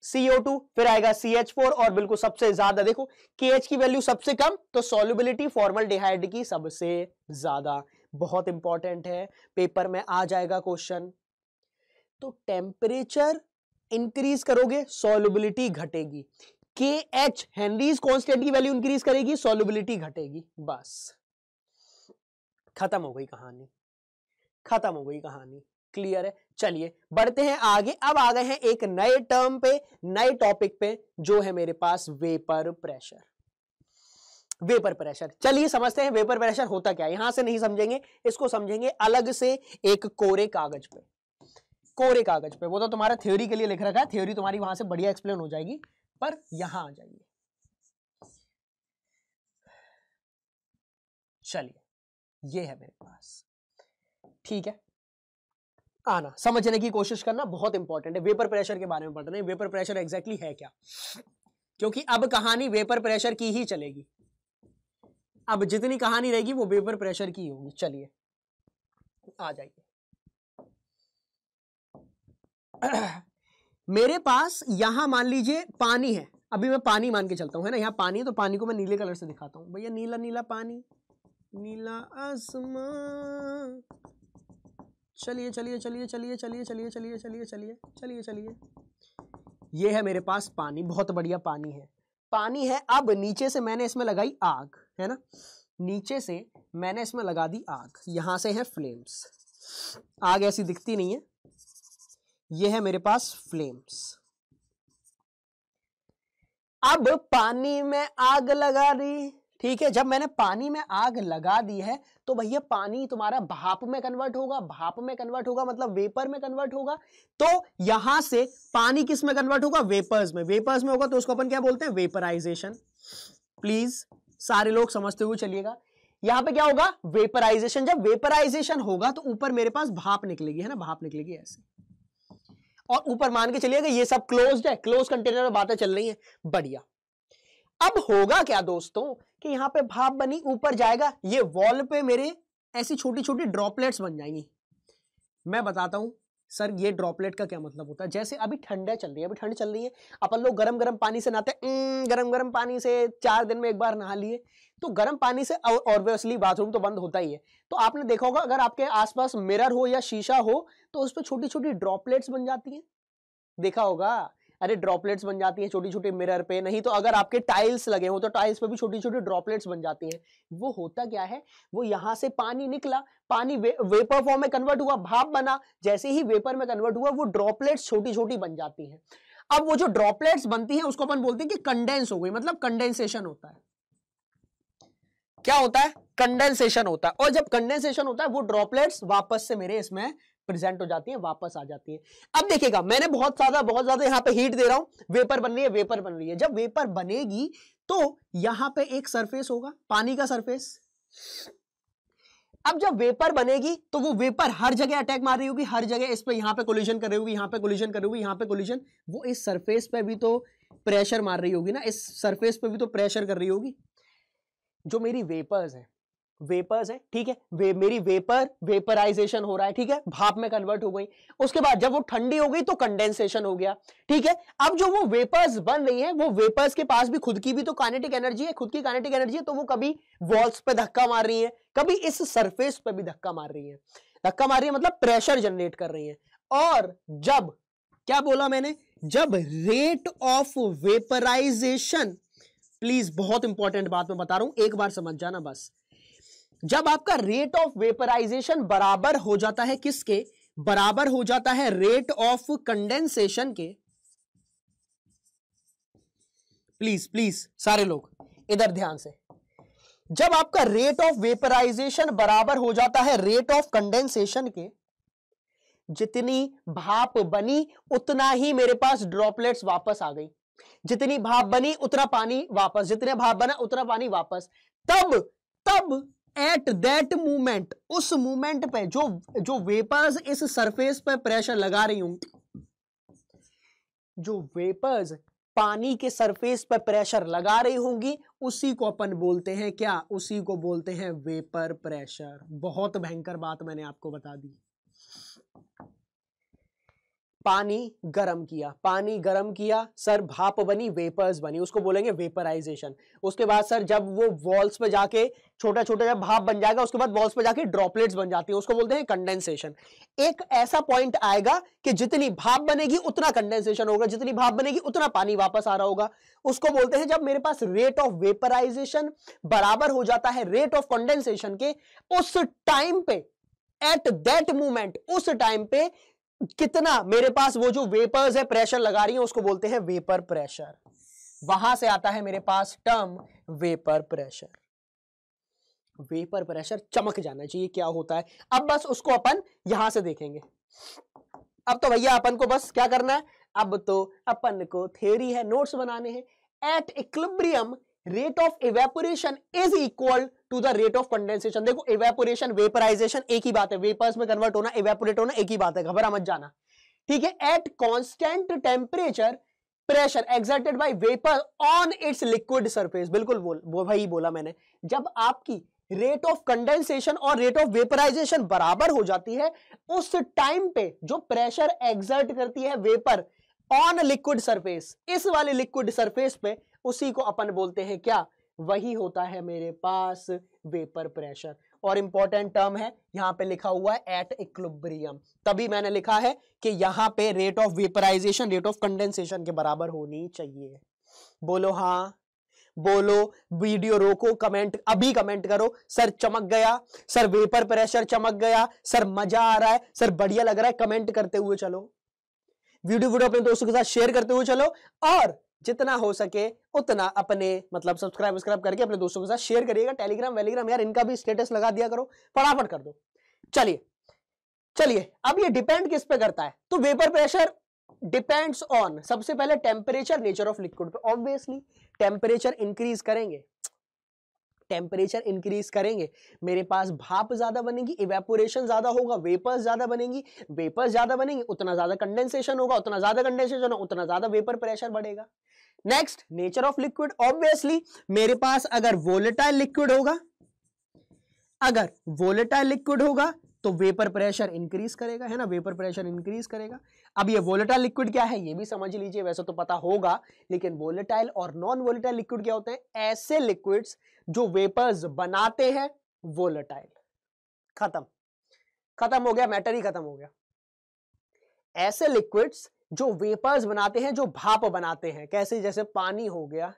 CO2 फिर आएगा CH4 और बिल्कुल सबसे ज्यादा देखो KH की वैल्यू सबसे कम तो सोलिबिलिटी फॉर्मल डिहाइड की सबसे ज्यादा बहुत इंपॉर्टेंट है पेपर में आ जाएगा क्वेश्चन तो टेम्परेचर इंक्रीज करोगे सोलिबिलिटी घटेगी के एच हेनरीज कॉन्स्टेंट की वैल्यू इंक्रीज करेगी सोलिबिलिटी घटेगी बस खत्म हो गई कहानी खत्म हो गई कहानी क्लियर है चलिए बढ़ते हैं आगे अब आ गए हैं एक नए टर्म पे नए टॉपिक पे जो है मेरे पास वेपर प्रेशर वेपर प्रेशर चलिए समझते हैं वेपर प्रेशर होता क्या है यहां से नहीं समझेंगे इसको समझेंगे अलग से एक कोरे कागज पे कोरे कागज पे वो तो तुम्हारा थ्योरी के लिए लिख रखा है थ्योरी तुम्हारी वहां से बढ़िया एक्सप्लेन हो जाएगी पर यहां आ जाइए चलिए ये है मेरे पास ठीक है आना समझने की कोशिश करना बहुत इंपॉर्टेंट है वेपर प्रेशर के बारे में पढ़ रहे हैं वेपर प्रेशर एग्जैक्टली है क्या क्योंकि अब कहानी वेपर प्रेशर की ही चलेगी अब जितनी कहानी रहेगी वो वेपर प्रेशर की होगी चलिए आ जाइए [CLEARS THROAT] मेरे पास यहां मान लीजिए पानी है अभी मैं पानी मान के चलता हूँ है ना यहाँ पानी है तो पानी को मैं नीले कलर से दिखाता हूँ भैया नीला नीला पानी नीला आसमान चलिए चलिए चलिए चलिए चलिए चलिए चलिए चलिए चलिए चलिए चलिए ये है मेरे पास पानी बहुत बढ़िया पानी है पानी है अब नीचे से मैंने इसमें लगाई आग है ना नीचे से मैंने इसमें लगा दी आग यहाँ से है फ्लेम्स आग ऐसी दिखती नहीं है ये है मेरे पास फ्लेम्स अब पानी में आग लगा दी ठीक है जब मैंने पानी में आग लगा दी है तो भैया पानी तुम्हारा भाप में कन्वर्ट होगा भाप में कन्वर्ट होगा मतलब वेपर में कन्वर्ट होगा तो यहां से पानी किस में कन्वर्ट होगा वेपर्स में वेपर्स में होगा तो उसको अपन क्या बोलते हैं वेपराइजेशन प्लीज सारे लोग समझते हुए चलिएगा यहां पे क्या होगा वेपराइजेशन जब वेपराइजेशन होगा तो ऊपर मेरे पास भाप निकलेगी है ना भाप निकलेगी ऐसे और ऊपर मान के चलिएगा ये सब क्लोज्ड है क्लोज कंटेनर में बातें चल रही है बढ़िया अब होगा क्या दोस्तों कि यहां पे भाप बनी ऊपर जाएगा ये वॉल पे मेरे ऐसी छोटी छोटी ड्रॉपलेट्स बन जाएंगी मैं बताता हूं सर ये ड्रॉपलेट का क्या मतलब होता है जैसे अभी ठंडा चल रही है अभी ठंड चल रही है अपन लोग गरम गरम पानी से नहाते हैं गरम गरम पानी से चार दिन में एक बार नहा लिए तो गरम पानी से ऑब्वियसली बाथरूम तो बंद होता ही है तो आपने देखा होगा अगर आपके आसपास मिरर हो या शीशा हो तो उस पर छोटी छोटी ड्रॉपलेट्स बन जाती है देखा होगा अरे ड्रॉपलेट्स बन जाती हैं छोटी छोटी मिरर पे नहीं तो अगर आपके टाइल्स लगे हो तो टाइल्स पे भी छोटी छोटी ड्रॉपलेट्स बन जाती हैं वो होता क्या है वो यहाँ से पानी निकला पानी वे, वेपर फॉर्म में कन्वर्ट हुआ भाप बना जैसे ही वेपर में कन्वर्ट हुआ वो ड्रॉपलेट्स छोटी छोटी बन जाती है अब वो जो ड्रॉपलेट्स बनती है उसको अपन बोलते हैं कि कंडेंस हो गई मतलब कंडेंसेशन होता है क्या होता है कंडेंसेशन होता है और जब कंडेंसेशन होता है वो ड्रॉपलेट्स वापस से मेरे इसमें प्रेजेंट हो जाती है वापस आ जाती है अब देखिएगा मैंने बहुत ज्यादा बहुत ज्यादा यहाँ पे हीट दे रहा हूं वेपर बन रही है वेपर बन रही है जब वेपर बनेगी तो यहां पे एक सरफेस होगा पानी का सरफेस अब जब वेपर बनेगी तो वो वेपर हर जगह अटैक मार रही होगी हर जगह इस पे यहां पे कोलिजन कर रही होगी यहां पे कोलिजन कर रही होगी यहां पे कोलिजन वो इस सरफेस पे भी तो प्रेशर मार रही होगी ना इस सरफेस पे भी तो प्रेशर कर रही होगी जो मेरी वेपर्स हैं वेपर्स है ठीक है वे, मेरी वेपर वेपराइजेशन हो रहा है ठीक है भाप में कन्वर्ट हो गई उसके बाद जब वो ठंडी हो गई तो कंडेंसेशन हो गया ठीक है अब जो वो वेपर्स बन रही है वो वेपर्स के पास भी खुद की भी तो कानेटिक एनर्जी है खुद की कानेटिक एनर्जी है तो वो कभी वॉल्स पे धक्का मार रही है कभी इस सरफेस पर भी धक्का मार रही है धक्का मार रही है मतलब प्रेशर जनरेट कर रही है और जब क्या बोला मैंने जब रेट ऑफ वेपराइजेशन प्लीज बहुत इंपॉर्टेंट बात मैं बता रहा हूं एक बार समझ जाना बस जब आपका रेट ऑफ वेपराइजेशन बराबर हो जाता है किसके बराबर हो जाता है रेट ऑफ कंडेंसेशन के प्लीज प्लीज सारे लोग इधर ध्यान से जब आपका रेट ऑफ वेपराइजेशन बराबर हो जाता है रेट ऑफ कंडेंसेशन के जितनी भाप बनी उतना ही मेरे पास ड्रॉपलेट्स वापस आ गई जितनी भाप बनी उतना पानी वापस जितने भाप बना उतना पानी वापस तब तब एट दैट मूमेंट उस मूमेंट पे जो जो वेपर्स इस सरफेस पे प्रेशर लगा रही होंगी जो वेपर्स पानी के सरफेस पर प्रेशर लगा रही होंगी उसी को अपन बोलते हैं क्या उसी को बोलते हैं वेपर प्रेशर बहुत भयंकर बात मैंने आपको बता दी पानी गर्म किया पानी गर्म किया सर भाप बनी वेपर्स बनी उसको बोलेंगे वेपराइजेशन उसके बाद सर जब वो वॉल्स पे जाके छोटा छोटा जब भाप बन जाएगा उसके बाद वॉल्स पे जाके ड्रॉपलेट्स बन जाती है उसको बोलते हैं कंडेंसेशन एक ऐसा पॉइंट आएगा कि जितनी भाप बनेगी उतना कंडेंसेशन होगा जितनी भाप बनेगी उतना पानी वापस आ रहा होगा उसको बोलते हैं जब मेरे पास रेट ऑफ वेपराइजेशन बराबर हो जाता है रेट ऑफ कंडेंसेशन के उस टाइम पे एट दैट मोमेंट उस टाइम पे कितना मेरे पास वो जो वेपर्स है प्रेशर लगा रही है उसको बोलते हैं वेपर प्रेशर वहां से आता है मेरे पास term vapour pressure vapour pressure चमक जाना चाहिए क्या होता है अब बस उसको अपन यहां से देखेंगे अब तो भैया अपन को बस क्या करना है अब तो अपन को थ्योरी है नोट्स बनाने हैं at equilibrium rate of evaporation is equal to the rate of condensation देखो इवेपोरेशन वेपराइजेशन एक ही बात है वेपर्स में कन्वर्ट होना इवेपोरेट होना एक ही बात है घबरा मत जाना ठीक है at constant temperature pressure exerted by vapour on its liquid surface बिल्कुल बोल, बो भाई बोला मैंने जब आपकी रेट ऑफ कंडेंसेशन और रेट ऑफ वेपराइजेशन बराबर हो जाती है उस टाइम पे जो प्रेशर एक्सर्ट करती है वेपर ऑन लिक्विड सरफेस इस वाले लिक्विड सरफेस पे उसी को अपन बोलते हैं क्या वही होता है मेरे पास वेपर प्रेशर और इंपॉर्टेंट टर्म है यहां पे लिखा हुआ है एट इक्लुब्रियम तभी मैंने लिखा है कि यहां पे rate of vaporisation rate of condensation के बराबर होनी चाहिए बोलो हाँ बोलो वीडियो रोको कमेंट अभी कमेंट करो सर चमक गया सर वेपर प्रेशर चमक गया सर मजा आ रहा है सर बढ़िया लग रहा है कमेंट करते हुए चलो वीडियो वीडियो अपने दोस्तों के साथ शेयर करते हुए चलो और जितना हो सके उतना अपने मतलब सब्सक्राइब वस्क्राइब करके अपने दोस्तों के साथ शेयर करिएगा टेलीग्राम वेलीग्राम यार इनका भी स्टेटस लगा दिया करो फटाफट कर दो चलिए चलिए अब ये डिपेंड किस पे करता है तो वेपर प्रेशर डिपेंड्स ऑन सबसे पहले टेम्परेचर नेचर ऑफ लिक्विड पे ऑब्वियसली टेम्परेचर इंक्रीज करेंगे टेम्परेचर इंक्रीज करेंगे मेरे पास भाप ज़्यादा बनेगी इवेपोरेशन ज़्यादा होगा वेपर्स ज़्यादा बनेंगी वेपर्स ज़्यादा बनेंगी उतना ज़्यादा कंडेंसेशन होगा उतना ज़्यादा कंडेंसेशन होगा उतना ज़्यादा वेपर प्रेशर बढ़ेगा next nature of liquid obviously मेरे पास अगर वोलेटाइल लिक्विड होगा अगर वोलेटाइल लिक्विड होगा तो वेपर प्रेशर इंक्रीज करेगा है ना वेपर प्रेशर इंक्रीज करेगा अब ये वोलेटाइल लिक्विड क्या है ये भी समझ लीजिए वैसे तो पता होगा लेकिन वोलेटाइल और नॉन वोलेटाइल लिक्विड क्या होते हैं ऐसे लिक्विड्स जो वेपर्स बनाते हैं वोलेटाइल खत्म खत्म हो गया मैटर ही खत्म हो गया ऐसे लिक्विड्स जो वेपर्स बनाते हैं जो भाप बनाते हैं कैसे जैसे पानी हो गया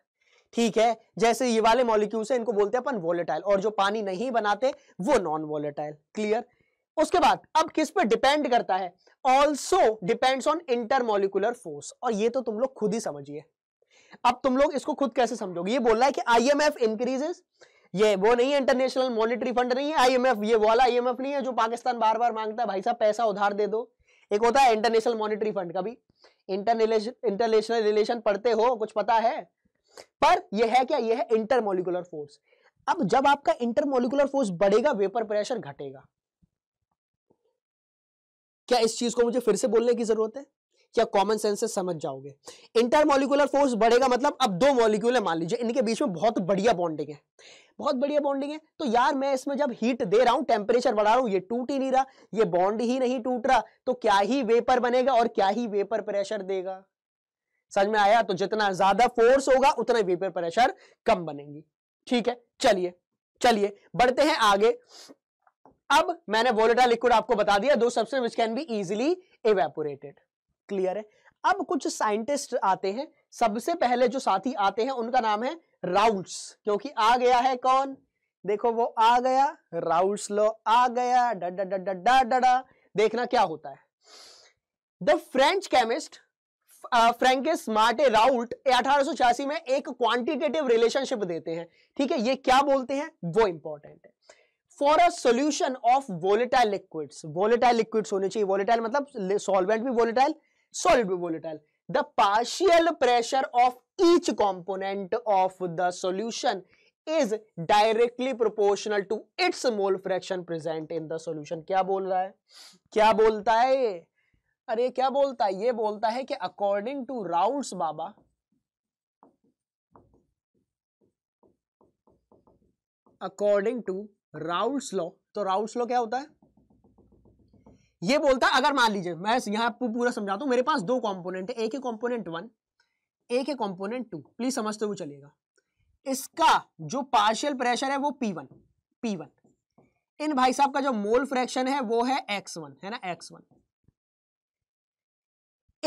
ठीक है जैसे ये वाले मॉलिक्यूल्स हैं इनको बोलते हैं अपन वोलेटाइल और जो पानी नहीं बनाते वो नॉन वोलेटाइल क्लियर उसके बाद अब किस पे डिपेंड करता है also depends on intermolecular force और ये तो तुम लोग खुद ही समझिए अब तुम लोग इसको खुद कैसे समझोगे ये बोल रहा है कि आईएमएफ इंक्रीजेस ये वो नहीं है इंटरनेशनल मॉनिटरी फंड नहीं है आईएमएफ ये वाला आईएमएफ नहीं है जो पाकिस्तान बार बार मांगता है भाई साहब पैसा उधार दे दो एक होता है इंटरनेशनल मॉनिटरी फंड का भी इंटरनेशनल रिलेशन पढ़ते हो कुछ पता है पर यह है क्या यह है इंटरमोलिकुलर फोर्स अब जब आपका इंटरमोलिकुलर फोर्स बढ़ेगा वेपर प्रेशर घटेगा क्या इस चीज को मुझे फिर से बोलने की जरूरत है क्या कॉमन सेंस से समझ जाओगे इंटरमोलिकुलर फोर्स बढ़ेगा मतलब अब दो मॉलिक्यूल है मान लीजिए इनके बीच में बहुत बढ़िया बॉन्डिंग है बहुत बढ़िया बॉन्डिंग है तो यार मैं इसमें जब हीट दे रहा हूं टेम्परेचर बढ़ा रहा हूं ये टूट ही नहीं रहा ये बॉन्ड ही नहीं टूट रहा तो क्या ही वेपर बनेगा और क्या ही वेपर प्रेशर देगा समझ में आया तो जितना ज्यादा फोर्स होगा उतना वेपर प्रेशर कम बनेगी ठीक है चलिए चलिए बढ़ते हैं आगे अब मैंने वोलेटा लिक्विड आपको बता दिया दो सबसे which can be easily evaporated clear है अब कुछ साइंटिस्ट आते हैं सबसे पहले जो साथी आते हैं उनका नाम है राउल्स क्योंकि आ गया है कौन देखो वो आ गया राउल्स लो आ गया डा डा डा डा डा देखना क्या होता है the French chemist Francois Marie Raoult अठारह में एक क्वांटिटेटिव रिलेशनशिप देते हैं ठीक है ये क्या बोलते हैं वो इंपॉर्टेंट है for a solution of volatile liquid volatile liquid होने चाहिए वोलेटाइल मतलब सोलवेंट भी वोलेटाइल सॉलिड भी volatile the partial pressure of each component of the solution is directly proportional to its mole fraction present in the solution क्या बोल रहा है क्या बोलता है ये अरे क्या बोलता है ये बोलता है कि अकॉर्डिंग टू राउंड बाबा अकॉर्डिंग टू राउल्स लॉ तो राउल्स लॉ क्या होता है ये बोलता है अगर मान लीजिए मैं यहाँ आपको पूरा समझाता हूँ मेरे पास दो कॉम्पोनेंट है एक है कॉम्पोनेंट वन एक है कॉम्पोनेंट टू प्लीज समझते हुए चलेगा इसका जो पार्शियल प्रेशर है वो P one P one in भाई साहब का जो मोल फ्रैक्शन है वो है एक्स वन है ना एक्स वन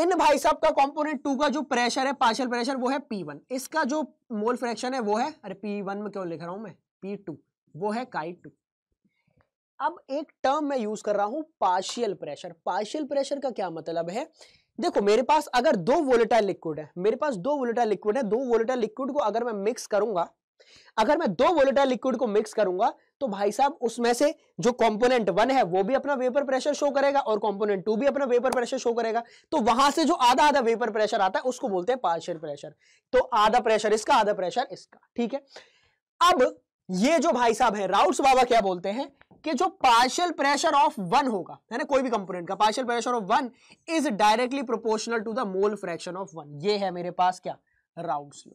इन भाई साहब का कंपोनेंट टू का जो प्रेशर है पार्शियल प्रेशर वो है पी वन इसका जो मोल फ्रैक्शन है वो है अरे पी वन में क्यों लिख रहा हूं मैं पी टू वो है काइट अब एक टर्म मैं यूज कर रहा हूं पार्शियल प्रेशर पार्शियल प्रेशर का क्या मतलब है देखो मेरे पास अगर दो वोलेटाइल लिक्विड है मेरे पास दो वोलेटाइल लिक्विड है दो वोलेटाइल लिक्विड को अगर मैं मिक्स करूंगा अगर मैं दो वोलेटाइल लिक्विड को मिक्स करूंगा तो भाई साहब उसमें से जो कंपोनेंट वन है वो भी अपना वेपर प्रेशर शो करेगा और कंपोनेंट टू भी अपना वेपर प्रेशर शो करेगा तो वहां से जो आधा आधा वेपर प्रेशर आता है उसको बोलते हैं पार्शियल प्रेशर तो आधा प्रेशर इसका आधा प्रेशर इसका ठीक है अब ये जो भाई साहब है राउट्स बाबा क्या बोलते हैं कि जो पार्शियल प्रेशर ऑफ वन होगा है ना कोई भी कंपोनेंट का partial pressure of one is directly proportional to the mole fraction of one ये है मेरे पास क्या राउंड लो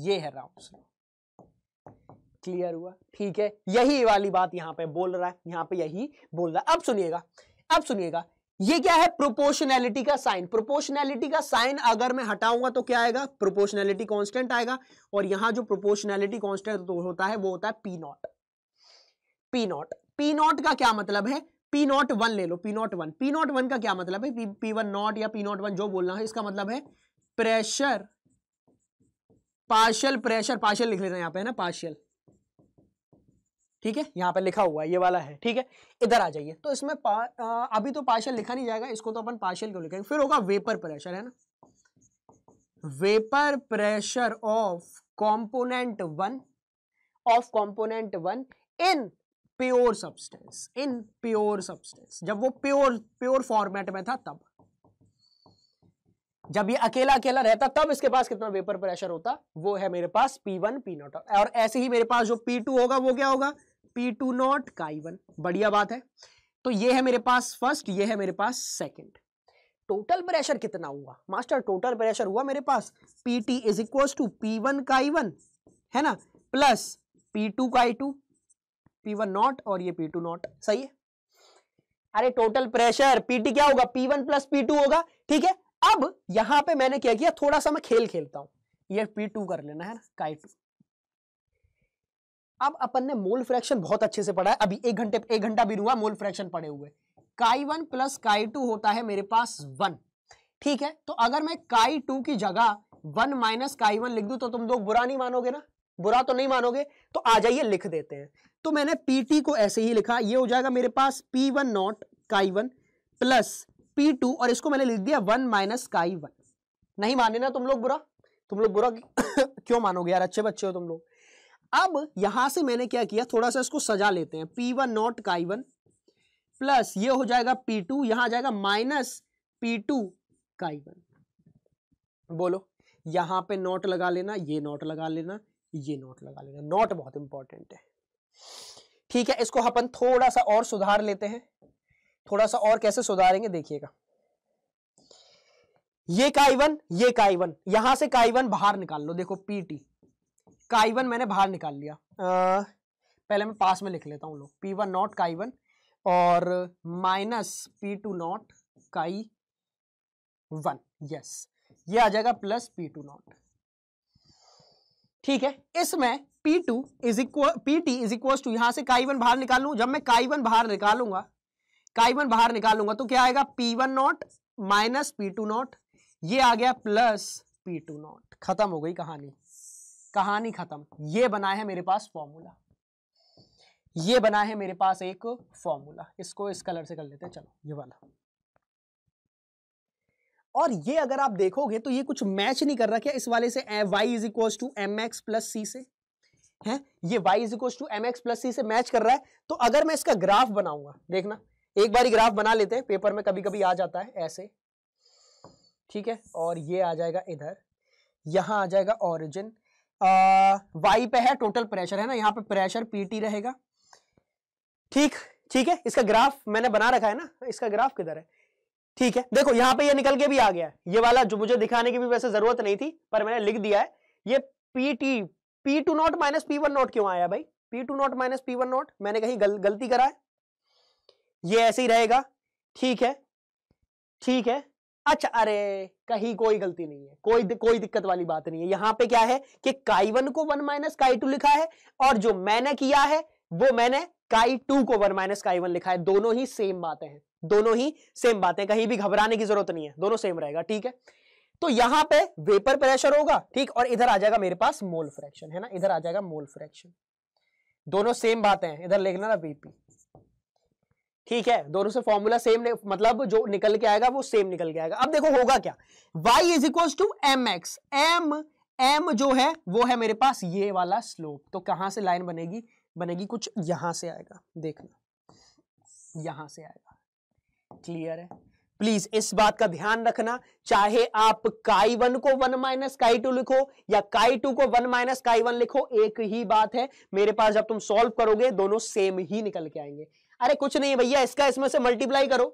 ये है राउंड लो क्लियर हुआ ठीक है यही वाली बात यहां पे बोल रहा है यहां पे यही बोल रहा है अब सुनिएगा अब सुनिएगा ये क्या है प्रोपोर्शनैलिटी का साइन प्रोपोर्शनैलिटी का साइन अगर मैं हटाऊंगा तो क्या आएगा प्रोपोर्शनैलिटी कांस्टेंट आएगा और यहां जो प्रोपोर्शनैलिटी तो कांस्टेंट होता है वो होता है P naught P naught P naught का क्या मतलब है पी नॉट वन ले लो P naught one P naught one का क्या मतलब है पी वन नॉट या पी नॉट वन जो बोलना है इसका मतलब है प्रेशर पार्शियल प्रेशर पार्शियल लिख लेते हैं यहां पर है ना पार्शियल ठीक है यहाँ पे लिखा हुआ है ये वाला है ठीक है इधर आ जाइए तो इसमें आ, अभी तो पार्शियल लिखा नहीं जाएगा इसको तो अपन पार्शियल क्यों लिखेंगे फिर होगा वेपर प्रेशर है ना vapour pressure of component one of component one in pure substance in pure substance जब वो प्योर प्योर फॉर्मेट में था तब जब ये अकेला अकेला रहता तब इसके पास कितना वेपर प्रेशर होता वो है मेरे पास पी वन पी नॉट और ऐसे ही मेरे पास जो पी टू होगा वो क्या होगा पी टू नॉट का बढ़िया बात है तो ये है मेरे पास फर्स्ट ये है मेरे पास सेकंड टोटल प्रेशर कितना हुआ मास्टर टोटल प्रेशर हुआ मेरे पास P T is equal to P one chi one है ना प्लस पी टू का पी वन नॉट और ये पी टू नॉट सही है अरे टोटल प्रेशर पीटी क्या होगा P one plus P two होगा ठीक है अब यहां पे मैंने क्या किया थोड़ा सा मैं खेल खेलता हूं ये पी टू कर लेना है ना काई टू अब अपन ने मोल फ्रैक्शन बहुत अच्छे से पढ़ा है अभी एक घंटे एक घंटा भी हुआ मोल फ्रैक्शन पढ़े हुए काई वन प्लस काई टू होता है मेरे पास वन ठीक है तो अगर मैं काई टू की जगह वन माइनस काई वन लिख दू तो तुम लोग बुरा नहीं मानोगे ना बुरा तो नहीं मानोगे तो आ जाइए लिख देते हैं तो मैंने पीटी को ऐसे ही लिखा ये हो जाएगा मेरे पास P one naught chi one plus P two और इसको मैंने लिख दिया वन माइनस काई वन नहीं माने ना तुम लोग बुरा तुम लोग बुरा [COUGHS] क्यों मानोगे यार अच्छे बच्चे हो तुम लोग अब यहां से मैंने क्या किया थोड़ा सा इसको सजा लेते हैं P one naught chi one plus ये हो जाएगा पी टू यहां जाएगा minus P two chi one बोलो यहां पे नॉट लगा लेना ये नॉट लगा लेना ये नॉट लगा लेना नॉट बहुत इंपॉर्टेंट है ठीक है इसको अपन थोड़ा सा और सुधार लेते हैं थोड़ा सा और कैसे सुधारेंगे देखिएगा ये काइवन ये काइवन यहां से काइवन बाहर निकाल लो देखो पीटी काइवन मैंने बाहर निकाल लिया आ, पहले मैं पास में लिख लेता हूं लो पी वन नॉट काइवन और minus P two naught chi one yes ये आ जाएगा प्लस पी टू नॉट ठीक है इसमें P two is equal P T is equal to यहां से काई वन बाहर निकाल लू जब मैं काइवन बाहर निकालूंगा काइवन बाहर निकाल लूंगा तो क्या आएगा P one not minus P two naught ये आ गया प्लस पी टू नॉट खत्म हो गई कहानी कहानी खत्म ये बना है मेरे पास फॉर्मूला ये बना है मेरे पास एक फॉर्मूला इसको इस कलर से कर लेते हैं चलो ये वाला और ये अगर आप देखोगे तो ये कुछ मैच नहीं कर रहा क्या इस वाले से Y is equal to M X plus C से है ये Y is equal to M X plus C से मैच कर रहा है तो अगर मैं इसका ग्राफ बनाऊंगा देखना एक बार ग्राफ बना लेते हैं पेपर में कभी कभी आ जाता है ऐसे ठीक है और ये आ जाएगा इधर यहां आ जाएगा ऑरिजिन वाई पे है टोटल प्रेशर है ना यहाँ पे प्रेशर पीटी रहेगा ठीक ठीक है इसका ग्राफ मैंने बना रखा है ना इसका ग्राफ किधर है ठीक है देखो यहाँ पे ये निकल के भी आ गया ये वाला जो मुझे दिखाने की भी वैसे जरूरत नहीं थी पर मैंने लिख दिया है ये P T P two naught minus P one naught क्यों आया भाई P two naught minus P one naught मैंने कहीं गल, गलती करा है ये ऐसे ही रहेगा ठीक है ठीक है अच्छा अरे कहीं कोई गलती नहीं है कोई कोई दिक्कत वाली बात नहीं है यहां पे क्या है कि काई वन को वन माइनस काई टू लिखा है और जो मैंने किया है वो मैंने काई टू को वन माइनस काई वन लिखा है दोनों ही सेम बातें हैं दोनों ही सेम बातें कहीं भी घबराने की जरूरत नहीं है दोनों सेम रहेगा ठीक है तो यहां पे वेपर प्रेशर होगा ठीक और इधर आ जाएगा मेरे पास मोल फ्रैक्शन है ना इधर आ जाएगा मोल फ्रैक्शन दोनों सेम बातें हैं इधर लिखना ना वीपी ठीक है दोनों से फॉर्मूला सेम मतलब जो निकल के आएगा वो सेम निकल के आएगा अब देखो होगा क्या Y is equal to M X M M जो है वो है मेरे पास ये वाला स्लोप तो कहां से लाइन बनेगी बनेगी कुछ यहां से आएगा देखना यहां से आएगा क्लियर है प्लीज इस बात का ध्यान रखना चाहे आप काई वन को वन माइनस काई टू लिखो या काई टू को वन माइनस काई वन लिखो एक ही बात है मेरे पास जब तुम सॉल्व करोगे दोनों सेम ही निकल के आएंगे अरे कुछ नहीं भैया इसका इसमें से मल्टीप्लाई करो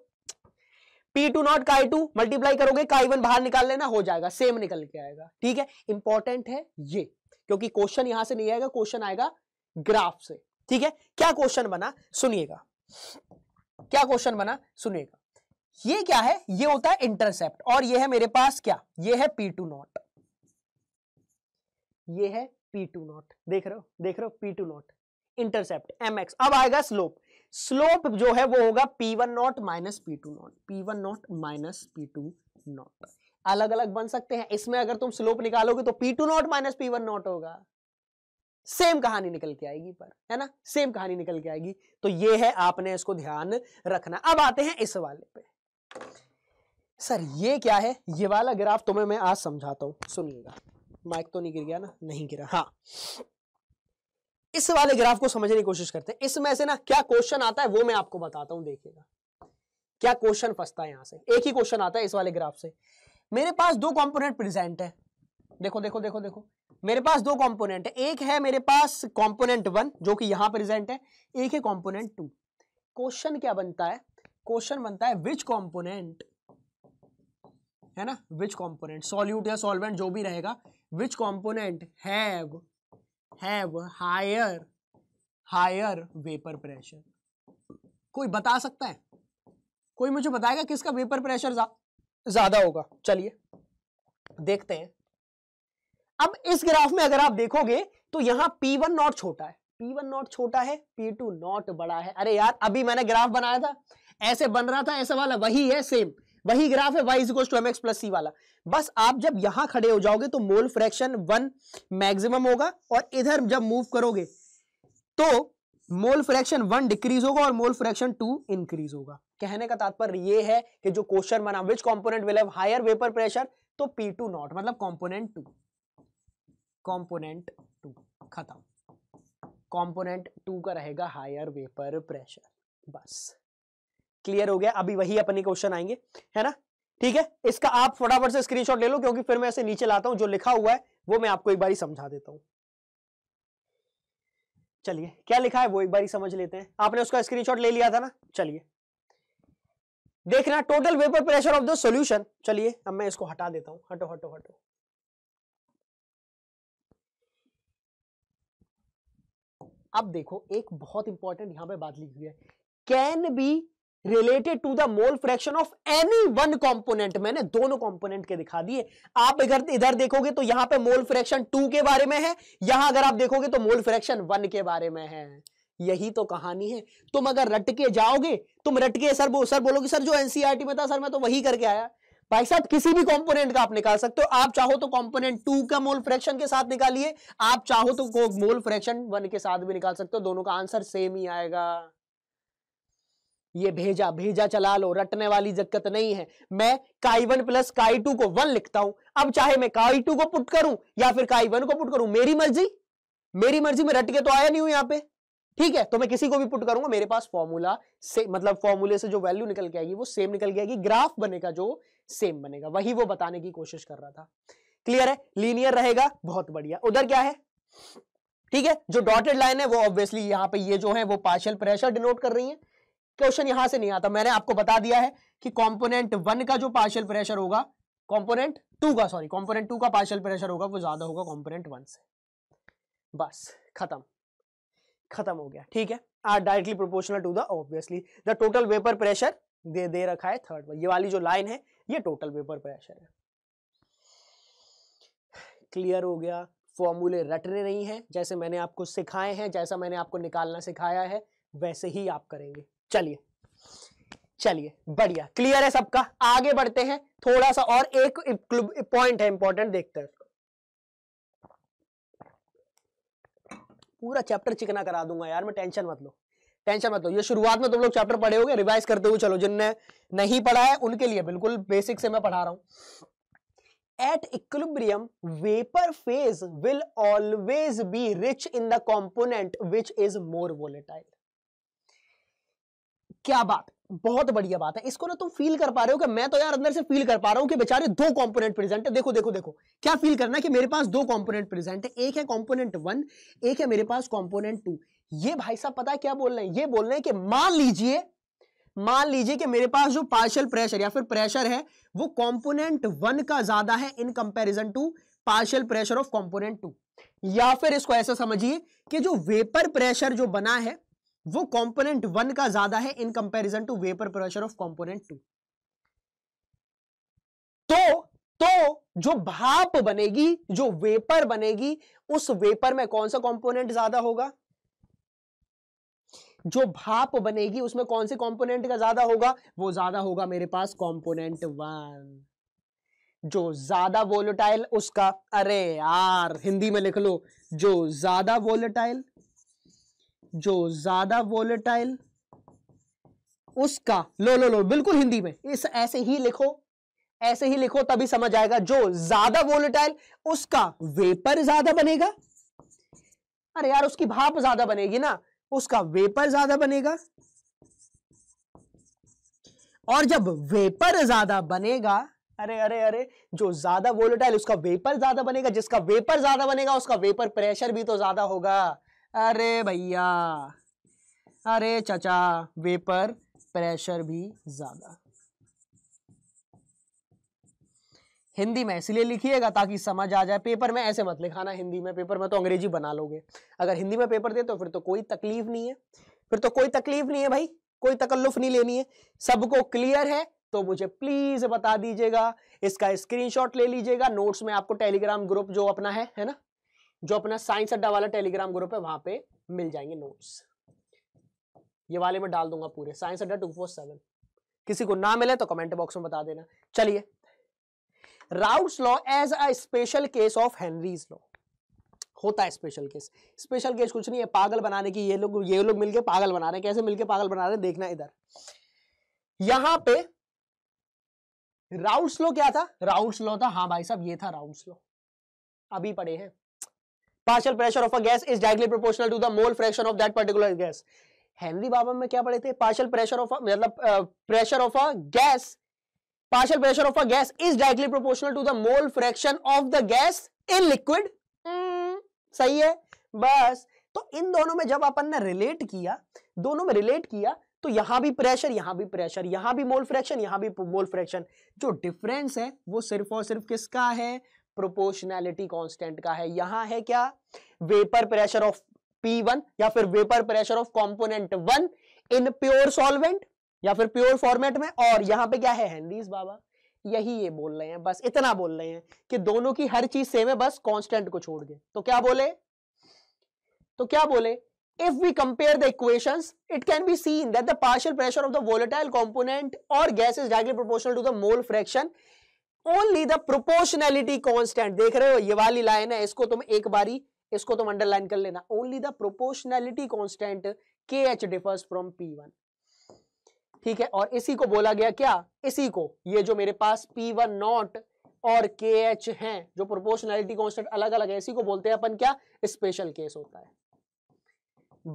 P two naught chi two multiply करोगे काई वन बाहर निकाल लेना हो जाएगा सेम निकल के आएगा ठीक है इंपॉर्टेंट है ये क्योंकि क्वेश्चन यहां से नहीं आएगा क्वेश्चन आएगा ग्राफ से ठीक है क्या क्वेश्चन बना सुनिएगा क्या क्वेश्चन बना सुनिएगा ये क्या है ये होता है इंटरसेप्ट और ये है मेरे पास क्या ये है पी टू नॉट ये है पी टू नॉट देख रहे हो देख रहे हो P two naught intercept M X अब आएगा स्लोप स्लोप जो है वो होगा P one not minus P two naught P one not minus P two naught अलग अलग बन सकते हैं इसमें अगर तुम स्लोप निकालोगे तो P2 two naught minus P one naught होगा सेम कहानी निकल के आएगी पर है ना सेम कहानी निकल के आएगी तो ये है आपने इसको ध्यान रखना अब आते हैं इस वाले पे सर ये क्या है ये वाला ग्राफ तुम्हें मैं आज समझाता हूं सुनिएगा माइक तो नहीं गिर गया ना नहीं गिरा हाँ इस वाले ग्राफ को समझने की कोशिश करते हैं इसमें से ना क्या क्वेश्चन आता है वो मैं आपको बताता हूं देखिएगा क्या क्वेश्चन फंसता है यहां से एक ही क्वेश्चन आता है इस वाले ग्राफ से मेरे पास दो कंपोनेंट प्रेजेंट है देखो देखो देखो देखो मेरे पास दो कंपोनेंट है एक है मेरे पास कंपोनेंट वन जो कि यहां प्रेजेंट है एक है कंपोनेंट टू क्वेश्चन क्या बनता है क्वेश्चन बनता है विच कंपोनेंट है ना विच कंपोनेंट सॉल्यूट या सॉल्वेंट जो भी रहेगा which component have have higher higher vapour pressure कोई बता सकता है कोई मुझे बताएगा किसका वेपर प्रेशर ज्यादा होगा चलिए देखते हैं अब इस ग्राफ में अगर आप देखोगे तो यहां P1 नॉट छोटा है P1 नॉट छोटा है P2 नॉट बड़ा है अरे यार अभी मैंने ग्राफ बनाया था ऐसे बन रहा था ऐसा वाला वही है सेम वही ग्राफ है Y is equal to M X plus C वाला बस आप जब यहां खड़े हो जाओगे तो मोल फ्रैक्शन वन मैक्सिमम होगा और इधर जब मूव करोगे तो मोल फ्रैक्शन वन डिक्रीज होगा और मोल फ्रैक्शन टू इंक्रीज होगा कहने का तात्पर्य यह है कि जो क्वेश्चन बना which component will have higher vapour pressure तो पी टू नॉट मतलब कॉम्पोनेंट टू कॉम्पोनेंट टू खत्म कॉम्पोनेंट टू का रहेगा हायर वेपर प्रेशर बस क्लियर हो गया अभी वही अपने क्वेश्चन आएंगे है ना ठीक है इसका आप फटाफट से स्क्रीनशॉट ले लो क्योंकि फिर मैं ऐसे नीचे लाता हूं जो लिखा हुआ है वो मैं आपको एक बार समझा देता हूं चलिए क्या लिखा है वो एक बार समझ लेते हैं आपने उसका स्क्रीनशॉट ले लिया था ना चलिए देखना total vapour pressure of the solution चलिए अब मैं इसको हटा देता हूं हटो हटो हटो अब देखो एक बहुत इंपॉर्टेंट यहां पे बात लिखी हुई है can be related to the mole fraction of any one component मैंने दोनों कॉम्पोनेंट के दिखा दिए आप अगर इधर देखोगे तो यहां पे मोल फ्रैक्शन टू के बारे में है यहां अगर आप देखोगे तो मोल फ्रैक्शन वन के बारे में है यही तो कहानी है तुम अगर रटके जाओगे तुम रटके सर बो, सर बोलोगे सर जो एनसीआरटी e में था सर मैं तो वही करके आया भाई साहब किसी भी कंपोनेंट का आप निकाल सकते हो आप चाहो तो कंपोनेंट टू का मोल फ्रैक्शन के साथ निकालिए आप चाहो तो मोल फ्रैक्शन वन के साथ भी निकाल सकते हो दोनों का आंसर सेम ही आएगा ये भेजा भेजा चला लो रटने वाली जक्कत नहीं है मैं chi one plus chi two को वन लिखता हूं अब चाहे मैं काई टू को पुट करूं या फिर काई वन को पुट करूं मेरी मर्जी मेरी मर्जी में रट के तो आया नहीं हूं यहां पे ठीक है तो मैं किसी को भी पुट करूंगा मेरे पास फॉर्मूला से मतलब फॉर्मूले से जो वैल्यू निकल के आएगी वो सेम निकल के आएगी ग्राफ बनेगा जो सेम बनेगा वही वो बताने की कोशिश कर रहा था क्लियर है लीनियर रहेगा बहुत बढ़िया उधर क्या है ठीक है जो डॉटेड लाइन है वो ऑब्वियसली यहाँ पे ये जो है वो पार्शियल प्रेशर डिनोट कर रही है क्वेश्चन यहां से नहीं आता मैंने आपको बता दिया है कि कॉम्पोनेंट वन का जो पार्शियल प्रेशर होगा कॉम्पोनेंट टू का सॉरी कॉम्पोनेंट टू का पार्शियल प्रेशर होगा वो ज्यादा होगा कॉम्पोनेंट वन से बस खत्म खत्म हो गया ठीक है are directly proportional to the obviously the total vapour pressure दे दे रखा है थर्ड ये वाली जो लाइन है ये टोटल वेपर प्रेशर है क्लियर हो गया फॉर्मूले रटने नहीं है जैसे मैंने आपको सिखाए हैं जैसा मैंने आपको निकालना सिखाया है वैसे ही आप करेंगे चलिए चलिए बढ़िया क्लियर है सबका आगे बढ़ते हैं थोड़ा सा और एक पॉइंट है इंपॉर्टेंट देखते हैं पूरा चैप्टर चिकना करा दूंगा यार मैं टेंशन मत लो टेंशन मत लो ये शुरुआत में तुम लोग चैप्टर पढ़े होगे रिवाइज करते हुए चलो जिनने नहीं पढ़ा है उनके लिए बिल्कुल बेसिक से मैं पढ़ा रहा हूं at equilibrium vapour phase will always be rich in the component which is more volatile क्या बात बहुत बढ़िया बात है इसको ना तुम फील कर पा रहे हो कि मैं तो यार अंदर से फील कर पा रहा हूं कि बेचारे दो कंपोनेंट प्रेजेंट है देखो देखो देखो क्या फील करना है कि मेरे पास दो कंपोनेंट प्रेजेंट है एक है कंपोनेंट वन एक है मेरे पास कंपोनेंट टू ये भाई साहब पता है क्या बोल रहे हैं ये बोल रहे हैं कि मान लीजिए मान लीजिए कि मेरे पास जो पार्शियल प्रेशर या फिर प्रेशर है वो कॉम्पोनेंट वन का ज्यादा है in comparison to partial pressure of component two या फिर इसको ऐसा समझिए कि जो वेपर प्रेशर जो बना है वो कंपोनेंट वन का ज्यादा है in comparison to vapour pressure of component two तो तो जो भाप बनेगी जो वेपर बनेगी उस वेपर में कौन सा कंपोनेंट ज्यादा होगा जो भाप बनेगी उसमें कौन से कंपोनेंट का ज्यादा होगा वो ज्यादा होगा मेरे पास कंपोनेंट वन जो ज्यादा वोलेटाइल उसका अरे यार हिंदी में लिख लो जो ज्यादा वोलेटाइल जो ज्यादा वोलेटाइल उसका लो लो लो बिल्कुल हिंदी में इस ऐसे ही लिखो ऐसे ही लिखो तभी समझ आएगा जो ज्यादा वोलेटाइल उसका वेपर ज्यादा बनेगा अरे यार उसकी भाप ज्यादा बनेगी ना उसका वेपर ज्यादा बनेगा और जब वेपर ज्यादा बनेगा अरे अरे अरे जो ज्यादा वोलेटाइल उसका वेपर ज्यादा बनेगा जिसका वेपर ज्यादा बनेगा उसका वेपर प्रेशर भी तो ज्यादा होगा अरे भैया अरे चाचा वेपर प्रेशर भी ज्यादा हिंदी में इसलिए लिखिएगा ताकि समझ आ जाए पेपर में ऐसे मत लिखाना हिंदी में पेपर में तो अंग्रेजी बना लोगे अगर हिंदी में पेपर दे तो फिर तो कोई तकलीफ नहीं है फिर तो कोई तकलीफ नहीं है भाई कोई तकल्लुफ नहीं लेनी है सबको क्लियर है तो मुझे प्लीज बता दीजिएगा इसका स्क्रीनशॉट ले लीजिएगा नोट्स में आपको टेलीग्राम ग्रुप जो अपना है है ना जो अपना साइंस अड्डा वाला टेलीग्राम ग्रुप है वहां पे मिल जाएंगे नोट्स ये वाले मैं डाल दूंगा पूरे साइंस अड्डा टू फोर सेवन किसी को ना मिले तो कमेंट बॉक्स में बता देना चलिए Raoult's law as a special case of Henry's law होता है स्पेशल केस स्पेशल केस कुछ नहीं है पागल बनाने की ये लोग ये लोग मिलके पागल बना रहे हैं कैसे मिलके पागल बना रहे हैं देखना इधर यहां पे राउट्स लॉ क्या था राउट्स लॉ था हाँ भाई साहब ये था राउट्स लॉ अभी पढ़े हैं partial pressure of a gas is directly proportional to the mole fraction of that particular gas Henry बाबा में क्या पढ़े थे पार्शियल प्रेशर ऑफ मतलब pressure of a gas partial pressure of a gas is directly proportional to the mole fraction of the gas in liquid सही है बस तो इन दोनों में जब अपन ने रिलेट किया दोनों में रिलेट किया तो यहां भी प्रेशर यहां भी प्रेशर यहां भी मोल फ्रैक्शन यहां भी मोल फ्रैक्शन जो डिफरेंस है वो सिर्फ और सिर्फ किसका है प्रोपोर्शनैलिटी कांस्टेंट का है यहां है क्या वेपर प्रेशर ऑफ P1 या फिर vapour pressure of component one in pure solvent या फिर प्योर फॉर्मेट में और यहां पे क्या है हेनरीज बाबा यही ये बोल रहे हैं बस इतना बोल रहे हैं कि दोनों की हर चीज सेम है बस कॉन्स्टेंट को छोड़ दे तो क्या बोले तो क्या बोले if we compare the equations it can be seen that the partial pressure of the volatile component or gas is directly proportional to the mole fraction only the proportionality constant देख रहे हो ये वाली लाइन है इसको तुम एक बारी इसको तुम अंडरलाइन कर लेना only the proportionality constant K H differs from P one ठीक है और इसी को बोला गया क्या इसी को ये जो मेरे पास पी वन नॉट और के एच है जो प्रोपोर्शनैलिटी कॉन्स्टेंट अलग अलग है इसी को बोलते हैं अपन क्या स्पेशल केस होता है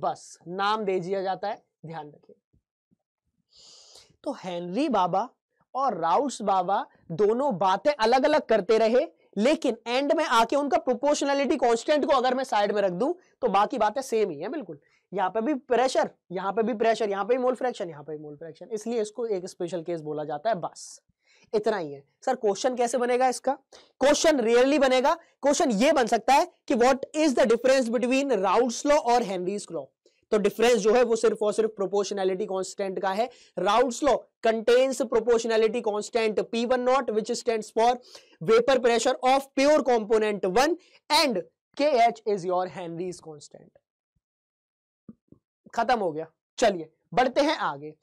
बस नाम दे दिया जाता है ध्यान रखिए तो हेनरी बाबा और राउट्स बाबा दोनों बातें अलग अलग करते रहे लेकिन एंड में आके उनका प्रोपोर्शनैलिटी कांस्टेंट को अगर मैं साइड में रख दूं तो बाकी बातें सेम ही है बिल्कुल यहां पे भी प्रेशर यहां पे भी प्रेशर यहां पे भी मोल फ्रैक्शन यहां पे भी मोल फ्रैक्शन इसलिए इसको एक स्पेशल केस बोला जाता है बस इतना ही है सर क्वेश्चन कैसे बनेगा इसका क्वेश्चन रियरली बनेगा क्वेश्चन ये बन सकता है कि what is the difference between Raoult's law और हेनरीज लॉ तो डिफरेंस जो है वो सिर्फ और सिर्फ प्रोपोर्शनैलिटी कांस्टेंट का है Raoult's law contains proportionality constant P one naught which stand for vapour pressure of pure component one and K H is your Henry constant खत्म हो गया चलिए बढ़ते हैं आगे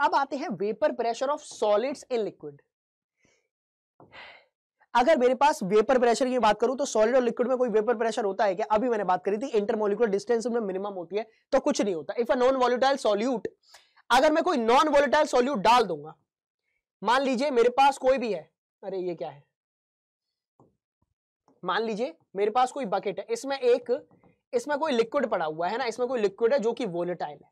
अब आते हैं vapour pressure of solids in liquid अगर मेरे पास वेपर प्रेशर की बात करूं तो सॉलिड और लिक्विड में कोई वेपर प्रेशर होता है क्या अभी मैंने बात करी थी इंटरमोलिकुलर डिस्टेंस में मिनिमम होती है तो कुछ नहीं होता if a non volatile solute अगर मैं कोई नॉन वॉलिटाइल सॉल्यूट डाल दूंगा मान लीजिए मेरे पास कोई भी है अरे ये क्या है मान लीजिए मेरे पास कोई बकेट है इसमें एक इसमें कोई लिक्विड पड़ा हुआ है ना इसमें कोई लिक्विड है जो कि वोलेटाइल है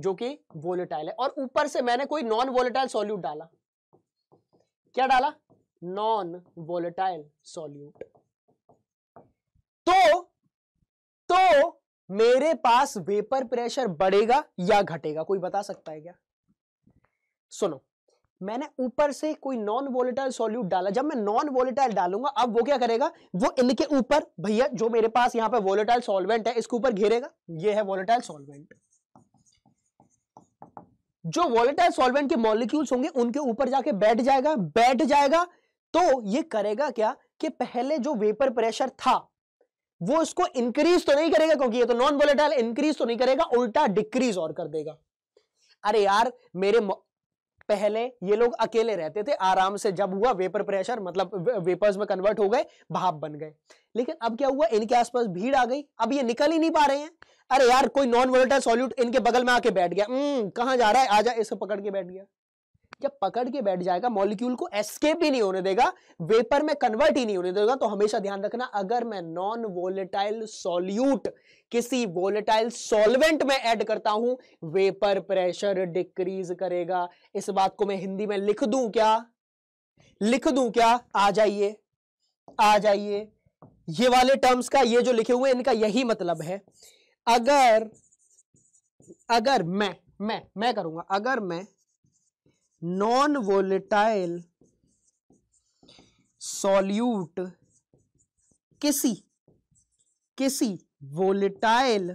जो कि वोलेटाइल है और ऊपर से मैंने कोई नॉन वोलेटाइल सॉल्यूट डाला क्या डाला नॉन वोलेटाइल सॉल्यूट तो तो मेरे पास वेपर प्रेशर बढ़ेगा या घटेगा कोई बता सकता है क्या सुनो मैंने ऊपर से कोई नॉन वोलेटाइल सॉल्यूट डाला जब मैं नॉन वोलेटाइल डालूंगा अब वो क्या करेगा वो इनके ऊपर भैया जो मेरे पास यहां पे वोलेटाइल सॉल्वेंट है इसके ऊपर घेरेगा ये है वोलेटाइल सॉल्वेंट जो वोलेटाइल सॉल्वेंट के मॉलिक्यूल्स होंगे उनके ऊपर जाके बैठ जाएगा बैठ जाएगा तो ये करेगा क्या कि पहले जो वेपर प्रेशर था वो इसको इंक्रीज तो नहीं करेगा क्योंकि ये तो नॉन वोलेटाइल इंक्रीज तो नहीं करेगा उल्टा डिक्रीज और कर देगा अरे यार मेरे पहले ये लोग अकेले रहते थे आराम से जब हुआ वेपर प्रेशर मतलब वेपर्स में कन्वर्ट हो गए भाप बन गए लेकिन अब क्या हुआ इनके आसपास भीड़ आ गई अब ये निकल ही नहीं पा रहे हैं अरे यार कोई नॉन वोलेटाइल सॉल्यूट इनके बगल में आके बैठ गया कहा जा रहा है आ जा इसको पकड़ के बैठ गया जब पकड़ के बैठ जाएगा मॉलिक्यूल को एस्केप ही नहीं होने देगा वेपर में कन्वर्ट ही नहीं होने देगा तो हमेशा ध्यान रखना अगर मैं नॉन वोलेटाइल सॉल्यूट किसी वोलेटाइल सॉल्वेंट में ऐड करता हूं वेपर प्रेशर डिक्रीज करेगा इस बात को मैं हिंदी में लिख दू क्या लिख दू क्या आ जाइए आ जाइए ये वाले टर्म्स का ये जो लिखे हुए इनका यही मतलब है अगर अगर मैं मैं मैं करूंगा अगर मैं नॉन वोलेटाइल सॉल्यूट किसी किसी वोलेटाइल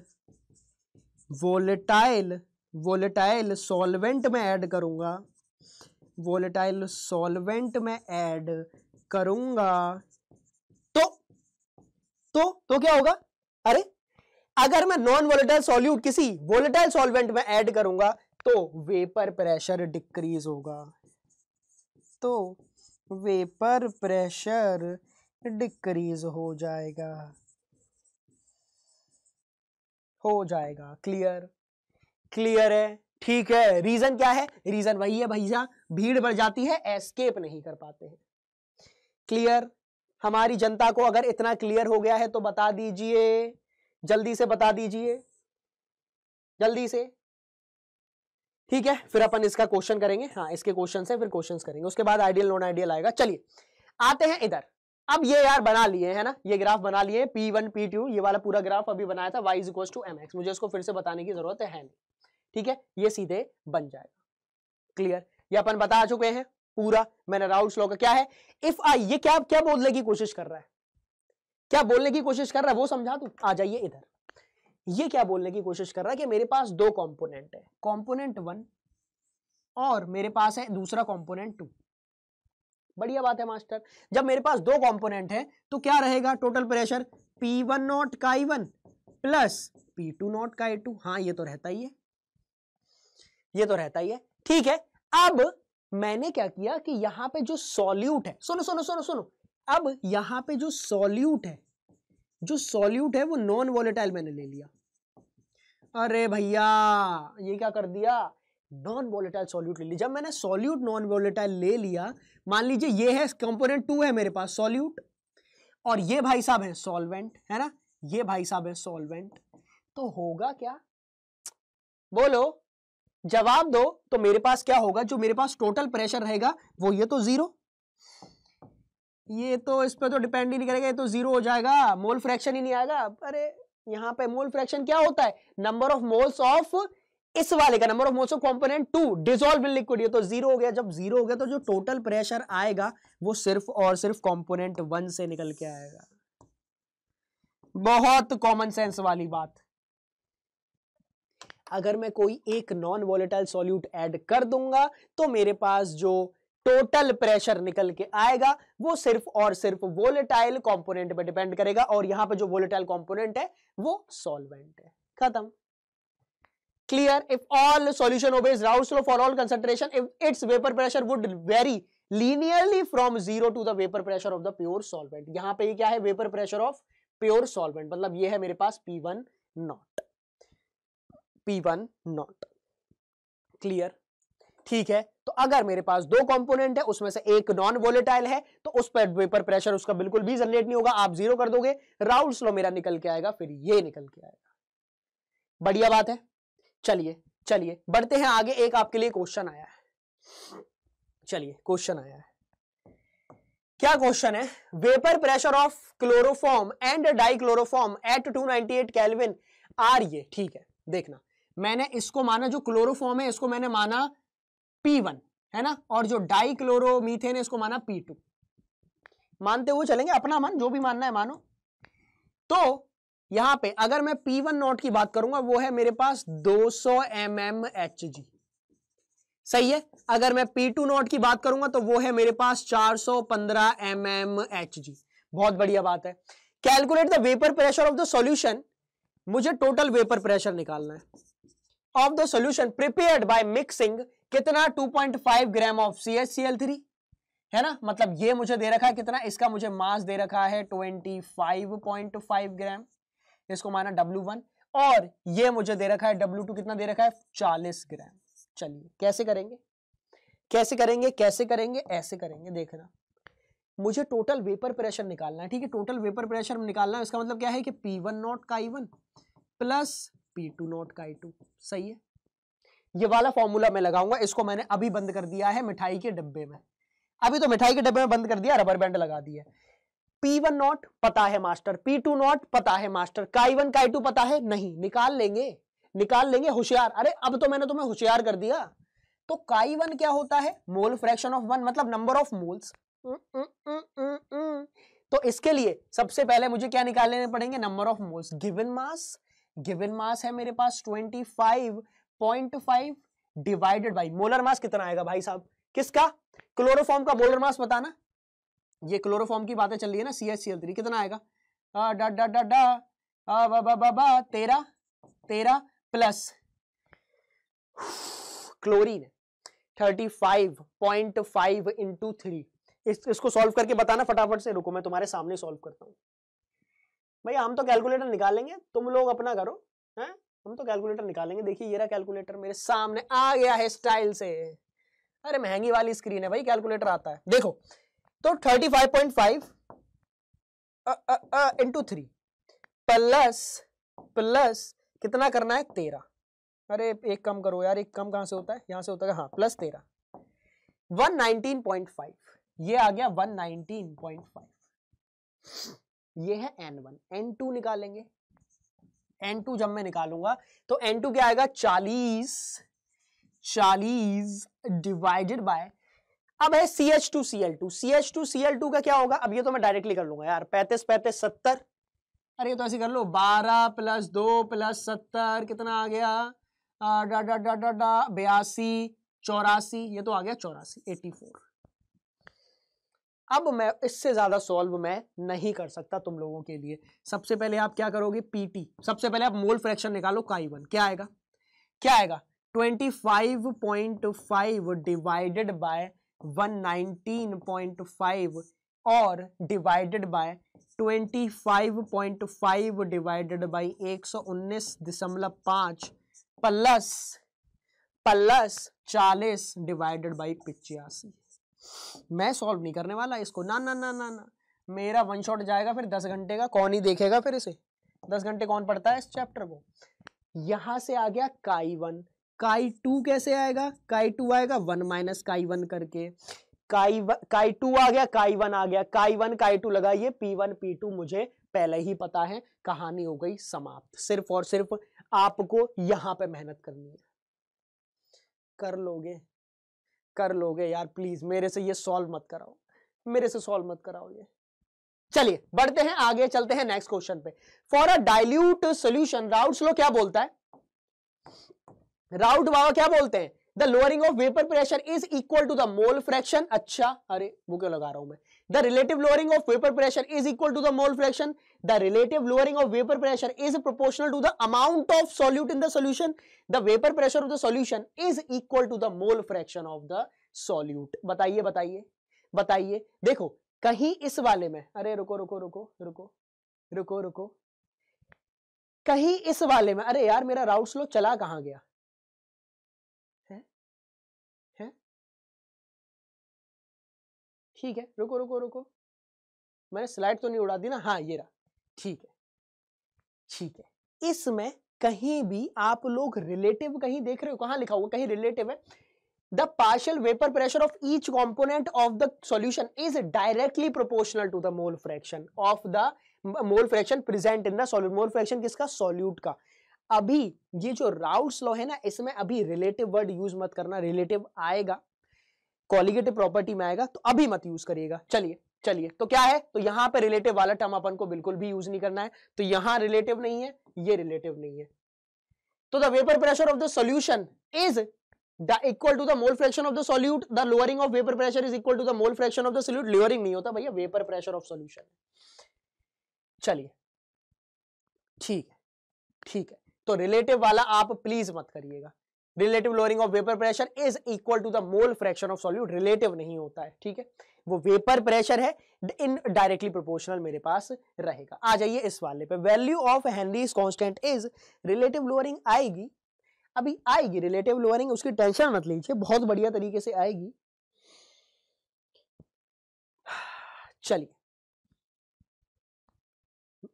वोलेटाइल वोलेटाइल सॉल्वेंट में ऐड करूंगा वोलेटाइल सॉल्वेंट में ऐड करूंगा तो तो तो क्या होगा अरे अगर मैं नॉन वोलेटाइल सॉल्यूट किसी वोलेटाइल सॉल्वेंट में ऐड करूंगा तो वेपर प्रेशर डिक्रीज होगा तो वेपर प्रेशर डिक्रीज हो जाएगा हो जाएगा क्लियर क्लियर है ठीक है रीजन क्या है रीजन वही है भैया भीड़ बढ़ जाती है एस्केप नहीं कर पाते हैं क्लियर हमारी जनता को अगर इतना क्लियर हो गया है तो बता दीजिए जल्दी से बता दीजिए जल्दी से ठीक है फिर अपन इसका क्वेश्चन करेंगे हाँ इसके क्वेश्चन है फिर क्वेश्चन करेंगे उसके बाद आइडियल नॉन आइडियल आएगा चलिए आते हैं इधर अब ये यार बना लिए है ना ये ग्राफ बना लिए पी वन पी टू ये वाला पूरा ग्राफ अभी बनाया था Y is equal to M X मुझे इसको फिर से बताने की जरूरत है नहीं ठीक है ये सीधे बन जाएगा क्लियर ये अपन बता चुके हैं पूरा मैंने राउल्स का क्या है इफ आई ये क्या क्या बोलने की कोशिश कर रहा है क्या बोलने की कोशिश कर रहा है वो समझा तू आ जाइए इधर ये क्या बोलने की कोशिश कर रहा है कि मेरे पास दो कंपोनेंट है कंपोनेंट वन और मेरे पास है दूसरा कंपोनेंट टू बढ़िया बात है मास्टर जब मेरे पास दो कंपोनेंट है तो क्या रहेगा total pressure P one naught का E one plus P two naught का ई टू हाँ ये तो रहता ही है ये तो रहता ही है ठीक है अब मैंने क्या किया कि यहां पे जो सॉल्यूट है सुनो सुनो सुनो सुनो अब यहां पे जो सॉल्यूट है जो सॉल्यूट है वो नॉन वॉलेटाइल मैंने ले लिया अरे भैया ये क्या कर दिया नॉन वोलेटाइल सॉल्यूट ले लिया जब मैंने सॉल्यूट नॉन वोलेटाइल ले लिया मान लीजिए ये है कंपोनेंट टू है मेरे पास सॉल्यूट और ये भाई साहब है सॉल्वेंट है ना ये भाई साहब है सॉल्वेंट तो होगा क्या बोलो जवाब दो तो मेरे पास क्या होगा जो मेरे पास टोटल प्रेशर रहेगा वो ये तो जीरो ये तो इस पर तो डिपेंड ही नहीं करेगा ये तो जीरो हो जाएगा मोल फ्रैक्शन ही नहीं आएगा अरे यहां पे मोल फ्रैक्शन क्या होता है नंबर ऑफ मोल्स ऑफ इस वाले का number of moles of component two dissolve in liquid ये तो जीरो हो गया जब जीरो हो गया तो जो टोटल प्रेशर आएगा वो सिर्फ और सिर्फ कॉम्पोनेंट वन से निकल के आएगा बहुत कॉमन सेंस वाली बात अगर मैं कोई एक नॉन वॉलेटाइल सॉल्यूट ऐड कर दूंगा तो मेरे पास जो टोटल प्रेशर निकल के आएगा वो सिर्फ और सिर्फ वोलेटाइल कंपोनेंट पे डिपेंड करेगा और यहां पे जो वोलेटाइल कंपोनेंट है वो सॉल्वेंट है खत्म clear if all solution obeys Raoult's law for all concentration if its vapour pressure would vary linearly from zero to the vapour pressure of the pure solvent यहां पर क्या है vapour pressure of pure solvent मतलब ये है मेरे पास P one naught P one naught clear ठीक है तो अगर मेरे पास दो कंपोनेंट है उसमें से एक नॉन वोलेटाइल है तो उस पर वेपर प्रेशर उसका बिल्कुल भी जनरेट नहीं होगा आप जीरो कर दोगे राउल्स लो मेरा निकल के आएगा फिर ये निकल के आएगा बढ़िया बात है चलिए चलिए बढ़ते हैं आगे एक आपके लिए क्वेश्चन आया है चलिए क्वेश्चन आया है क्या क्वेश्चन है vapour pressure of chloroform and dichloroform at 298 kelvin are ये ठीक है देखना मैंने इसको माना जो क्लोरोफॉर्म है इसको मैंने माना पी वन है ना और जो डाई डाइक्लोरोमीथेन है इसको माना पी टू मानते हुए चलेंगे अपना मन जो भी मानना है मानो तो यहां पे अगर मैं पी वन नॉट की बात करूंगा वो है मेरे पास 200 सौ mm जी सही है अगर मैं पी टू नॉट की बात करूंगा तो वो है मेरे पास 415 सौ mm जी बहुत बढ़िया बात है calculate the vapour pressure of the solution मुझे टोटल वेपर प्रेशर निकालना है of the solution prepared by mixing कितना 2.5 gram of C H C L three है ना मतलब ये मुझे दे रखा है कितना इसका मुझे मास दे रखा है 25.5 ग्राम इसको माना W1 और ये मुझे दे रखा है W2 कितना दे रखा है 40 ग्राम चलिए कैसे करेंगे कैसे करेंगे कैसे करेंगे ऐसे करेंगे देखना मुझे टोटल वेपर प्रेशर निकालना है ठीक है टोटल वेपर प्रेशर निकालना है इसका मतलब क्या है कि पी वन नॉट का I one plus P two naught का आई टू सही है ये वाला फॉर्मूला मैं लगाऊंगा इसको मैंने अभी बंद कर दिया है मिठाई के डब्बे में अभी तो मिठाई के डब्बे में बंद कर दिया रबर बैंड लगा दिया पी वन नॉट पता है मास्टर पी टू नॉट पता है मास्टर काई वन काई टू पता है नहीं निकाल लेंगे निकाल लेंगे होशियार अरे अब तो मैंने तुम्हें होशियार कर दिया तो काई वन क्या होता है मोल फ्रैक्शन ऑफ वन मतलब नंबर ऑफ मोल्स तो इसके लिए सबसे पहले मुझे क्या निकालने पड़ेंगे number of moles given mass given mass है मेरे पास 25 point five divided by molar mass कितना आएगा भाई साहब किसका क्लोरोफॉर्म का मोलर मास बताना ये क्लोरोफॉर्म की बातें चल रही है ना C S C L three कितना आएगा तेरा तेरा plus chlorine thirty five point five into three इसको सॉल्व करके बताना फटाफट से रुको मैं तुम्हारे सामने सॉल्व करता हूँ भैया हम तो कैलकुलेटर निकालेंगे तुम लोग अपना करो है हम तो कैलकुलेटर निकालेंगे देखिए ये रहा कैलकुलेटर मेरे सामने आ गया है स्टाइल से अरे महंगी वाली स्क्रीन है भाई कैलकुलेटर आता है देखो तो thirty five point five into three plus plus कितना करना है तेरह अरे एक कम करो यार एक कम कहां से होता है यहां से होता है हाँ प्लस तेरह वन नाइनटीन पॉइंट फाइव ये आ गया वन नाइनटीन पॉइंट फाइव ये है एन वन एन टू निकालेंगे एन टू जब मैं निकालूंगा तो एन टू क्या आएगा चालीस चालीस डिवाइडेड बाय अब है C H two C L two C H two C L two का क्या होगा अब ये तो मैं डायरेक्टली कर लूंगा यार पैंतीस पैंतीस सत्तर अरे ये तो ऐसे कर लो बारह प्लस दो प्लस सत्तर कितना आ गया डा डा डा डा डा बयासी चौरासी ये तो आ गया चौरासी एटी फोर अब मैं इससे ज़्यादा सॉल्व मैं नहीं कर सकता तुम लोगों के लिए सबसे पहले आप क्या करोगे पीटी सबसे पहले आप मोल फ्रैक्शन निकालो काई वन क्या आएगा क्या आएगा 25.5 डिवाइडेड बाय 119.5 और divided by 25.5 divided by 119.5 plus plus 40 divided by पिचासी मैं सॉल्व नहीं करने वाला इसको ना ना ना ना ना मेरा वन शॉट जाएगा फिर दस घंटे का कौन ही देखेगा फिर इसे दस घंटे कौन पढ़ता है इस चैप्टर को यहाँ से आ गया काई वन काई टू कैसे आएगा काई टू आएगा वन माइनस काई वन करके काई व, काई टू आ गया काई वन आ गया काई वन काई टू लगा ये पी वन पी टू मुझे पहले ही पता है कहानी हो गई समाप्त सिर्फ और सिर्फ आपको यहां पे मेहनत करनी है कर लोगे कर लोगे यार प्लीज मेरे से ये सॉल्व मत कराओ मेरे से सॉल्व मत कराओ ये चलिए बढ़ते हैं आगे चलते हैं नेक्स्ट क्वेश्चन पे for a dilute solution Raoult's law क्या बोलता है राउट बाबा क्या बोलते हैं the lowering of vapour pressure is equal to the mole fraction अच्छा अरे वो क्यों लगा रहा हूं मैं the relative lowering of vapor pressure is equal to the mole fraction the relative lowering of vapor pressure is proportional to the amount of solute in the solution the vapor pressure of the solution is equal to the mole fraction of the solute बताइए बताइए बताइए देखो कहीं इस वाले में अरे रुको रुको रुको रुको रुको रुको कहीं इस वाले में अरे यार मेरा राउट स्लो चला कहाँ गया ठीक है रुको रुको रुको मैंने स्लाइड तो नहीं उड़ा दी ना हाँ ये रहा ठीक है ठीक है इसमें कहीं भी आप लोग रिलेटिव कहीं देख रहे हो कहा लिखा हुआ कहीं रिलेटिव है the partial vapour pressure of each component of the solution is directly proportional to the mole fraction of the mole fraction present in the mole fraction किसका सोल्यूट का अभी ये जो राउट्स लॉ है ना इसमें अभी रिलेटिव वर्ड यूज मत करना रिलेटिव आएगा कॉलिगेटिव प्रॉपर्टी में आएगा तो अभी मत यूज करिएगा चलिए चलिए तो क्या है तो यहां पर रिलेटिव वाला टर्म अपन को बिल्कुल भी यूज नहीं करना है तो यहां रिलेटिव नहीं है ये रिलेटिव नहीं है तो the vapour pressure of the solution is the equal to the mole fraction of the solute the lowering of vapour pressure is equal to the mole fraction of the solute lowering नहीं होता भैया vapour pressure of solution चलिए ठीक है ठीक है तो relative वाला आप प्लीज मत करिएगा relative lowering of vapour pressure is equal to the mole fraction of solute relative नहीं होता है ठीक है वो वेपर प्रेशर है इन डायरेक्टली प्रोपोर्शनल मेरे पास रहेगा आ जाइए इस वाले पे value of Henry's constant is relative lowering आएगी अभी आएगी रिलेटिव लोअरिंग उसकी टेंशन मत लीजिए बहुत बढ़िया तरीके से आएगी [SIGHS] चलिए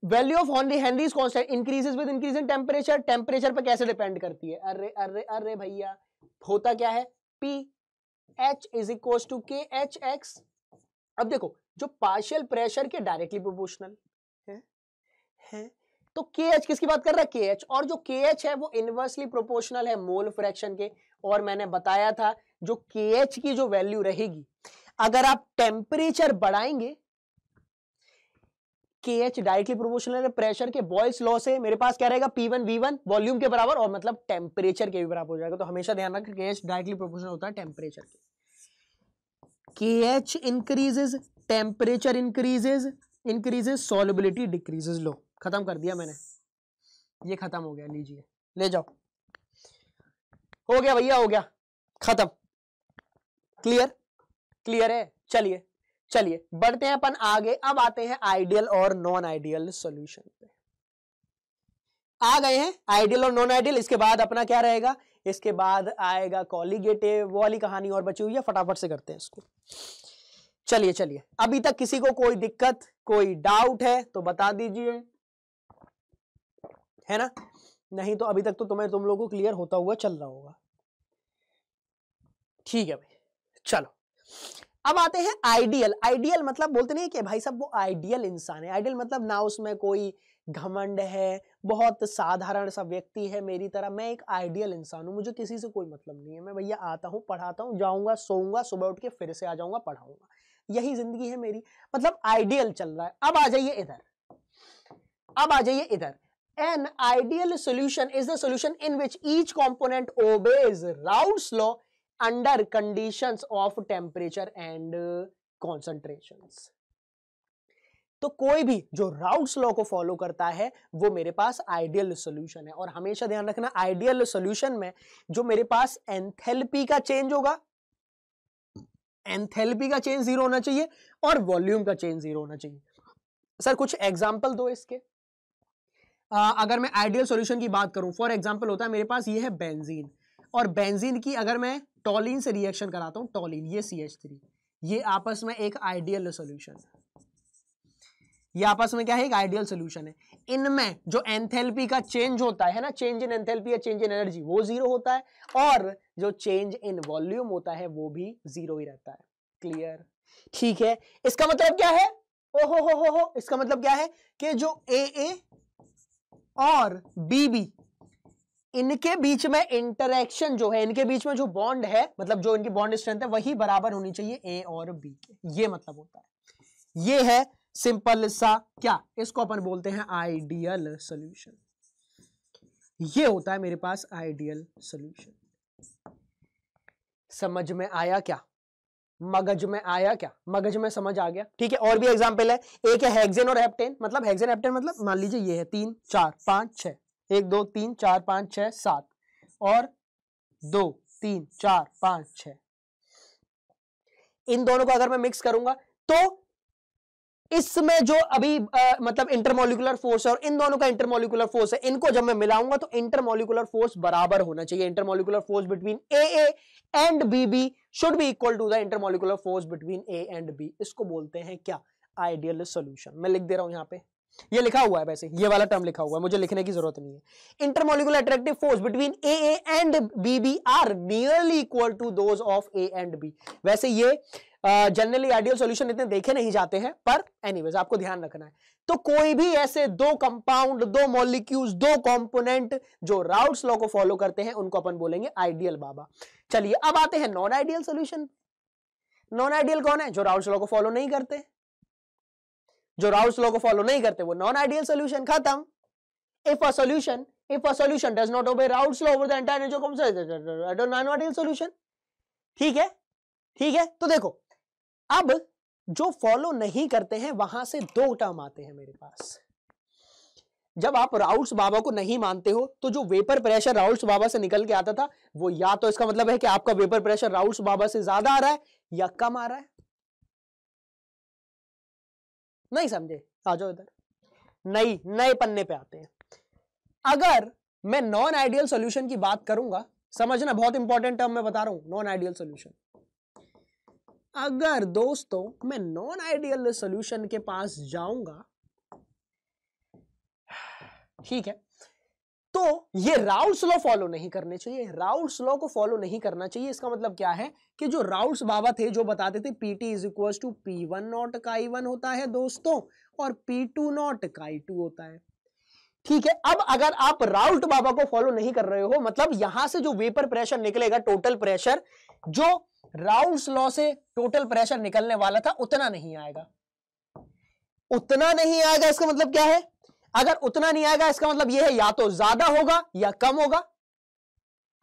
value of only Henry's constant increases with increase in temperature temperature पर कैसे डिपेंड करती है अरे अरे अरे भैया होता क्या है P H is equal to K H X अब देखो जो पार्शियल प्रेशर के डायरेक्टली प्रोपोर्शनल है, है तो के एच किसकी बात कर रहा है के एच और जो के एच है वो इनवर्सली प्रोपोर्शनल है मोल फ्रैक्शन के और मैंने बताया था जो के एच की जो वैल्यू रहेगी अगर आप टेम्परेचर बढ़ाएंगे के एच डायरेक्टली प्रोपोर्शनल है प्रेशर के बॉयस लॉ से मेरे पास क्या रहेगा P one V one volume के बराबर और मतलब टेम्परेचर के भी बराबर हो जाएगा तो हमेशा ध्यान रखें के एच डायरेक्टली प्रोपोर्शनल होता है टेम्परेचर के K H increases temperature increases increases solubility decreases लो खत्म कर दिया मैंने ये खत्म हो गया लीजिए ले जाओ हो गया भैया हो गया खत्म क्लियर क्लियर है चलिए चलिए बढ़ते हैं अपन आगे अब आते हैं आइडियल और नॉन आइडियल सॉल्यूशन पे आ गए हैं आइडियल और नॉन आइडियल इसके बाद अपना क्या रहेगा इसके बाद आएगा कॉलीगेटिव वो वाली कहानी और बची हुई है फटाफट से करते हैं इसको चलिए चलिए अभी तक किसी को कोई दिक्कत कोई डाउट है तो बता दीजिए है ना नहीं तो अभी तक तो तुम्हें तुम लोगों को क्लियर होता हुआ चल रहा होगा ठीक है भाई चलो अब आते हैं आइडियल आइडियल मतलब बोलते नहीं कि भाई सब वो आइडियल इंसान है आइडियल मतलब ना उसमें कोई घमंड है बहुत साधारण सा व्यक्ति है मेरी तरह मैं एक आइडियल इंसान हूँ मुझे किसी से कोई मतलब नहीं है मैं भैया आता हूँ पढ़ाता हूँ जाऊँगा सोऊंगा सुबह उठ के फिर से आ जाऊँगा पढ़ाऊंगा यही जिंदगी है मेरी मतलब आइडियल चल रहा है अब आ जाइए इधर अब आ जाइए इधर an ideal solution is the solution in which each component obeys Raoult's law under conditions of temperature and uh, concentrations तो कोई भी जो राउट्स लॉ को फॉलो करता है वो मेरे पास आइडियल सोल्यूशन है और हमेशा ध्यान रखना आइडियल सोल्यूशन में जो मेरे पास एंथेल्पी का चेंज होगा एंथेल्पी का चेंज जीरो होना चाहिए और वॉल्यूम का चेंज जीरो होना चाहिए सर कुछ एग्जाम्पल दो इसके आ, अगर मैं आइडियल सोल्यूशन की बात करूं फॉर एग्जाम्पल होता है मेरे पास ये है बेनजीन और बेनजीन की अगर मैं टॉलिन से रिएक्शन कराता हूँ टॉलिन ये सी एच थ्री ये आपस में एक आइडियल सोल्यूशन ये आपस में क्या है एक आइडियल सोल्यूशन है इनमें जो एंथेल्पी का चेंज होता है ना चेंज इन एंथेल्पी या चेंज इन एनर्जी वो जीरो होता है और जो चेंज इन वॉल्यूम होता है वो भी जीरो ही रहता है क्लियर ठीक है इसका मतलब क्या है ओहो हो हो इसका मतलब क्या है कि जो ए ए और बी बी इनके बीच में इंटरेक्शन जो है इनके बीच में जो बॉन्ड है मतलब जो इनकी बॉन्ड स्ट्रेंथ है वही बराबर होनी चाहिए ए और बी के ये मतलब होता है ये है सिंपल सा क्या इसको अपन बोलते हैं आइडियल सोल्यूशन ये होता है मेरे पास आइडियल सोल्यूशन समझ में आया क्या मगज में आया क्या मगज में समझ आ गया ठीक है और भी एग्जाम्पल है एक है हेक्सेन और हेप्टेन मतलब हेक्सेन हेप्टेन मतलब मान लीजिए ये है तीन चार पांच छह एक दो तीन चार पाँच छ सात और दो तीन चार पाँच छ इन दोनों को अगर मैं मिक्स करूंगा तो इसमें जो अभी आ, मतलब इंटरमोलिकुलर फोर्स है और इन दोनों का इंटरमोलिकुलर फोर्स है इनको जब मैं मिलाऊंगा तो इंटरमोलिकुलर फोर्स बराबर होना चाहिए intermolecular force between A A and B B should be equal to the intermolecular force between A and B इसको बोलते हैं क्या आइडियल सोल्यूशन मैं लिख दे रहा हूं यहां पे ये लिखा हुआ है वैसे ये वाला टर्म लिखा हुआ है मुझे लिखने की जरूरत नहीं है intermolecular attractive force between A A and B B are nearly equal to those of A and B वैसे ये जनरली आइडियल सॉल्यूशन इतने देखे नहीं जाते हैं पर एनीवेज आपको ध्यान रखना है तो कोई भी ऐसे दो कंपाउंड दो मॉलिक्यूल्स दो कंपोनेंट जो राउट्स लॉ को फॉलो करते हैं उनको अपन बोलेंगे आइडियल बाबा चलिए अब आते हैं non ideal solution non ideal कौन है जो राउट्स लॉ को फॉलो नहीं करते जो राउल्स लॉ को फॉलो नहीं करते वो नॉन आइडियल सोल्यूशन खत्म if a solution if a solution does not obey Raoult's law over the entire range of components I don't know ठीक है ठीक है तो देखो अब जो फॉलो नहीं करते हैं वहां से दो टर्म आते हैं मेरे पास जब आप राउल्स बाबा को नहीं मानते हो तो जो वेपर प्रेशर राउल्स बाबा से निकल के आता था वो या तो इसका मतलब है कि आपका वेपर प्रेशर राउल्स बाबा से ज्यादा आ रहा है या कम आ रहा है नहीं समझे आ जाओ इधर नई नए पन्ने पे आते हैं अगर मैं नॉन आइडियल सॉल्यूशन की बात करूंगा समझना बहुत इंपॉर्टेंट टर्म मैं बता रहा हूं नॉन आइडियल सॉल्यूशन अगर दोस्तों मैं नॉन आइडियल सॉल्यूशन के पास जाऊंगा ठीक है तो ये राउल्स लॉ फॉलो नहीं करने चाहिए राउल्स लॉ को फॉलो नहीं करना चाहिए इसका मतलब क्या है कि जो राउल्स बाबा थे जो बताते थे P T is equal to P one naught का वन होता है दोस्तों और पी टू नॉट का टू होता है ठीक है अब अगर आप राउल्ट बाबा को फॉलो नहीं कर रहे हो मतलब यहां से जो वेपर प्रेशर निकलेगा टोटल प्रेशर जो राउल्स लॉ से टोटल प्रेशर निकलने वाला था उतना नहीं आएगा उतना नहीं आएगा इसका मतलब क्या है अगर उतना नहीं आएगा इसका मतलब यह है या तो ज्यादा होगा या कम होगा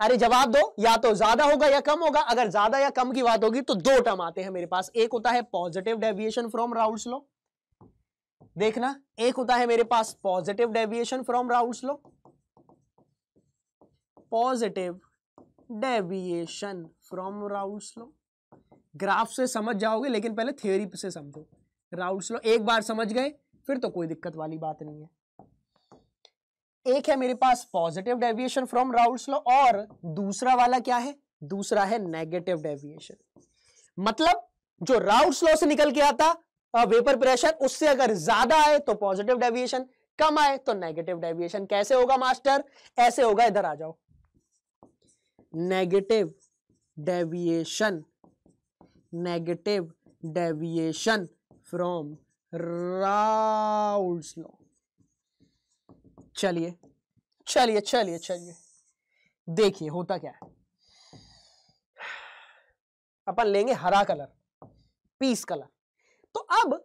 अरे जवाब दो या तो ज्यादा होगा या कम होगा अगर ज्यादा या कम की बात होगी तो दो टर्म आते हैं मेरे पास एक होता है positive deviation from Raoult's law देखना एक होता है मेरे पास positive deviation from Raoult's law positive deviation from Raoult's law graph से समझ जाओगे लेकिन पहले थ्योरी से समझो राउल्स लो एक बार समझ गए फिर तो कोई दिक्कत वाली बात नहीं है एक है मेरे पास positive deviation from Raoult's law और दूसरा वाला क्या है दूसरा है नेगेटिव डेविएशन मतलब जो राउल्स लॉ से निकल के आता वेपर प्रेशर उससे अगर ज्यादा आए तो पॉजिटिव डेविएशन कम आए तो नेगेटिव डेविएशन कैसे होगा मास्टर ऐसे होगा इधर आ जाओ negative deviation negative deviation from Raoult's law चलिए चलिए चलिए चलिए देखिए होता क्या है अपन लेंगे हरा कलर पीस कलर तो अब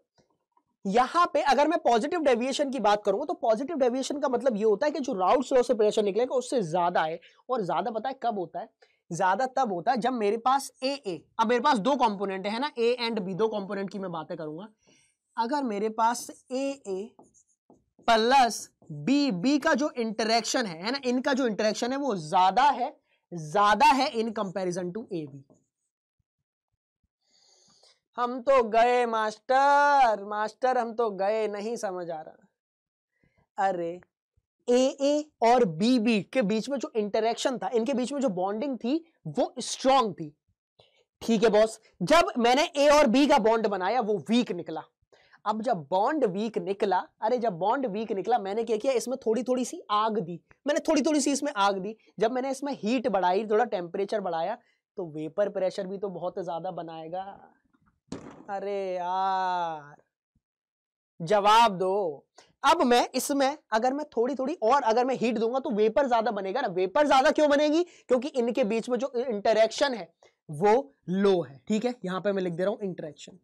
यहां पे अगर मैं पॉजिटिव डेविएशन की बात करूंगा तो पॉजिटिव डेविएशन का मतलब ये होता है कि जो राउंड स्लो से प्रेशर निकलेगा उससे ज्यादा है और ज्यादा पता है कब होता है ज्यादा तब होता है जब मेरे पास ए ए अब मेरे पास दो कंपोनेंट है ना ए एंड बी दो कंपोनेंट की मैं बातें करूंगा अगर मेरे पास A A plus B B का जो इंटरेक्शन है ना इनका जो इंटरेक्शन है वो ज्यादा है ज्यादा है in comparison to A B हम तो गए मास्टर मास्टर हम तो गए नहीं समझ आ रहा अरे ए ए और बी बी के बीच में जो इंटरेक्शन था इनके बीच में जो बॉन्डिंग थी वो स्ट्रांग थी ठीक है बॉस जब मैंने ए और बी का बॉन्ड बनाया वो वीक निकला अब जब बॉन्ड वीक निकला अरे जब बॉन्ड वीक निकला मैंने क्या किया इसमें थोड़ी थोड़ी सी आग दी मैंने थोड़ी थोड़ी सी इसमें आग दी जब मैंने इसमें हीट बढ़ाई थोड़ा टेम्परेचर बढ़ाया तो वेपर प्रेशर भी तो बहुत ज़्यादा बनाएगा अरे यार जवाब दो अब मैं इसमें अगर मैं थोड़ी थोड़ी और अगर मैं हीट दूंगा तो वेपर ज्यादा बनेगा ना वेपर ज्यादा क्यों बनेगी क्योंकि इनके बीच में जो इंटरेक्शन है वो लो है ठीक है यहां पे मैं लिख दे रहा हूं इंटरेक्शन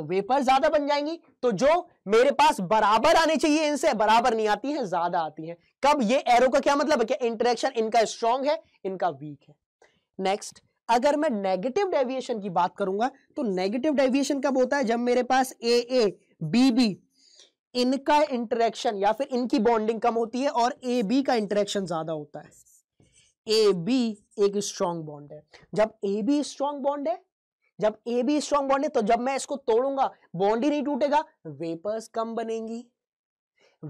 तो वेपर ज्यादा बन जाएंगी तो जो मेरे पास बराबर आने चाहिए इनसे बराबर नहीं आती है ज्यादा आती है कब ये एरो का क्या मतलब है इंटरेक्शन इनका स्ट्रांग है इनका वीक है नेक्स्ट अगर मैं नेगेटिव डेविएशन की बात करूंगा तो नेगेटिव डेविएशन कब होता है जब मेरे पास ए ए बी बी इनका इंटरेक्शन या फिर इनकी बॉन्डिंग कम होती है और ए बी का इंटरेक्शन ज्यादा होता है ए बी एक स्ट्रॉन्ग बॉन्ड है जब ए बी स्ट्रॉन्ग बॉन्ड है जब ए बी स्ट्रॉन्ग बॉन्ड है तो जब मैं इसको तोड़ूंगा बॉन्ड ही नहीं टूटेगा वेपर्स कम बनेंगी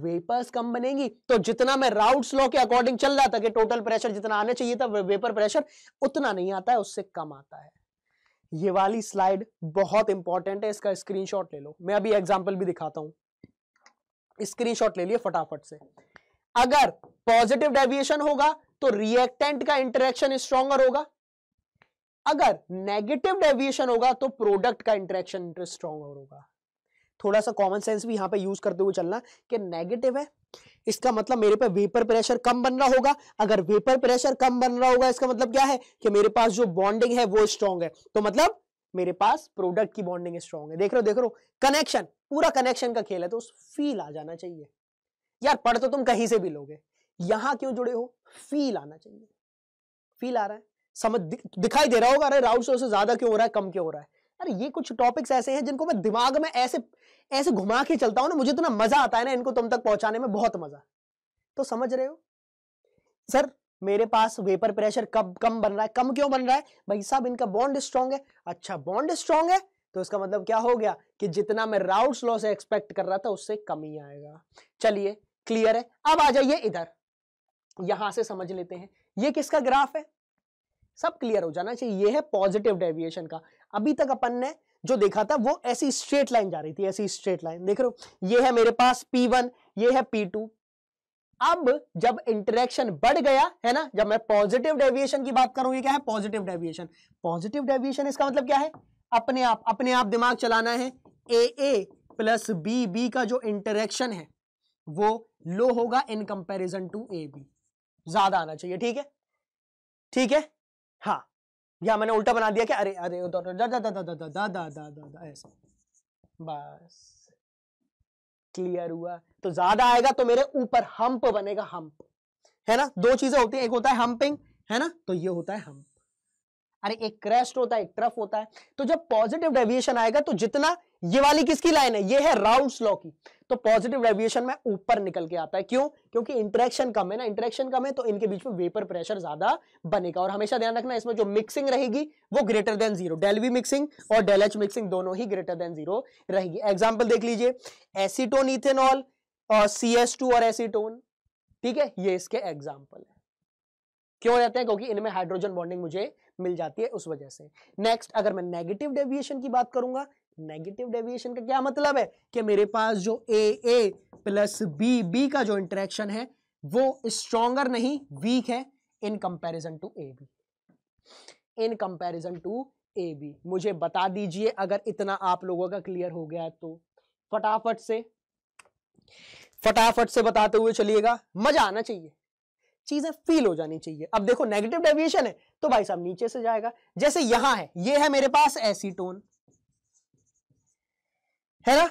वेपर्स कम बनेंगी तो जितना मैं राउट्स लॉ के अकॉर्डिंग चल रहा था कि टोटल प्रेशर जितना आना चाहिए था वेपर प्रेशर उतना नहीं आता है उससे कम आता है ये वाली स्लाइड बहुत इंपॉर्टेंट है इसका स्क्रीनशॉट ले लो मैं अभी एग्जांपल भी दिखाता हूं स्क्रीनशॉट ले लिए फटाफट से अगर पॉजिटिव डेविएशन होगा तो रिएक्टेंट का इंटरेक्शन स्ट्रॉन्गर होगा अगर नेगेटिव डेविएशन होगा तो प्रोडक्ट का इंटरेक्शन इंटरेस्ट स्ट्रांग होगा थोड़ा सा कॉमन सेंस भी यहां पे यूज करते हुए चलना कि नेगेटिव है इसका मतलब मेरे पे वेपर प्रेशर कम बन रहा होगा अगर वेपर प्रेशर कम बन रहा होगा इसका मतलब क्या है कि मेरे पास जो बॉन्डिंग है वो स्ट्रॉन्ग है तो मतलब मेरे पास प्रोडक्ट की बॉन्डिंग स्ट्रॉन्ग है देख रहे हो देख रहे हो कनेक्शन पूरा कनेक्शन का खेल है तो फील आ जाना चाहिए यार पढ़ तो तुम कहीं से भी लोगे यहां क्यों जुड़े हो फील आना चाहिए फील आ रहा है समझ दि, दिखाई दे रहा होगा अरे राउट शो से ज्यादा क्यों हो रहा है कम क्यों हो रहा है अरे ये कुछ टॉपिक्स ऐसे हैं जिनको मैं दिमाग में ऐसे ऐसे घुमा के चलता हूं ना मुझे तो ना मजा आता है ना इनको तुम तक पहुंचाने में बहुत मजा तो समझ रहे हो सर मेरे पास वेपर प्रेशर कब कम बन रहा है कम क्यों बन रहा है भाई साहब इनका बॉन्ड स्ट्रांग है अच्छा बॉन्ड स्ट्रांग है तो इसका मतलब क्या हो गया कि जितना मैं राउट्स लॉ से एक्सपेक्ट कर रहा था उससे कम ही आएगा चलिए क्लियर है अब आ जाइए इधर यहां से समझ लेते हैं ये किसका ग्राफ है सब क्लियर हो जाना चाहिए ये है पॉजिटिव डेविएशन का अभी तक अपन ने जो देखा था वो ऐसी स्ट्रेट लाइन जा रही थी ऐसी स्ट्रेट लाइन देख रहे हो ये है मेरे पास P1 ये है P2 अब जब इंटरेक्शन बढ़ गया है ना जब मैं पॉजिटिव डेविएशन की बात करूं ये क्या है पॉजिटिव डेविएशन पॉजिटिव डेविएशन इसका मतलब क्या है अपने आप अपने आप दिमाग चलाना है A A plus B B का जो इंटरेक्शन है वो लो होगा in comparison to A B ज्यादा आना चाहिए ठीक है ठीक है हाँ यहाँ मैंने उल्टा बना दिया क्या अरे अरे दा दा दा दा दा दा दा दा दा ऐसा बस क्लियर हुआ तो ज्यादा आएगा तो मेरे ऊपर हम्प बनेगा हम्प है ना दो चीजें होती है एक होता है हम्पिंग है ना तो ये होता है हम्प अरे एक क्रेस्ट होता है एक ट्रफ होता है तो जब पॉजिटिव डेविएशन आएगा तो जितना ये वाली किसकी लाइन है ये है राउंड लॉ की तो पॉजिटिव डेविएशन में ऊपर निकल के आता है क्यों क्योंकि इंटरेक्शन कम है ना इंटरेक्शन कम है तो इनके बीच में वेपर प्रेशर ज्यादा बनेगा और हमेशा ध्यान रखना इसमें जो मिक्सिंग रहेगी वो greater than zero del V mixing और डेल एच मिक्सिंग दोनों ही ग्रेटर देन जीरो रहेगी एग्जाम्पल देख लीजिए acetone ethanol C S two और एसिटोन ठीक है ये इसके एग्जाम्पल है क्यों रहते हैं क्योंकि इनमें हाइड्रोजन बॉन्डिंग मुझे मिल जाती है उस वजह से नेक्स्ट अगर मैं नेगेटिव डेविएशन की बात करूंगा नेगेटिव डेविएशन का क्या मतलब है कि मेरे पास जो A A plus B B का जो इंटरेक्शन है वो स्ट्रॉन्गर नहीं वीक है in comparison to A B in comparison to A B मुझे बता दीजिए अगर इतना आप लोगों का क्लियर हो गया तो फटाफट से फटाफट से बताते हुए चलिएगा मजा आना चाहिए चीजें फील हो जानी चाहिए अब देखो नेगेटिव डेविएशन है तो भाई साहब नीचे से जाएगा जैसे यहां है ये है मेरे पास एसीटोन है ना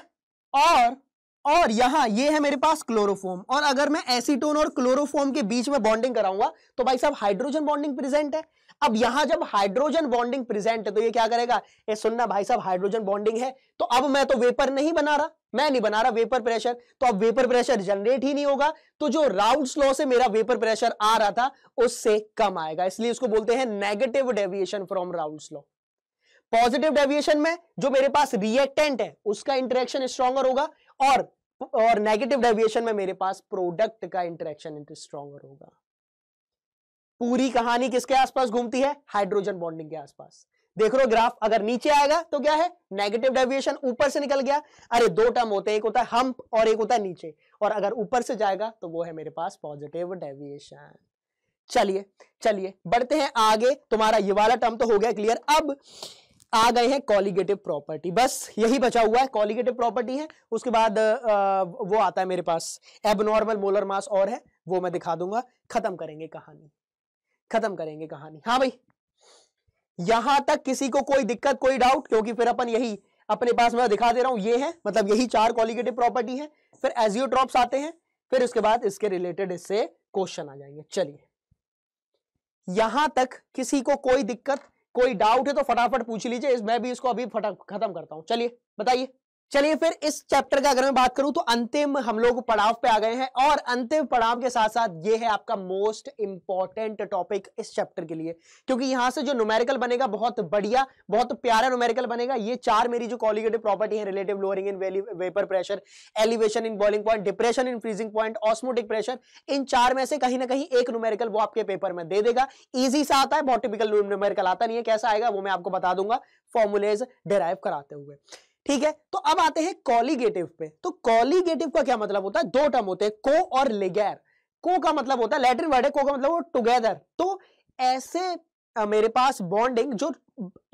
और और यहां ये है मेरे पास क्लोरोफॉर्म और अगर मैं एसीटोन और क्लोरोफॉर्म के बीच में बॉन्डिंग कराऊंगा तो भाई साहब हाइड्रोजन बॉन्डिंग प्रेजेंट है अब यहां जब हाइड्रोजन बॉन्डिंग प्रेजेंट है तो ये क्या करेगा ये सुनना भाई साहब हाइड्रोजन बॉन्डिंग है तो अब मैं तो वेपर नहीं बना रहा मैं नहीं बना रहा वेपर प्रेशर तो अब वेपर प्रेशर जनरेट ही नहीं होगा तो जो राउंड स्लो से मेरा वेपर प्रेशर आ रहा था उससे कम आएगा इसलिए उसको बोलते हैं नेगेटिव डेविएशन फ्रॉम राउंड स्लो पॉजिटिव डेविएशन में जो मेरे पास रिएक्टेंट है उसका इंटरेक्शन स्ट्रॉगर होगा और और नेगेटिव डेविएशन में मेरे पास प्रोडक्ट का इंटरेक्शन स्ट्रॉगर होगा पूरी कहानी किसके आसपास घूमती है हाइड्रोजन बॉन्डिंग के आसपास देख रो ग्राफ अगर नीचे आएगा तो क्या है नेगेटिव डेविएशन ऊपर से निकल गया अरे दो टर्म होते हैं एक होता है हम्प और एक होता है नीचे और अगर ऊपर से जाएगा तो वो है मेरे पास पॉजिटिव डेविएशन चलिए चलिए बढ़ते हैं आगे तुम्हारा ये वाला टर्म तो हो गया क्लियर अब आ गए हैं कॉलिगेटिव प्रॉपर्टी बस यही बचा हुआ है कॉलिगेटिव प्रॉपर्टी है उसके बाद आ, वो आता है मेरे पास एबनॉर्मल मोलर मास और है वो मैं दिखा दूंगा खत्म करेंगे कहानी खत्म करेंगे कहानी हाँ भाई यहां तक किसी को कोई दिक्कत कोई डाउट क्योंकि फिर अपन यही अपने पास मैं दिखा दे रहा हूं ये है मतलब यही चार कॉलिगेटिव प्रॉपर्टी है फिर एजियोट्रॉप आते हैं फिर उसके बाद इसके रिलेटेड इससे क्वेश्चन आ जाएंगे चलिए यहां तक किसी को कोई दिक्कत कोई डाउट है तो फटाफट पूछ लीजिए मैं भी इसको अभी फटा खत्म करता हूं चलिए बताइए चलिए फिर इस चैप्टर का अगर मैं बात करूं तो अंतिम हम लोग पड़ाव पे आ गए हैं और अंतिम पड़ाव के साथ साथ ये है आपका मोस्ट इंपॉर्टेंट टॉपिक इस चैप्टर के लिए क्योंकि यहां से जो न्यूमेरिकल बनेगा बहुत बढ़िया बहुत प्यारा न्यूमेरिकल बनेगा ये चार मेरी जो कॉलिगेटिव प्रॉपर्टी है relative lowering in vapour pressure elevation in boiling point depression in freezing point osmotic pressure इन चार में से कहीं ना कहीं एक न्यूमेरिकल वो आपके पेपर में दे देगा ईजी सा आता है बहुत टिपिकल न्यूमेरिकल आता नहीं है कैसा आएगा वो मैं आपको बता दूंगा फॉर्मुलेज डिराइव कराते हुए ठीक है तो अब आते हैं कॉलीगेटिव पे तो कॉलीगेटिव का क्या मतलब होता है दो टर्म होते हैं को और लेगैर को का मतलब होता है लैटिन वर्ड है को का मतलब टुगेदर तो ऐसे मेरे पास बॉन्डिंग जो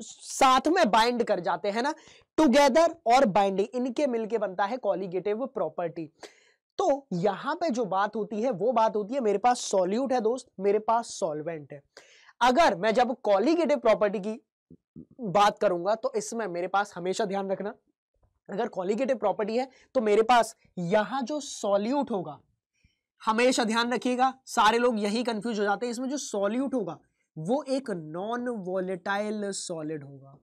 साथ में बाइंड कर जाते हैं ना टुगेदर और बाइंडिंग इनके मिलके बनता है कॉलीगेटिव प्रॉपर्टी तो यहां पे जो बात होती है वो बात होती है मेरे पास सॉल्यूट है दोस्त मेरे पास सॉल्वेंट है अगर मैं जब कॉलीगेटिव प्रॉपर्टी की बात करूंगा तो इसमें मेरे पास हमेशा ध्यान रखना अगर कॉलिगेटिव प्रॉपर्टी है तो मेरे पास यहां जो सॉल्यूट होगा हमेशा ध्यान रखिएगा सारे लोग यही कंफ्यूज हो जाते हैं इसमें जो सॉल्यूट होगा वो एक नॉन वॉलेटाइल सॉलिड होगा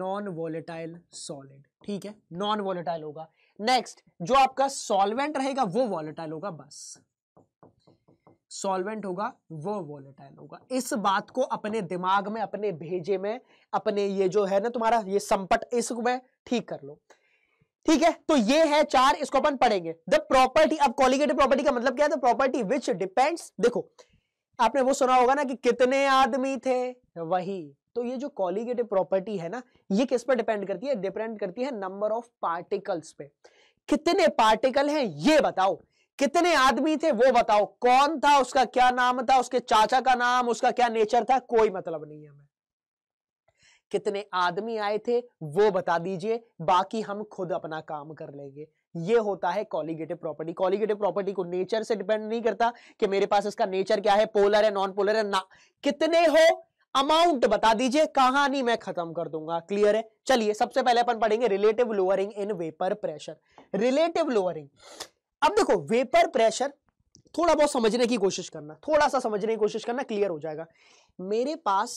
नॉन वॉलेटाइल सॉलिड ठीक है नॉन वॉलेटाइल होगा नेक्स्ट जो आपका सॉल्वेंट रहेगा वो वॉलेटाइल होगा बस सॉल्वेंट होगा वो वॉलेटाइल होगा इस बात को अपने दिमाग में अपने भेजे में अपने ये जो है ना तुम्हारा ये संपट इसको मैं ठीक कर लो ठीक है तो ये है चार इसको अपन पढ़ेंगे द प्रॉपर्टी अब कॉलिगेटिव प्रॉपर्टी का मतलब क्या है प्रॉपर्टी विच डिपेंड्स देखो आपने वो सुना होगा ना कि कितने आदमी थे वही तो ये जो कॉलिगेटिव प्रॉपर्टी है ना ये किस पर डिपेंड करती है डिपेंड करती है नंबर ऑफ पार्टिकल्स पे कितने पार्टिकल हैं ये बताओ कितने आदमी थे वो बताओ कौन था उसका क्या नाम था उसके चाचा का नाम उसका क्या नेचर था कोई मतलब नहीं है हमें कितने आदमी आए थे वो बता दीजिए बाकी हम खुद अपना काम कर लेंगे ये होता है कॉलीगेटिव प्रॉपर्टी कॉलिगेटिव प्रॉपर्टी को नेचर से डिपेंड नहीं करता कि मेरे पास इसका नेचर क्या है पोलर है नॉन पोलर है ना कितने हो अमाउंट बता दीजिए कहानी मैं खत्म कर दूंगा क्लियर है चलिए सबसे पहले अपन पढ़ेंगे relative lowering in vapour pressure relative lowering अब देखो वेपर प्रेशर थोड़ा बहुत समझने की कोशिश करना थोड़ा सा समझने की कोशिश करना क्लियर हो जाएगा मेरे पास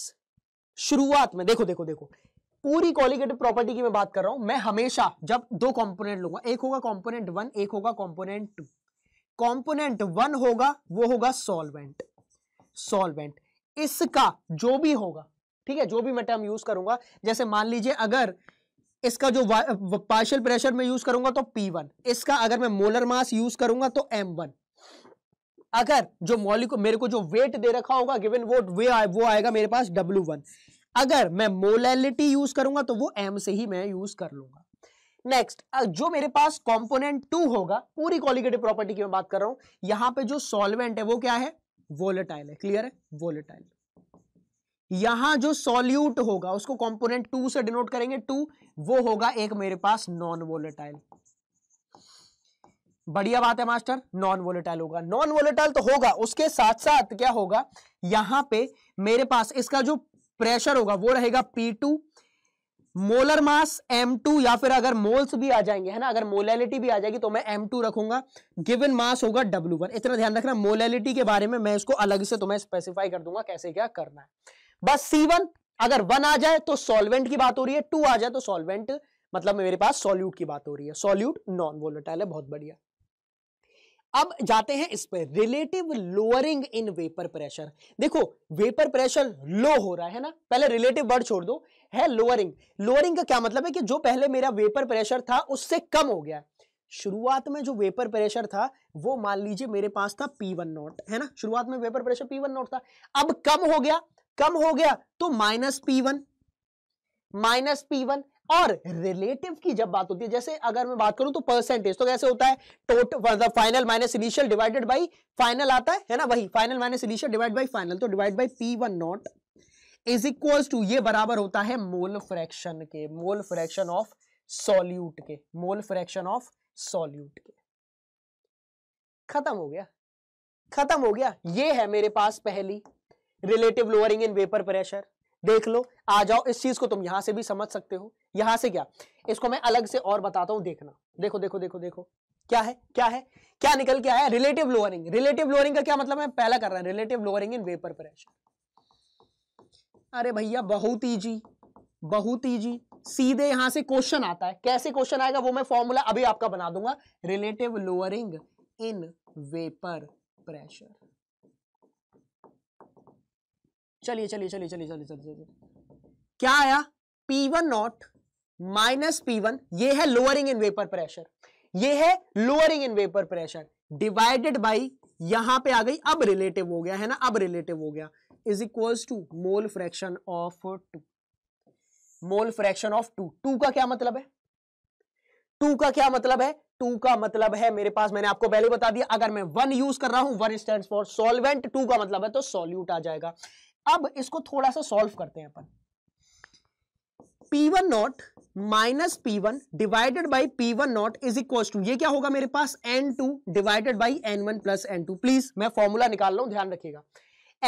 शुरुआत में देखो देखो देखो पूरी कॉलिगेटिव प्रॉपर्टी की मैं बात कर रहा हूं मैं हमेशा जब दो कंपोनेंट लूंगा एक होगा कंपोनेंट वन एक होगा कंपोनेंट टू कंपोनेंट वन होगा वो होगा सॉल्वेंट सॉल्वेंट इसका जो भी होगा ठीक है जो भी मैं टर्म यूज करूंगा जैसे मान लीजिए अगर इसका जो पार्शियल प्रेशर में यूज करूंगा तो पी वन इसका अगर मैं मोलर मास यूज करूंगा तो एम वन अगर जो मॉलिक्यूल मेरे को जो वेट दे रखा होगा गिवन वो वे आ, वो आएगा मेरे पास डब्ल्यू वन अगर मैं मोलैलिटी यूज करूंगा तो वो एम से ही मैं यूज कर लूंगा नेक्स्ट जो मेरे पास कॉम्पोनेंट टू होगा पूरी कॉलिगेटिव प्रॉपर्टी की मैं बात कर रहा हूं यहां पर जो सॉल्वेंट है वो क्या है वोलेटाइल है क्लियर है वोलेटाइल यहां जो सॉल्यूट होगा उसको कंपोनेंट टू से डिनोट करेंगे टू वो होगा एक मेरे पास नॉन वोलेटाइल बढ़िया बात है मास्टर नॉन वोलेटाइल होगा नॉन वोलेटाइल तो होगा उसके साथ साथ क्या होगा यहां पे मेरे पास इसका जो प्रेशर होगा वो रहेगा P to molar mass M2 या फिर अगर मोल्स भी आ जाएंगे है ना अगर मोलैलिटी भी आ जाएगी तो मैं M2 रखूंगा गिवन मास होगा W1 इतना ध्यान रखना मोलैलिटी के बारे में मैं इसको अलग से तुम्हें स्पेसिफाई कर दूंगा कैसे क्या करना है बस C1 अगर वन आ जाए तो सॉल्वेंट की बात हो रही है टू आ जाए तो सॉल्वेंट मतलब मेरे पास सॉल्यूट की बात हो रही है सॉल्यूट नॉन वोलेटाइल है बहुत बढ़िया अब जाते हैं इस पर relative lowering in vapour pressure देखो वेपर प्रेशर लो हो रहा है ना पहले रिलेटिव वर्ड छोड़ दो है लोअरिंग लोअरिंग का क्या मतलब है कि जो पहले मेरा वेपर प्रेशर था उससे कम हो गया शुरुआत में जो वेपर प्रेशर था वो मान लीजिए मेरे पास था पी वन नॉट है ना शुरुआत में vapour pressure P one naught था अब कम हो गया कम हो गया तो minus P one minus P one और रिलेटिव की जब बात होती है जैसे अगर मैं बात करूं तो परसेंटेज तो कैसे होता है total final minus initial divided by final आता है है ना वही final minus initial divide by final तो divide by P one naught is equals to ये बराबर होता है मोल फ्रैक्शन के मोल फ्रैक्शन ऑफ सॉल्यूट के मोल फ्रैक्शन ऑफ सॉल्यूट के खत्म हो गया खत्म हो गया ये है मेरे पास पहली relative lowering in vapour pressure देख लो आ जाओ इस चीज को तुम यहां से भी समझ सकते हो यहां से क्या इसको मैं अलग से और बताता हूं देखना देखो देखो देखो देखो क्या है क्या है क्या निकल के आया रिलेटिव लोअरिंग रिलेटिव लोअरिंग का क्या मतलब है पहला कर रहा है relative lowering in vapour pressure अरे भैया बहुत ईजी बहुत ईजी सीधे यहां से क्वेश्चन आता है कैसे क्वेश्चन आएगा वो मैं फॉर्मूला अभी आपका बना दूंगा relative lowering in vapour pressure चलिए चलिए चलिए चलिए चलिए चलिए चलिए क्या आया P1 one not minus P ये है लोअरिंग इन वेपर प्रेशर ये है lowering in vapour pressure divided by यहां पे आ गई अब रिलेटिव हो गया है ना अब रिलेटिव हो गया is equals to mole fraction of two mole fraction of two two का क्या मतलब है टू का क्या मतलब है टू का मतलब है मेरे पास मैंने आपको पहले बता दिया अगर मैं वन यूज कर रहा हूं one stand for solvent two का मतलब है तो सॉल्यूट आ जाएगा अब इसको थोड़ा सा सॉल्व करते हैं अपन P1 one not minus P one divided by P one naught is equal to ये क्या होगा मेरे पास N two divided by N one plus N two please मैं फॉर्मूला निकाल रहा हूं ध्यान रखिएगा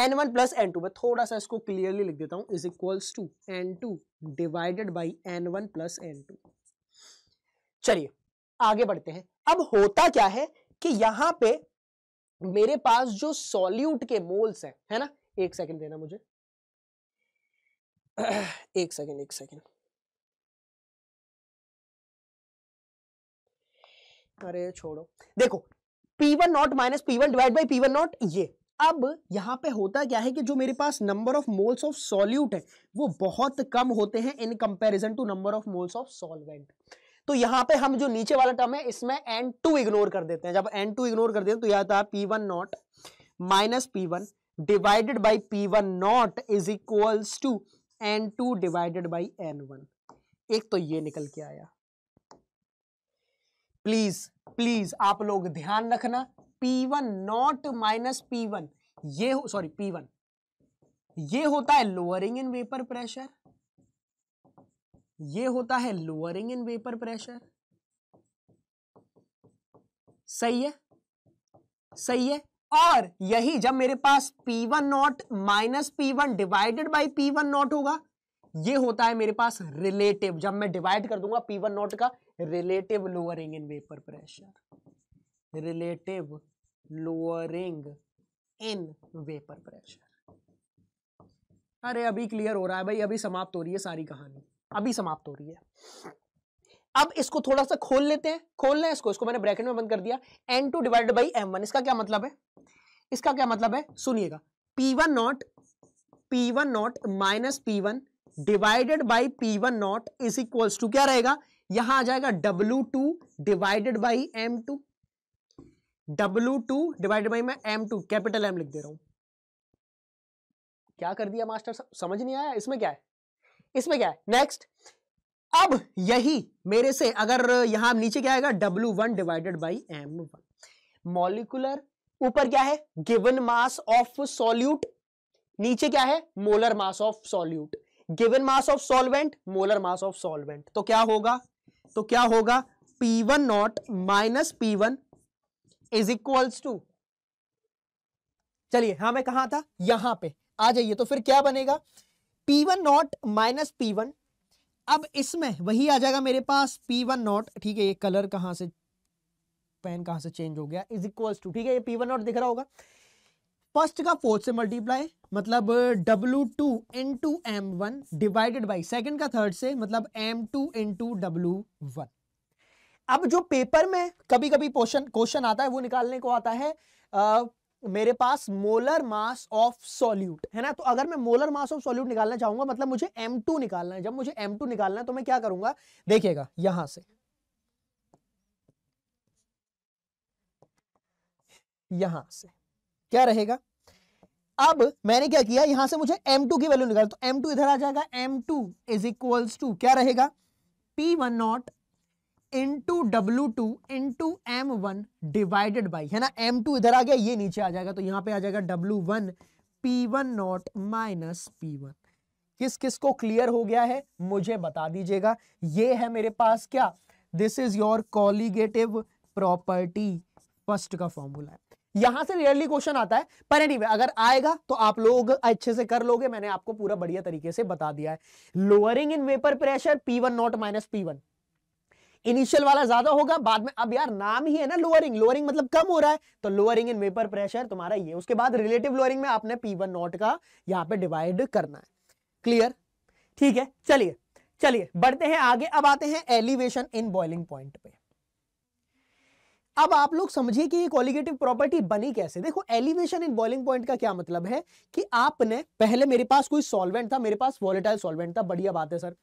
N one plus N two मैं थोड़ा सा इसको क्लियरली लिख देता हूं is equal to N two divided by N one plus N two चलिए आगे बढ़ते हैं अब होता क्या है कि यहां पे मेरे पास जो सॉल्यूट के मोल्स हैं है ना एक सेकंड देना मुझे एक सेकंड एक सेकंड अरे छोड़ो देखो P1 naught minus P one divide by P1 naught ये अब यहां पे होता क्या है कि जो मेरे पास number of moles of solute है वो बहुत कम होते हैं in comparison to number of moles of solvent तो यहां पे हम जो नीचे वाला टर्म है इसमें एन टू इग्नोर कर देते हैं जब एन टू इग्नोर कर देते हैं तो यह है P one not minus P one divided by P one naught is equals to N two divided by N one एक तो ये निकल के आया प्लीज प्लीज आप लोग ध्यान रखना P one not minus P one ये सॉरी पी वन ये होता है लोअरिंग इन वेपर प्रेशर ये होता है लोअरिंग इन वेपर प्रेशर सही है सही है और यही जब मेरे पास P one not minus P one divided by P one naught होगा ये होता है मेरे पास रिलेटिव जब मैं डिवाइड कर दूंगा पी वन नॉट का relative lowering in vapour pressure relative lowering in vapour pressure अरे अभी क्लियर हो रहा है भाई अभी समाप्त हो रही है सारी कहानी अभी समाप्त हो रही है अब इसको थोड़ा सा खोल लेते हैं खोल लें इसको इसको मैंने ब्रैकेट में बंद कर दिया N two divide by M one इसका क्या मतलब है इसका क्या मतलब है सुनिएगा P one naught P one not minus P one divided by P one naught is equals to क्या रहेगा यहां आ जाएगा W two divided by M two W two divided by मैं एम टू कैपिटल एम लिख दे रहा हूं क्या कर दिया मास्टर साहब समझ नहीं आया इसमें क्या है इसमें क्या है नेक्स्ट अब यही मेरे से अगर यहां नीचे क्या आएगा W one divided by M one molecular ऊपर क्या है गिवन मास ऑफ सॉल्यूट नीचे क्या है molar mass of solute given mass of solvent molar mass of solvent तो क्या होगा तो क्या होगा P one not minus P one is equals to चलिए हाँ मैं कहा था यहां पे आ जाइए तो फिर क्या बनेगा P one not minus P one अब इसमें वही आ जाएगा मेरे पास P1 वन नॉट ठीक है ये कलर कहां से पेन कहां से चेंज हो गया इज इक्वल टू ठीक है ये P1 वन नॉट दिख रहा होगा फर्स्ट का फोर्थ से मल्टीप्लाई मतलब W2 two into M one divided by second का थर्ड से मतलब M2 two into W one अब जो पेपर में कभी कभी क्वेश्चन क्वेश्चन आता है वो निकालने को आता है मेरे पास मोलर मास ऑफ सॉल्यूट है ना तो अगर मैं मोलर मास ऑफ सॉल्यूट निकालना चाहूंगा मतलब मुझे M2 निकालना है जब मुझे M2 निकालना है तो मैं क्या करूंगा देखिएगा यहां से यहां से क्या रहेगा अब मैंने क्या किया यहां से मुझे M2 की वैल्यू निकाल तो M2 इधर आ जाएगा M2 to is equals to क्या रहेगा one nought into W two into M one divided by है ना एम टू इधर आ गया ये नीचे आ जाएगा तो यहाँ पे आ जाएगा W one P one not minus P one किस किस को क्लियर हो गया है मुझे बता दीजिएगा ये है मेरे पास क्या this is your colligative property first का फॉर्मूला है यहां से रियरली क्वेश्चन आता है पर एनीवे anyway, अगर आएगा तो आप लोग अच्छे से कर लोगे मैंने आपको पूरा बढ़िया तरीके से बता दिया है lowering in vapour pressure P one not minus P one initial वाला ज्यादा होगा बाद में अब यार नाम ही है ना लोअरिंग लोअरिंग मतलब कम हो रहा है तो लोअरिंग इन वेपर प्रेशर तुम्हारा ये उसके बाद रिलेटिव लोअरिंग में आपने पी वन नॉट का यहाँ पे डिवाइड करना है क्लियर ठीक है चलिए चलिए बढ़ते हैं आगे अब आते हैं एलिवेशन इन बॉइलिंग पॉइंट पे अब आप लोग समझिए कि ये कॉलिगेटिव प्रॉपर्टी बनी कैसे देखो एलिवेशन इन बॉइलिंग पॉइंट का क्या मतलब है कि आपने पहले मेरे पास कोई सॉल्वेंट था मेरे पास वॉलेटाइल सॉल्वेंट था बढ़िया बात है सर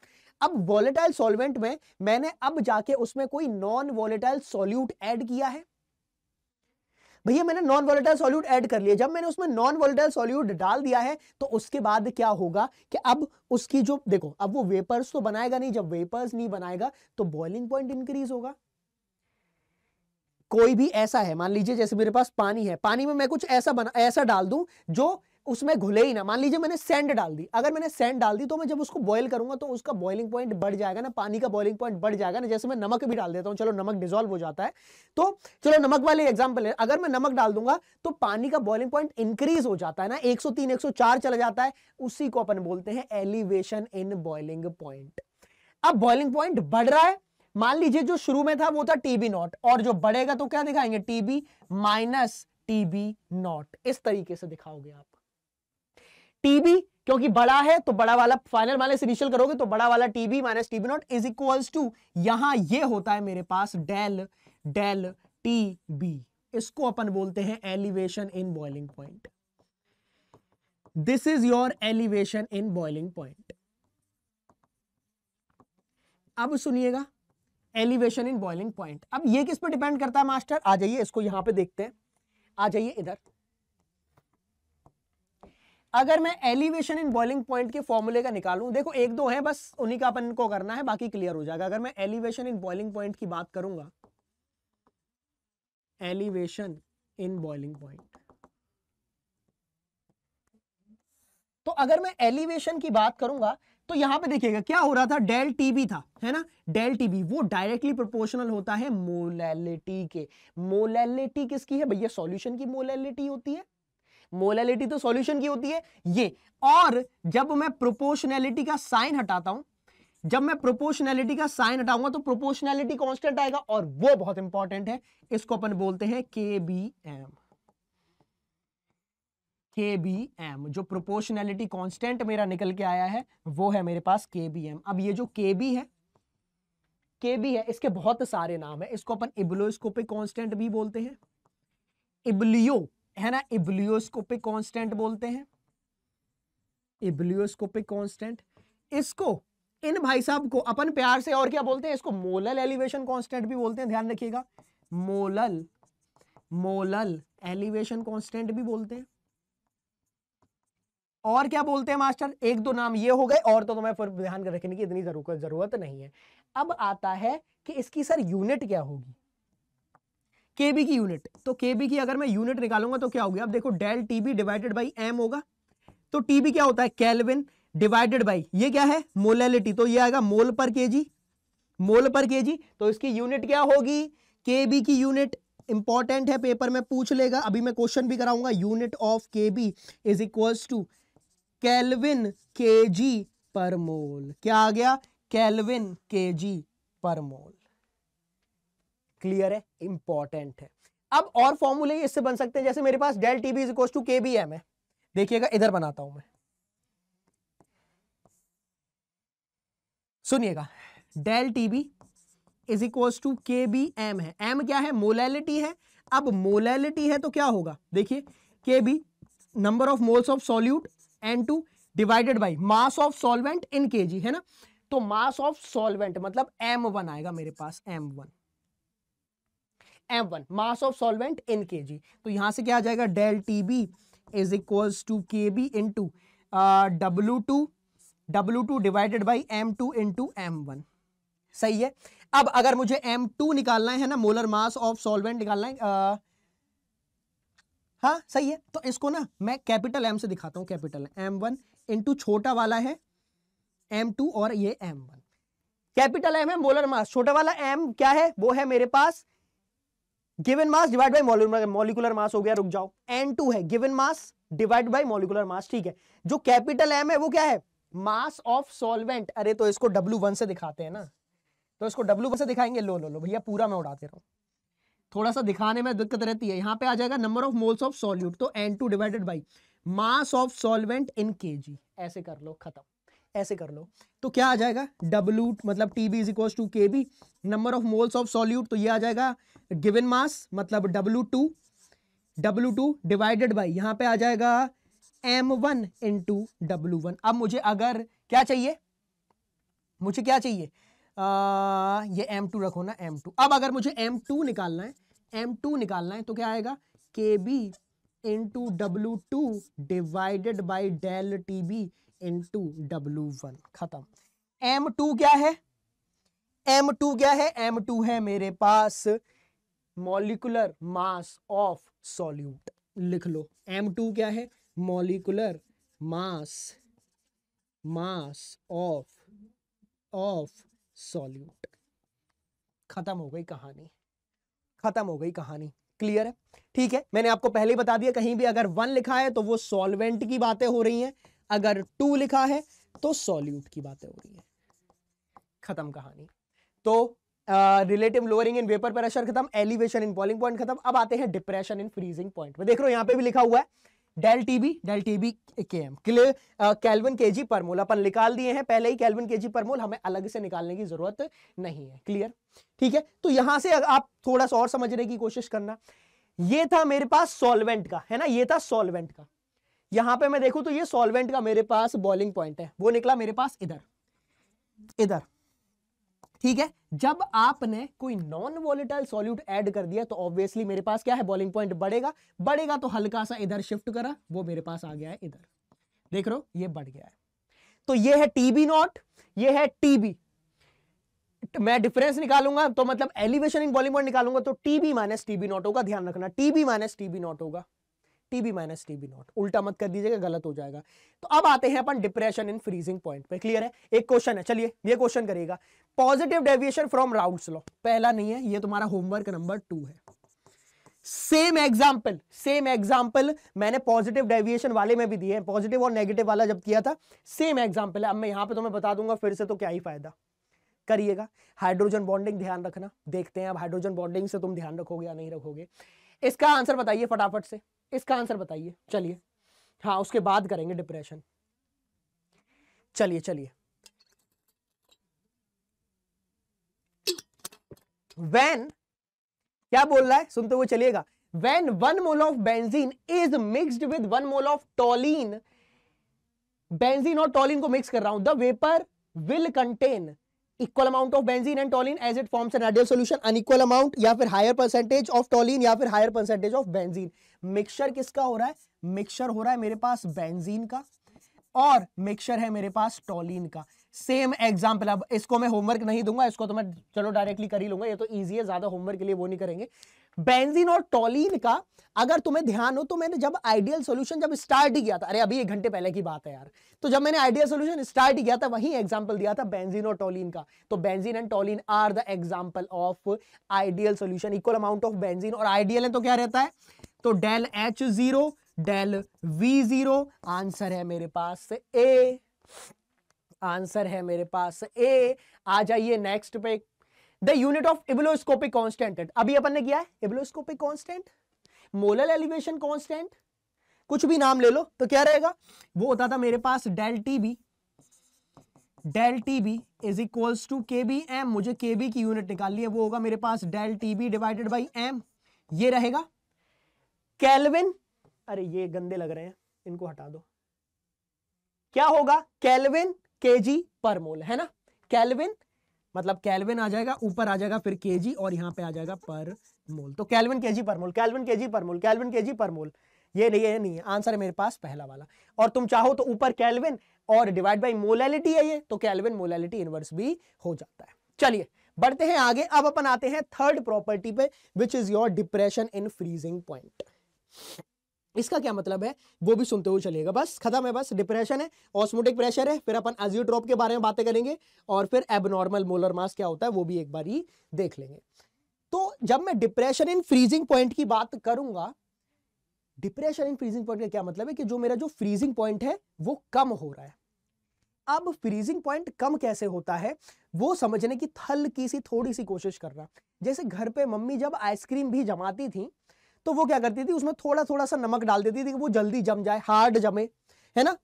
अब वॉलेटाइल सॉल्वेंट में मैंने अब जाके उसमें कोई नॉन वॉलेटाइल सॉल्यूट ऐड किया है भैया मैंने नॉन वॉलेटाइल सॉल्यूट ऐड कर लिया जब मैंने उसमें नॉन वॉलेटाइल सॉल्यूट डाल दिया है तो उसके बाद क्या होगा कि अब उसकी जो देखो अब वो वेपर्स तो बनाएगा नहीं जब वेपर्स नहीं बनाएगा तो बॉइलिंग पॉइंट इंक्रीज होगा कोई भी ऐसा है मान लीजिए जैसे मेरे पास पानी है पानी में मैं कुछ ऐसा बना ऐसा डाल दूं जो उसमें घुले ही ना मान लीजिए मैंने सेंड डाल दी अगर मैंने सेंड डाल दी तो मैं जब उसको बॉयल करूंगा तो उसका बॉइलिंग पॉइंट बढ़ जाएगा ना पानी का बॉइलिंग पॉइंट बढ़ जाएगा ना जैसे मैं नमक भी डाल देता हूँ चलो नमक डिजोल्व हो जाता है तो चलो नमक वाले एग्जाम्पल है अगर मैं नमक डाल दूंगा तो पानी का बॉइलिंग पॉइंट इंक्रीज हो जाता है ना एक सौ चला जाता है उसी को अपन बोलते हैं एलिवेशन इन बॉइलिंग पॉइंट अब बॉइलिंग पॉइंट बढ़ रहा है मान लीजिए जो शुरू में था वो था टीबी नॉट और जो बढ़ेगा तो क्या दिखाएंगे टीबी माइनस टीबी नॉट इस तरीके से दिखाओगे आप टीबी क्योंकि बड़ा है तो बड़ा वाला फाइनल माइनस इनिशियल करोगे तो बड़ा वाला T B minus T B nought is equals to यहां ये होता है मेरे पास डेल डेल टी बी इसको अपन बोलते हैं elevation in boiling point this is your elevation in boiling point अब सुनिएगा एलिवेशन इन बॉइलिंग पॉइंट अब ये किस पर डिपेंड करता है मास्टर आ जाइए इसको यहां पे देखते हैं आ जाइए इधर अगर मैं एलिवेशन इन बॉइलिंग पॉइंट के फॉर्मूले का निकालूं देखो एक दो है बस उन्हीं का अपन को करना है बाकी क्लियर हो जाएगा अगर मैं एलिवेशन इन बॉइलिंग पॉइंट की बात करूंगा एलिवेशन इन बॉइलिंग पॉइंट तो अगर मैं एलिवेशन की बात करूंगा तो यहां पे देखिएगा क्या हो रहा था डेल टीबी था है ना डेल टीबी वो डायरेक्टली प्रोपोर्शनल होता है मोलैलिटी के मोलैलिटी किसकी है भैया सॉल्यूशन की मोलैलिटी होती है मोलैलिटी तो सॉल्यूशन की होती है ये और जब मैं प्रोपोर्शनैलिटी का साइन हटाता हूं जब मैं प्रोपोर्शनैलिटी का साइन हटाऊंगा तो प्रोपोर्शनैलिटी कांस्टेंट आएगा और वो बहुत इंपॉर्टेंट है इसको अपन बोलते हैं K B M K B M जो प्रोपोर्शनैलिटी कांस्टेंट मेरा निकल के आया है वो है मेरे पास के बी एम अब ये जो के बी है के बी है इसके बहुत सारे नाम है इसको अपन इब्लोस्कोपिक कॉन्स्टेंट भी बोलते हैं इब्लियो है ना इब्लियोस्कोपिक कांस्टेंट बोलते हैं इब्लियोस्कोपिक कांस्टेंट इसको इन भाई साहब को अपन प्यार से और क्या बोलते हैं इसको मोलल एलिवेशन कांस्टेंट भी बोलते हैं ध्यान रखिएगा मोलल मोलल एलिवेशन कांस्टेंट भी बोलते हैं और क्या बोलते हैं मास्टर एक दो नाम ये हो गए और तो तुम्हें तो फिर ध्यान रखने की इतनी जरूरत जरूरत नहीं है अब आता है कि इसकी सर यूनिट क्या होगी के बी की यूनिट तो के बी की अगर मैं यूनिट निकालूंगा तो क्या होगी अब देखो del T B divided by M होगा तो टी बी क्या होता है कैलविन डिवाइडेड बाई ये क्या है मोलैलिटी तो ये आएगा मोल पर के जी मोल पर के जी तो इसकी यूनिट क्या होगी के बी की यूनिट इंपॉर्टेंट है पेपर में पूछ लेगा अभी मैं क्वेश्चन भी कराऊंगा unit of K B is equals to kelvin K G पर मोल क्या आ गया कैलविन के जी पर मोल क्लियर है इंपॉर्टेंट है अब और फॉर्मूले इससे बन सकते हैं जैसे मेरे पास del T B equal to K B M है देखिएगा इधर बनाता हूं मैं सुनिएगा del T B is equal to K B M है एम क्या है मोलैलिटी है अब मोलैलिटी है तो क्या होगा देखिए K B number of moles of solute N two divided by mass of solvent in K G है ना तो मास ऑफ सॉल्वेंट मतलब एम वन आएगा मेरे पास M one M one mass of solvent in K G तो यहाँ से क्या आ जाएगा del T B is equals to K B into W two W two divided by M two into M one सही है अब अगर मुझे एम टू निकालना है ना मोलर मास ऑफ सॉल्वेंट निकालना है आ, uh, हाँ सही है तो इसको ना मैं कैपिटल एम से दिखाता हूँ कैपिटल एम वन इंटू छोटा वाला है एम टू और ये एम वन कैपिटल एम है मोलर मास छोटा वाला एम क्या है वो है मेरे पास given mass divide by molecular mass हो गया रुक जाओ एन टू है given mass divide by molecular mass ठीक है जो कैपिटल एम है वो क्या है मास ऑफ सॉल्वेंट अरे तो इसको डब्ल्यू वन से दिखाते हैं ना तो इसको डब्ल्यू वन से दिखाएंगे लो लो लो भैया पूरा मैं उड़ाते रहा थोड़ा सा दिखाने में दिक्कत रहती है यहाँ पे आ जाएगा number of moles of solute तो N two divided by mass of solvent in K ऐसे कर लो खत्म ऐसे कर लो तो क्या आ जाएगा डब्ल्यू मतलब T B is equal to K B number of moles of solute तो ये आ जाएगा गिवन मास मतलब W two W two divided by यहां पे आ जाएगा M one into W one अब मुझे अगर क्या चाहिए मुझे क्या चाहिए आ, ये एम टू रखो ना एम टू अब अगर मुझे एम टू निकालना है एम टू निकालना है तो क्या आएगा K B into W two divided by del T B into W one खत्म एम टू क्या है एम टू क्या है एम टू है मेरे पास मॉलिकुलर मास ऑफ सॉल्यूट लिख लो एम टू क्या है molecular mass mass of of solute खत्म हो गई कहानी खत्म हो गई कहानी क्लियर है ठीक है मैंने आपको पहले ही बता दिया कहीं भी अगर वन लिखा है तो वो सॉल्वेंट की बातें हो रही हैं अगर टू लिखा है तो सॉल्यूट की बातें हो रही है खत्म कहानी तो relative lowering in vapour pressure खत्म एलिवेशन इन बॉलिंग पॉइंट खत्म अब आते हैं डिप्रेशन इन फ्रीजिंग पॉइंट देख रहे हो यहां पे भी लिखा हुआ है del T B del T B K M kelvin K G परमोल अपन निकाल दिए हैं पहले ही कैलविन के जी परमोल हमें अलग से निकालने की जरूरत नहीं है क्लियर ठीक है तो यहां से आप थोड़ा सा और समझने की कोशिश करना ये था मेरे पास सॉल्वेंट का है ना ये था सॉल्वेंट का यहां पे मैं देखूं तो ये सॉल्वेंट का मेरे पास बॉइलिंग पॉइंट है वो निकला मेरे पास इधर इधर ठीक है जब आपने कोई नॉन वॉलेटाइल सॉल्यूट ऐड कर दिया तो ऑब्वियसली मेरे पास क्या है बॉइलिंग पॉइंट बढ़ेगा बढ़ेगा तो हल्का सा इधर शिफ्ट करा वो मेरे पास आ गया है इधर देख रहे हो ये बढ़ गया है तो ये है टीबी नॉट ये है टीबी तो मैं डिफरेंस निकालूंगा तो मतलब एलिवेशन इन बॉलिंग पॉइंट निकालूंगा तो टीबी माइनस टीबी नॉट होगा ध्यान रखना टीबी माइनस टीबी नॉट होगा T B minus T B nought उल्टा मत कर दीजिएगा गलत हो जाएगा तो अब आते हैं अपन डिप्रेशन इन फ्रीजिंग पॉइंट पे क्लियर है एक क्वेश्चन है चलिए ये क्वेश्चन करेगा positive deviation from Raoult law पहला नहीं है ये तुम्हारा होमवर्क नंबर टू है सेम एग्जाम्पल सेम एग्जाम्पल मैंने पॉजिटिव डेविएशन वाले में भी दिए पॉजिटिव और नेगेटिव वाला जब किया था सेम एग्जाम्पल है अब मैं यहां पे तुम्हें बता दूंगा फिर से तो क्या ही फायदा करिएगा हाइड्रोजन बॉन्डिंग ध्यान रखना देखते हैं अब हाइड्रोजन बॉन्डिंग से तुम ध्यान रखोगे या नहीं रखोगे इसका आंसर बताइए फटाफट से इसका आंसर बताइए चलिए हाँ उसके बाद करेंगे डिप्रेशन चलिए चलिए वैन क्या बोल रहा है सुनते हुए चलिएगा when one mole of benzene is mixed with one mole of toluene benzene और टॉलिन को मिक्स कर रहा हूं the vapour will contain equal amount of benzene and toluene as it forms an ideal solution unequal amount या फिर higher percentage of toluene या फिर higher percentage of benzene mixture किसका हो रहा है मिक्सचर हो रहा है मेरे पास बेंजीन का और मिक्सचर है मेरे पास टॉलिन का सेम एग्जाम्पल अब इसको मैं होमवर्क नहीं दूंगा इसको तो मैं चलो डायरेक्टली कर ही लूंगा ये तो ईजी है ज्यादा होमवर्क के लिए वो नहीं करेंगे बेंजीन और टॉलिन का अगर तुम्हें ध्यान हो तो मैंने जब आइडियल सोल्यूशन जब स्टार्ट ही किया था अरे अभी एक घंटे पहले की बात है यार तो जब मैंने आइडियल सोल्यूशन स्टार्ट ही किया था वही एग्जाम्पल दिया था बेंजीन और टॉलिन का तो benzene and toluene are the example of ideal solution equal amount of benzene और आइडियल है तो क्या रहता है तो del H zero del V zero answer है मेरे पास ए आंसर है मेरे पास ए आ जाइए नेक्स्ट पे the unit of ebullioscopic constant अभी अपन ने किया है ebullioscopic constant molal elevation constant कुछ भी नाम ले लो तो क्या रहेगा वो होता था मेरे पास del T B del T B is equals to K B M मुझे के बी की यूनिट निकालनी है वो होगा मेरे पास del T B divided by M ये रहेगा कैलविन अरे ये गंदे लग रहे हैं इनको हटा दो क्या होगा कैलविन के जी पर मोल है ना कैलविन मतलब कैलविन आ जाएगा ऊपर आ जाएगा फिर के जी और यहाँ पे आ जाएगा पर मोल तो कैलविन के जी पर मोल कैलविन के जी पर मोल कैलविन के जी पर मोल ये नहीं है नहीं है आंसर है मेरे पास पहला वाला और तुम चाहो तो ऊपर कैलविन और डिवाइड बाई मोलैलिटी है ये तो कैलविन मोलैलिटी इनवर्स भी हो जाता है चलिए बढ़ते हैं आगे अब अपन आते हैं थर्ड प्रॉपर्टी पे which is your depression in freezing point इसका क्या मतलब है वो भी सुनते हुए चलेगा बस खत्म है बस डिप्रेशन है ऑस्मोटिक प्रेशर है फिर अपन एजियोट्रॉप के बारे में बातें करेंगे और फिर एबनॉर्मल मोलर मास क्या होता है वो भी एक बार ही देख लेंगे तो जब मैं डिप्रेशन इन फ्रीजिंग पॉइंट की बात करूंगा डिप्रेशन इन फ्रीजिंग पॉइंट का क्या मतलब है कि जो मेरा जो फ्रीजिंग पॉइंट है वो कम हो रहा है अब फ्रीजिंग पॉइंट कम कैसे होता है वो समझने की थल की सी थोड़ी सी कोशिश करना जैसे घर पे मम्मी जब आइसक्रीम भी जमाती थी तो वो क्या करती थी उसमें थोड़ा थोड़ा सा नमक डाल देती थी कि वो जल्दी जम जाए हार्ड जमे है ना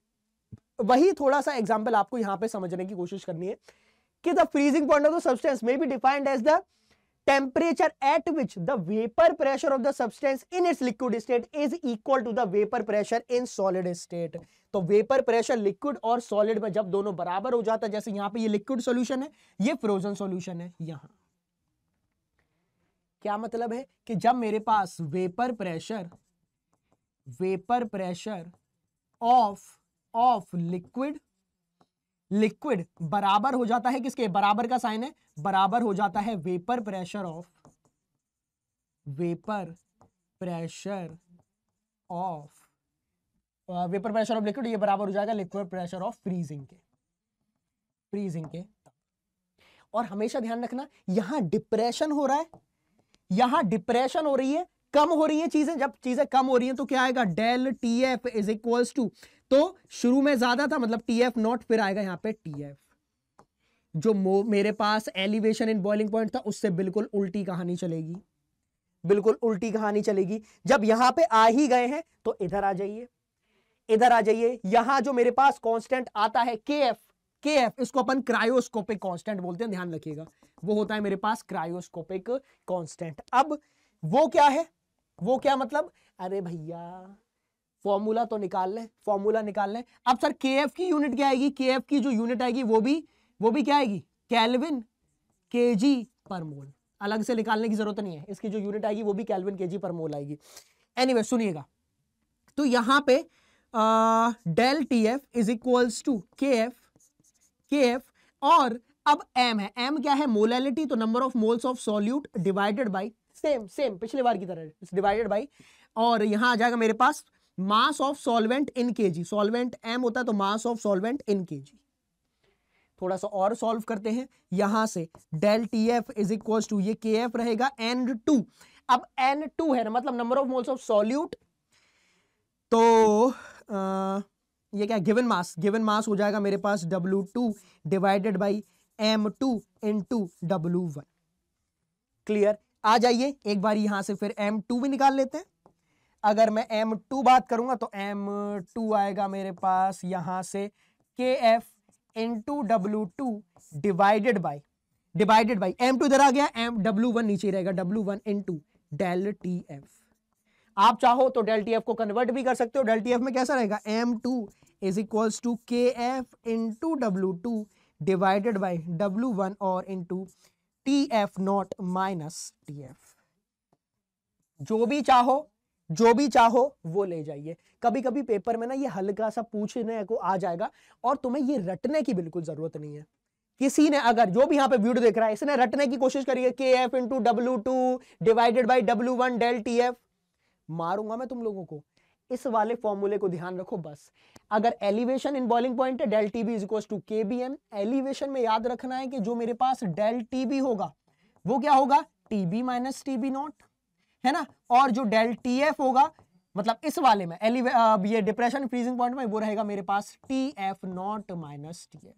वही थोड़ा सा एग्जाम्पल आपको यहाँ पे समझने की कोशिश करनी है कि the freezing point of the substance may be defined as the temperature at which the vapour pressure of the substance in its liquid state is equal to the vapour pressure in solid state तो vapour pressure liquid और solid में जब दोनों बराबर हो जाता है जैसे यहां पे ये लिक्विड सॉल्यूशन है ये फ्रोजन सॉल्यूशन है यहाँ क्या मतलब है कि जब मेरे पास vapour pressure vapour pressure of of liquid liquid बराबर हो जाता है किसके बराबर का साइन है बराबर हो जाता है vapour pressure of vapour pressure of vapour pressure of liquid ये बराबर हो जाएगा लिक्विड प्रेशर ऑफ फ्रीजिंग के फ्रीजिंग के और हमेशा ध्यान रखना यहां डिप्रेशन हो रहा है यहां डिप्रेशन हो रही है कम हो रही है चीजें जब चीजें कम हो रही हैं तो क्या आएगा del T F is equals to तो शुरू में ज्यादा था मतलब टी एफ नॉट फिर आएगा यहां पे टी एफ जो मेरे पास एलिवेशन इन बॉइलिंग पॉइंट था उससे बिल्कुल उल्टी कहानी चलेगी बिल्कुल उल्टी कहानी चलेगी जब यहां पे आ ही गए हैं तो इधर आ जाइए इधर आ जाइए यहां जो मेरे पास कांस्टेंट आता है के एफ के एफ इसको अपन क्रायोस्कोपिक कांस्टेंट बोलते हैं ध्यान रखिएगा वो होता है मेरे पास क्रायोस्कोपिक कांस्टेंट अब वो क्या है वो क्या मतलब अरे भैया फॉर्मूला तो निकाल लें फॉर्मूला निकाल लें अब सर के एफ की यूनिट क्या आएगी के एफ की जो यूनिट आएगी वो भी वो भी क्या आएगी कैलविन के जी पर मोल अलग से निकालने की जरूरत नहीं है इसकी जो यूनिट आएगी वो भी कैलविन के जी पर मोल आएगी एनी anyway, सुनिएगा तो यहाँ पे del T F is equals to K F के और अब एम है एम क्या है मोलैलिटी तो number of moles of solute divided by same same पिछले बार की तरह डिवाइडेड बाई और यहां आ जाएगा मेरे पास मास of solvent in K ji solvent M होता है तो mass of solvent in K जी थोड़ा सा और सॉल्व करते हैं यहां से del T F is equal to ये के एफ रहेगा एन टू अब एन टू है ना मतलब number of moles of solute तो आ, ये क्या गिवन मास गिवन मास हो जाएगा मेरे पास W two divided by M two into W one clear आ जाइए एक बार यहां से फिर एम टू भी निकाल लेते हैं अगर मैं एम टू बात करूंगा तो एम टू आएगा मेरे पास यहां से K F into W two divided by divided by M two इधर आ गया एम डब्ल्यू वन नीचे रहेगा W one into del T F आप चाहो तो डेल टी एफ को कन्वर्ट भी कर सकते हो डेल टी एफ में कैसा रहेगा M two is equals to K F into W two divided by W one और to T F nought minus T F जो भी चाहो जो भी चाहो वो ले जाइए कभी कभी पेपर में ना ये हल्का सा पूछने को आ जाएगा और तुम्हें ये रटने की बिल्कुल जरूरत नहीं है किसी ने अगर जो भी यहाँ पे वीडियो देख रहा है इसने रटने की कोशिश करी है K F into W two divided by W one del T F मारूंगा मैं तुम लोगों को इस वाले फॉर्मूले को ध्यान रखो बस अगर elevation in boiling point del T B is to K B M elevation में याद रखना है कि जो मेरे पास डेल टी बी होगा वो क्या होगा T B minus T B nought है ना और जो डेल टी एफ होगा मतलब इस वाले में एलिवे ये डिप्रेशन फ्रीजिंग पॉइंट में वो रहेगा मेरे पास T F nought minus T F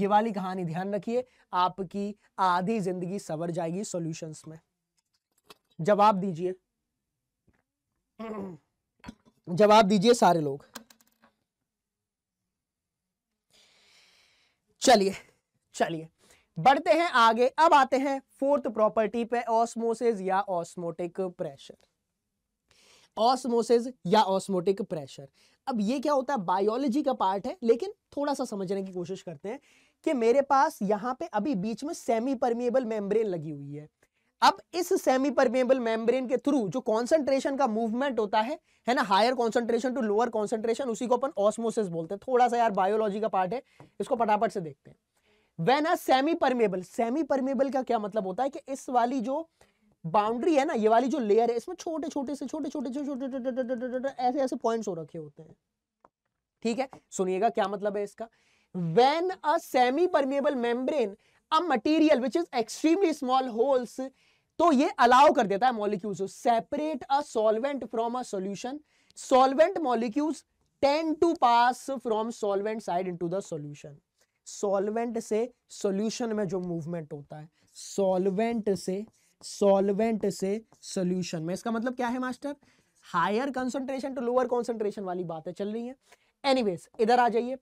ये वाली कहानी ध्यान रखिए आपकी आधी जिंदगी सवर जाएगी सॉल्यूशंस में जवाब दीजिए जवाब दीजिए सारे लोग चलिए चलिए बढ़ते हैं आगे अब आते हैं फोर्थ प्रॉपर्टी पे ऑस्मोसिस या ऑस्मोटिक प्रेशर ऑस्मोसिस या ऑस्मोटिक प्रेशर अब ये क्या होता है बायोलॉजी का पार्ट है लेकिन थोड़ा सा समझने की कोशिश करते हैं कि मेरे पास यहाँ पे अभी बीच में सेमी परमिएबल मेम्ब्रेन लगी हुई है अब इस सेमी परमेबल मेम्ब्रेन के थ्रू जो कॉन्सेंट्रेशन का मूवमेंट होता है है ना higher concentration to lower concentration उसी को अपन ऑस्मोसिस बोलते हैं थोड़ा सा यार बायोलॉजी का पार्ट है इसको फटाफट से देखते हैं when a semi permeable semi permeable का क्या मतलब होता है कि इस वाली जो बाउंड्री है ना ये वाली जो लेयर है इसमें छोटे छोटे से छोटे छोटे छोटे ऐसे ऐसे पॉइंट्स हो रखे होते हैं ठीक है सुनिएगा क्या मतलब है इसका when a semi permeable membrane a material which is extremely small holes तो ये अलाउ कर देता है मॉलिक्यूल्स को separate a solvent from a solution solvent molecules tend to pass from solvent side into the solution solvent से solution में जो movement होता है सॉल्वेंट से सॉल्वेंट से सॉल्यूशन में इसका मतलब क्या है मास्टर higher concentration to lower concentration वाली बातें चल रही है एनीवेज इधर आ जाइए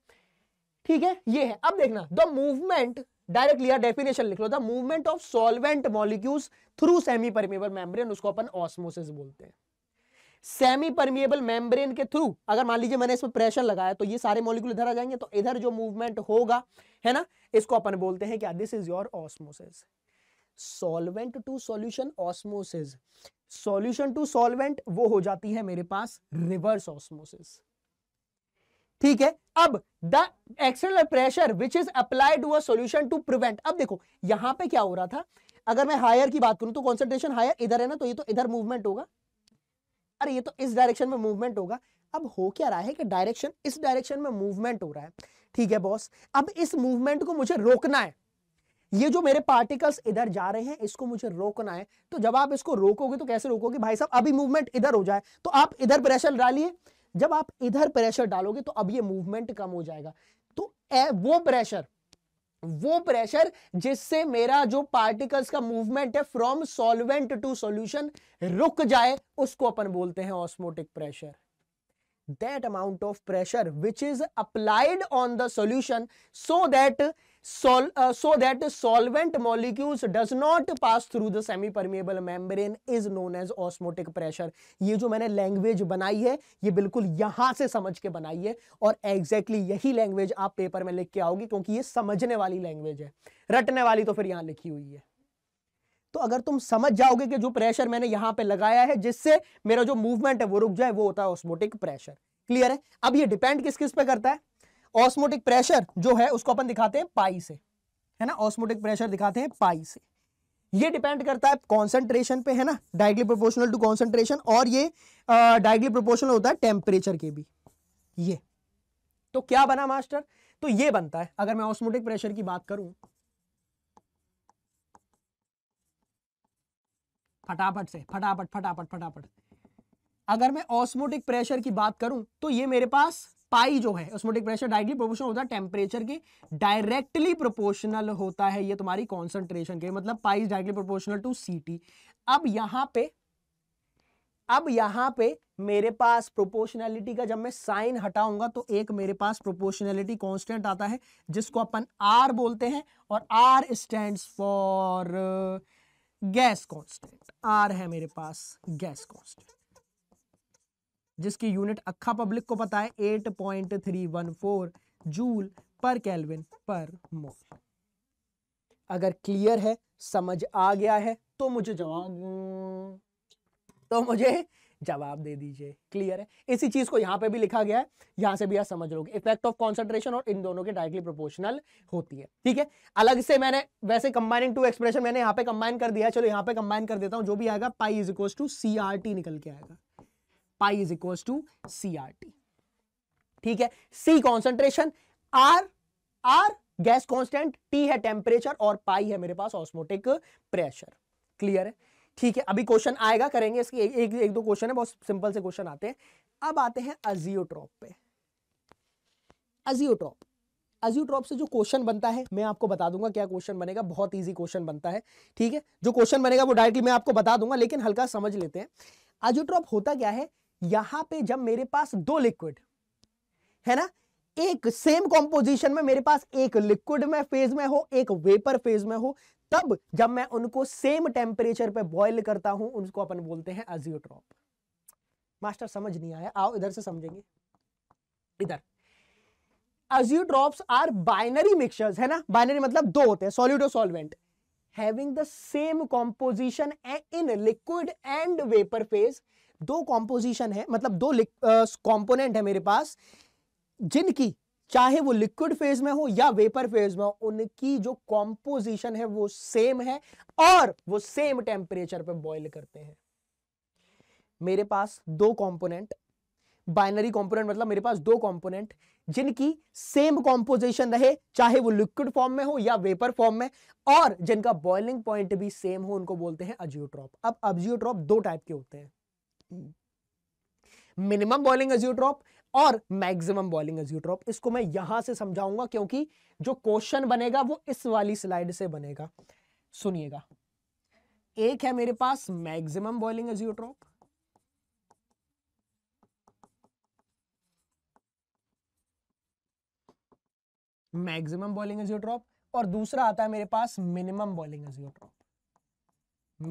ठीक है ये है अब देखना द मूवमेंट डायरेक्टली लिया डेफिनेशन लिख लो था movement of solvent molecules through semi permeable membrane उसको अपन ऑस्मोसिस बोलते हैं सेमी परमिएबल मेम्ब्रेन के थ्रू अगर मान लीजिए मैंने इसमें प्रेशर लगाया तो ये सारे मॉलिक्यूल इधर आ जाएंगे तो इधर जो मूवमेंट होगा है ना इसको अपन बोलते हैं क्या this is your osmosis solvent to solution osmosis solution to solvent वो हो जाती है मेरे पास रिवर्स ऑस्मोसिस ठीक है अब the external pressure which is applied to a solution to prevent अब देखो यहां पे क्या हो रहा था अगर मैं हायर की बात करूं तो कॉन्सेंट्रेशन हायर इधर है ना तो ये तो इधर मूवमेंट होगा अरे ये तो इस डायरेक्शन में मूवमेंट होगा अब हो क्या रहा है कि डायरेक्शन इस डायरेक्शन में मूवमेंट हो रहा है ठीक है बॉस अब इस मूवमेंट को मुझे रोकना है ये जो मेरे पार्टिकल्स इधर जा रहे हैं इसको मुझे रोकना है तो जब आप इसको रोकोगे तो कैसे रोकोगे भाई साहब अभी मूवमेंट इधर हो जाए तो आप इधर प्रेशर डालिए जब आप इधर प्रेशर डालोगे तो अब ये मूवमेंट कम हो जाएगा तो ए, वो प्रेशर वो प्रेशर जिससे मेरा जो पार्टिकल्स का मूवमेंट है फ्रॉम सॉल्वेंट टू सॉल्यूशन रुक जाए उसको अपन बोलते हैं osmotic pressure that amount of pressure which is applied on the solution so that so that uh, so that the solvent molecules does not pass through the semi permeable membrane is known ये जो मैंने language बनाई है ये बिल्कुल यहां से समझ के बनाई है और एग्जैक्टली exactly यही लैंग्वेज आप पेपर में लिख के आओगे क्योंकि ये समझने वाली लैंग्वेज है रटने वाली तो फिर यहां लिखी हुई है तो अगर तुम समझ जाओगे कि जो प्रेशर मैंने यहां पे लगाया है जिससे मेरा जो मूवमेंट है वो रुक जाए वो होता है ऑस्मोटिक प्रेशर क्लियर है अब ये डिपेंड किस किस पे करता है ऑस्मोटिक प्रेशर जो है उसको अपन दिखाते हैं पाई से है ना ऑस्मोटिक प्रेशर दिखाते हैं पाई से ये डिपेंड करता है कॉन्सेंट्रेशन पे है ना डायरेक्टली प्रोपोर्शनल टू कॉन्सेंट्रेशन और ये डायरेक्टली uh, प्रोपोर्शनल होता है टेम्परेचर के भी ये तो क्या बना मास्टर तो ये बनता है अगर मैं ऑस्मोटिक प्रेशर की बात करूं फटाफट से फटाफट फटाफट फटाफट अगर मैं ऑस्मोटिक प्रेशर की बात करूं तो ये मेरे पास पाई जो है ऑस्मोटिक प्रेशर डायरेक्टली प्रोपोर्शनल होता है टेम्परेचर के डायरेक्टली प्रोपोर्शनल होता है ये तुम्हारी कॉन्सेंट्रेशन के मतलब pi is directly proportional to C अब यहां पे अब यहां पे मेरे पास प्रोपोर्शनैलिटी का जब मैं साइन हटाऊंगा तो एक मेरे पास प्रोपोर्शनैलिटी कांस्टेंट आता है जिसको अपन आर बोलते हैं और R stands for gas constant R है मेरे पास गैस कांस्टेंट जिसकी यूनिट अक्खा पब्लिक को पता है eight point three one four joule per kelvin per mole अगर क्लियर है समझ आ गया है तो मुझे जवाब तो मुझे जवाब दे दीजिए क्लियर है इसी चीज को यहाँ पे भी लिखा गया है यहाँ से भी आप समझ लोगे इफेक्ट ऑफ कॉन्सेंट्रेशन और इन दोनों के डायरेक्टली प्रोपोर्शनल होती है ठीक है अलग से मैंने वैसे कंबाइनिंग टू एक्सप्रेशन मैंने यहां पे कंबाइन कर दिया चलो यहाँ पे कंबाइन कर देता हूँ जो भी आएगा pi is equal to C R T निकल के आएगा pi is equal to C R T ठीक है C concentration R R gas constant T है टेम्परेचर और पाई है मेरे पास ऑस्मोटिक प्रेशर क्लियर है ठीक है अभी क्वेश्चन आएगा करेंगे इसकी एक, एक, एक दो क्वेश्चन है बहुत सिंपल से क्वेश्चन आते हैं अब आते हैं अजियोट्रॉप पे अजियोट्रॉप अजियोट्रॉप से जो क्वेश्चन बनता है मैं आपको बता दूंगा क्या क्वेश्चन बनेगा बहुत इजी क्वेश्चन बनता है ठीक है जो क्वेश्चन बनेगा वो डायरेक्टली मैं आपको बता दूंगा लेकिन हल्का समझ लेते हैं अजियोट्रॉप होता क्या है यहां पे जब मेरे पास दो लिक्विड है ना एक सेम कॉम्पोजिशन में मेरे पास एक लिक्विड में फेज में हो एक वेपर फेज में हो तब जब मैं उनको सेम टेम्परेचर पे बॉइल करता हूं उनको अपन बोलते हैं अजियोट्रॉप मास्टर समझ नहीं आया आओ इधर से समझेंगे इधर एजियोट्रॉप्स आर बाइनरी मिक्सचर्स है ना बाइनरी मतलब दो होते हैं solid solvent having the same composition in liquid and vapour phase दो कॉम्पोजिशन है मतलब दो कॉम्पोनेंट है मेरे पास जिनकी चाहे वो लिक्विड फेज में हो या वेपर फेज में हो उनकी जो कॉम्पोजिशन है वो सेम है और वो सेम टेम्परेचर पे बॉईल करते हैं मेरे पास दो कंपोनेंट बाइनरी कंपोनेंट मतलब मेरे पास दो कंपोनेंट जिनकी सेम कॉम्पोजिशन रहे चाहे वो लिक्विड फॉर्म में हो या वेपर फॉर्म में और जिनका बॉइलिंग पॉइंट भी सेम हो उनको बोलते हैं अजियोट्रॉप अब अब्जियोट्रॉप दो टाइप के होते हैं मिनिमम बॉलिंग एज्यूट्रॉप और मैक्सिमम बॉलिंग एज्यूट्रॉप इसको मैं यहां से समझाऊंगा क्योंकि जो क्वेश्चन बनेगा वो इस वाली स्लाइड से बनेगा सुनिएगा एक है मेरे पास maximum boiling azeotrope maximum boiling azeotrope और दूसरा आता है मेरे पास minimum boiling azeotrope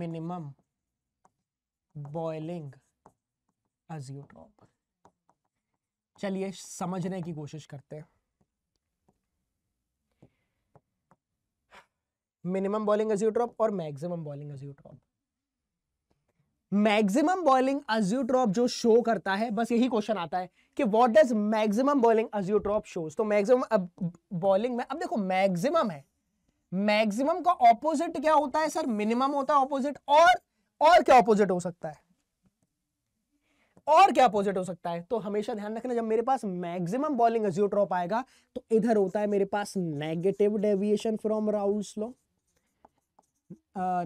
minimum boiling azeotrope चलिए समझने की कोशिश करते हैं मिनिमम बॉलिंग अजियोट्रॉप और maximum boiling azeotrope maximum boiling azeotrope जो शो करता है बस यही क्वेश्चन आता है कि what does maximum boiling azeotrope shows तो मैक्सिमम बॉलिंग में अब देखो मैक्सिमम है मैक्सिमम का ऑपोजिट क्या होता है सर मिनिमम होता है ऑपोजिट और और क्या ऑपोजिट हो सकता है और क्या अपोजिट हो सकता है तो हमेशा ध्यान रखना जब मेरे पास मैक्सिमम बॉलिंग एजियोट्रॉप आएगा तो इधर होता है मेरे पास negative deviation from Raoult's law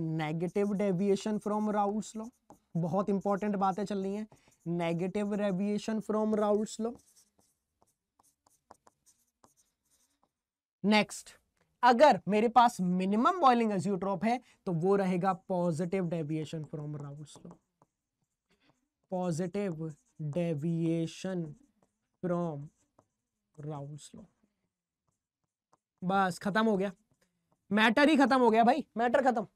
negative deviation from Raoult's law बहुत इंपॉर्टेंट बातें चल रही हैं negative deviation from Raoult's law next अगर मेरे पास मिनिमम बॉइलिंग एज्यूट्रॉप है तो वो रहेगा positive deviation from Raoult's law positive deviation from Raoult's law बस खत्म हो गया मैटर ही खत्म हो गया भाई मैटर खत्म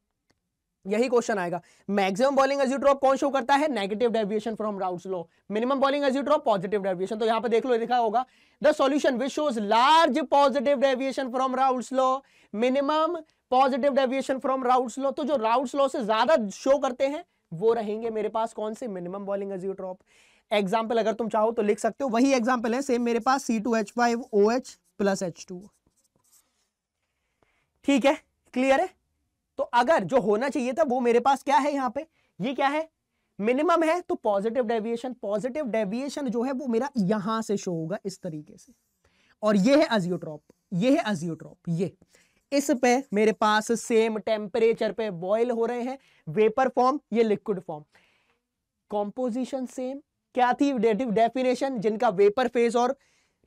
यही क्वेश्चन आएगा मैक्सिमम बॉलिंग एज्यूट्रॉप कौन शो करता है negative deviation from Raoult's law minimum boiling azeotrope positive deviation तो यहां पे देख लो लिखा होगा the solution which shows large positive deviation from Raoult's law minimum positive deviation from Raoult's law तो जो राउट्स लॉ से ज्यादा शो करते हैं वो रहेंगे मेरे पास कौन से मिनिमम बॉलिंग एजियोट्रॉप एग्जाम्पल अगर तुम चाहो तो लिख सकते हो वही एग्जाम्पल है सेम मेरे पास C two H five O H plus H two ठीक है क्लियर है तो अगर जो होना चाहिए था वो मेरे पास क्या है यहां पे ये क्या है मिनिमम है तो पॉजिटिव डेविएशन पॉजिटिव डेविएशन जो है वो मेरा यहां से शो होगा इस तरीके से और ये है अजियोट्रॉप ये है अजियोट्रॉप ये इस पे मेरे पास सेम टेम्परेचर पे बॉयल हो रहे हैं वेपर फॉर्म ये लिक्विड फॉर्म कॉम्पोजिशन सेम क्या थी डेफिनेशन जिनका वेपर फेज और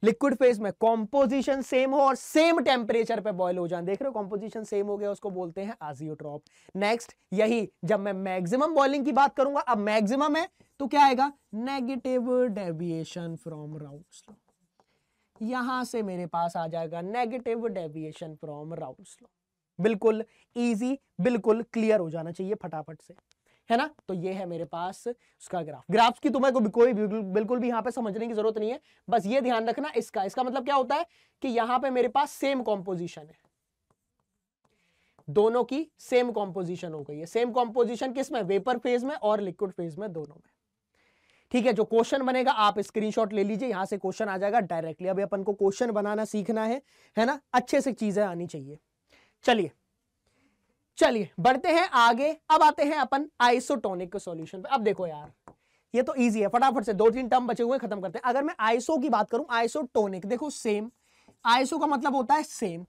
लिक्विड फेज में कॉम्पोजिशन सेम हो और सेम टेम्परेचर पे बॉयल हो जाए देख रहे हो कॉम्पोजिशन सेम हो गया उसको बोलते हैं आजियोट्रॉप नेक्स्ट यही जब मैं मैक्सिमम बॉइलिंग की बात करूंगा अब मैक्सिमम है तो क्या आएगा नेगेटिव डेविएशन फ्रॉम राउंड यहां से मेरे पास आ जाएगा नेगेटिव डेविएशन फ्रॉम राउंड स्लो बिल्कुल इजी बिल्कुल क्लियर हो जाना चाहिए फटाफट से है ना तो ये है मेरे पास उसका ग्राफ ग्राफ्स की तुम्हें तो को कोई बिल्कुल भी यहाँ पे समझने की जरूरत नहीं है बस ये ध्यान रखना इसका इसका मतलब क्या होता है कि यहाँ पे मेरे पास सेम कॉम्पोजिशन है दोनों की सेम कॉम्पोजिशन हो गई है सेम कॉम्पोजिशन किस में वेपर फेज में और लिक्विड फेज में दोनों में ठीक है जो क्वेश्चन बनेगा आप स्क्रीनशॉट ले लीजिए यहां से क्वेश्चन आ जाएगा डायरेक्टली अभी अपन को क्वेश्चन बनाना सीखना है है ना अच्छे से चीजें आनी चाहिए चलिए चलिए बढ़ते हैं आगे अब आते हैं अपन आइसोटोनिक के सॉल्यूशन पे अब देखो यार ये तो इजी है फटाफट से दो तीन टर्म बचे हुए खत्म करते हैं अगर मैं आइसो की बात करूं आइसोटोनिक देखो सेम आइसो का मतलब होता है सेम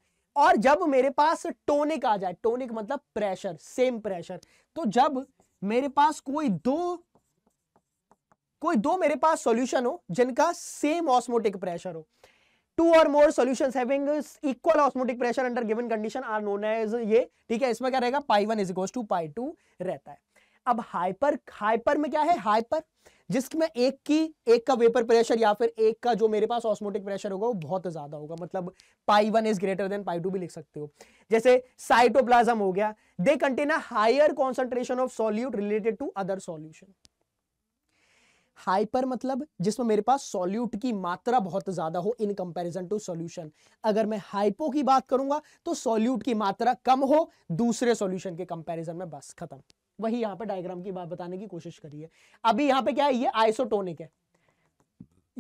और जब मेरे पास टोनिक आ जाए टोनिक मतलब प्रेशर सेम प्रेशर तो जब मेरे पास कोई दो कोई दो मेरे पास सॉल्यूशन हो जिनका सेम ऑस्मोटिक प्रेशर हो टू और more solutions having equal osmotic pressure under given condition are known as ये ठीक है इसमें क्या रहेगा pi one is equal to pi two रहता है अब हाइपर हाइपर में क्या है हाइपर जिसमें एक की एक का वेपर प्रेशर या फिर एक का जो मेरे पास ऑस्मोटिक प्रेशर होगा वो बहुत ज्यादा होगा मतलब pi one is greater than pi two भी लिख सकते हो जैसे साइटोप्लाज्म हो गया they contain a higher concentration of solute related to other solution hyper मतलब जिसमें मेरे पास सॉल्यूट की मात्रा बहुत ज्यादा हो इन कंपैरिजन टू सॉल्यूशन अगर मैं हाइपो की बात करूंगा तो सॉल्यूट की मात्रा कम हो दूसरे सॉल्यूशन के कंपैरिजन में बस खत्म वही यहां पे डायग्राम की बात बताने की कोशिश करी है अभी यहां पे क्या है ये आइसोटोनिक है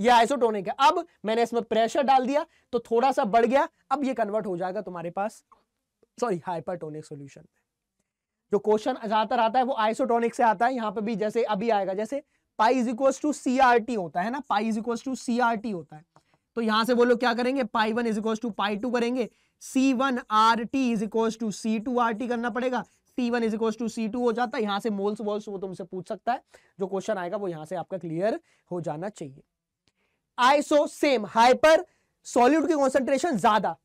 ये आइसोटोनिक है अब मैंने इसमें प्रेशर डाल दिया तो थोड़ा सा बढ़ गया अब ये कन्वर्ट हो जाएगा तुम्हारे पास सॉरी हाइपरटोनिक सोल्यूशन जो क्वेश्चन ज्यादातर आता है वो आइसोटोनिक से आता है यहाँ पे भी जैसे अभी आएगा जैसे pi is equal to C R T होता है ना pi is equal to C R T होता है तो यहां से बोलो क्या करेंगे pi one is equal to pi two करेंगे C one R T is equal to C two R T करना पड़ेगा C one is equal to C two हो जाता है यहां से मोल्स वोल्स वो तुमसे पूछ सकता है जो क्वेश्चन आएगा वो यहां से आपका क्लियर हो जाना चाहिए आइसो सेम हाइपर सॉल्यूट की कॉन्सेंट्रेशन ज्यादा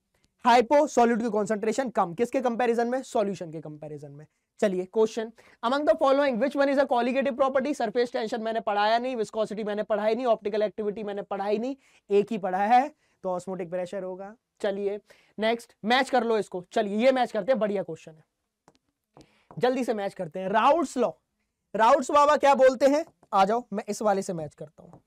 हाइपो सॉल्यूट की कॉन्सेंट्रेशन कम किसके कंपैरिजन में सॉल्यूशन के कंपैरिजन में चलिए question among the following which one is a colligative property surface tension मैंने पढ़ाया नहीं विस्कोसिटी मैंने पढ़ाई नहीं ऑप्टिकल एक्टिविटी मैंने पढ़ाई नहीं एक ही पढ़ा है तो ऑस्मोटिक प्रेशर होगा चलिए नेक्स्ट मैच कर लो इसको चलिए ये मैच करते हैं बढ़िया क्वेश्चन है जल्दी से मैच करते हैं राउट्स लॉ राउट्स बाबा क्या बोलते हैं आ जाओ मैं इस वाले से मैच करता हूं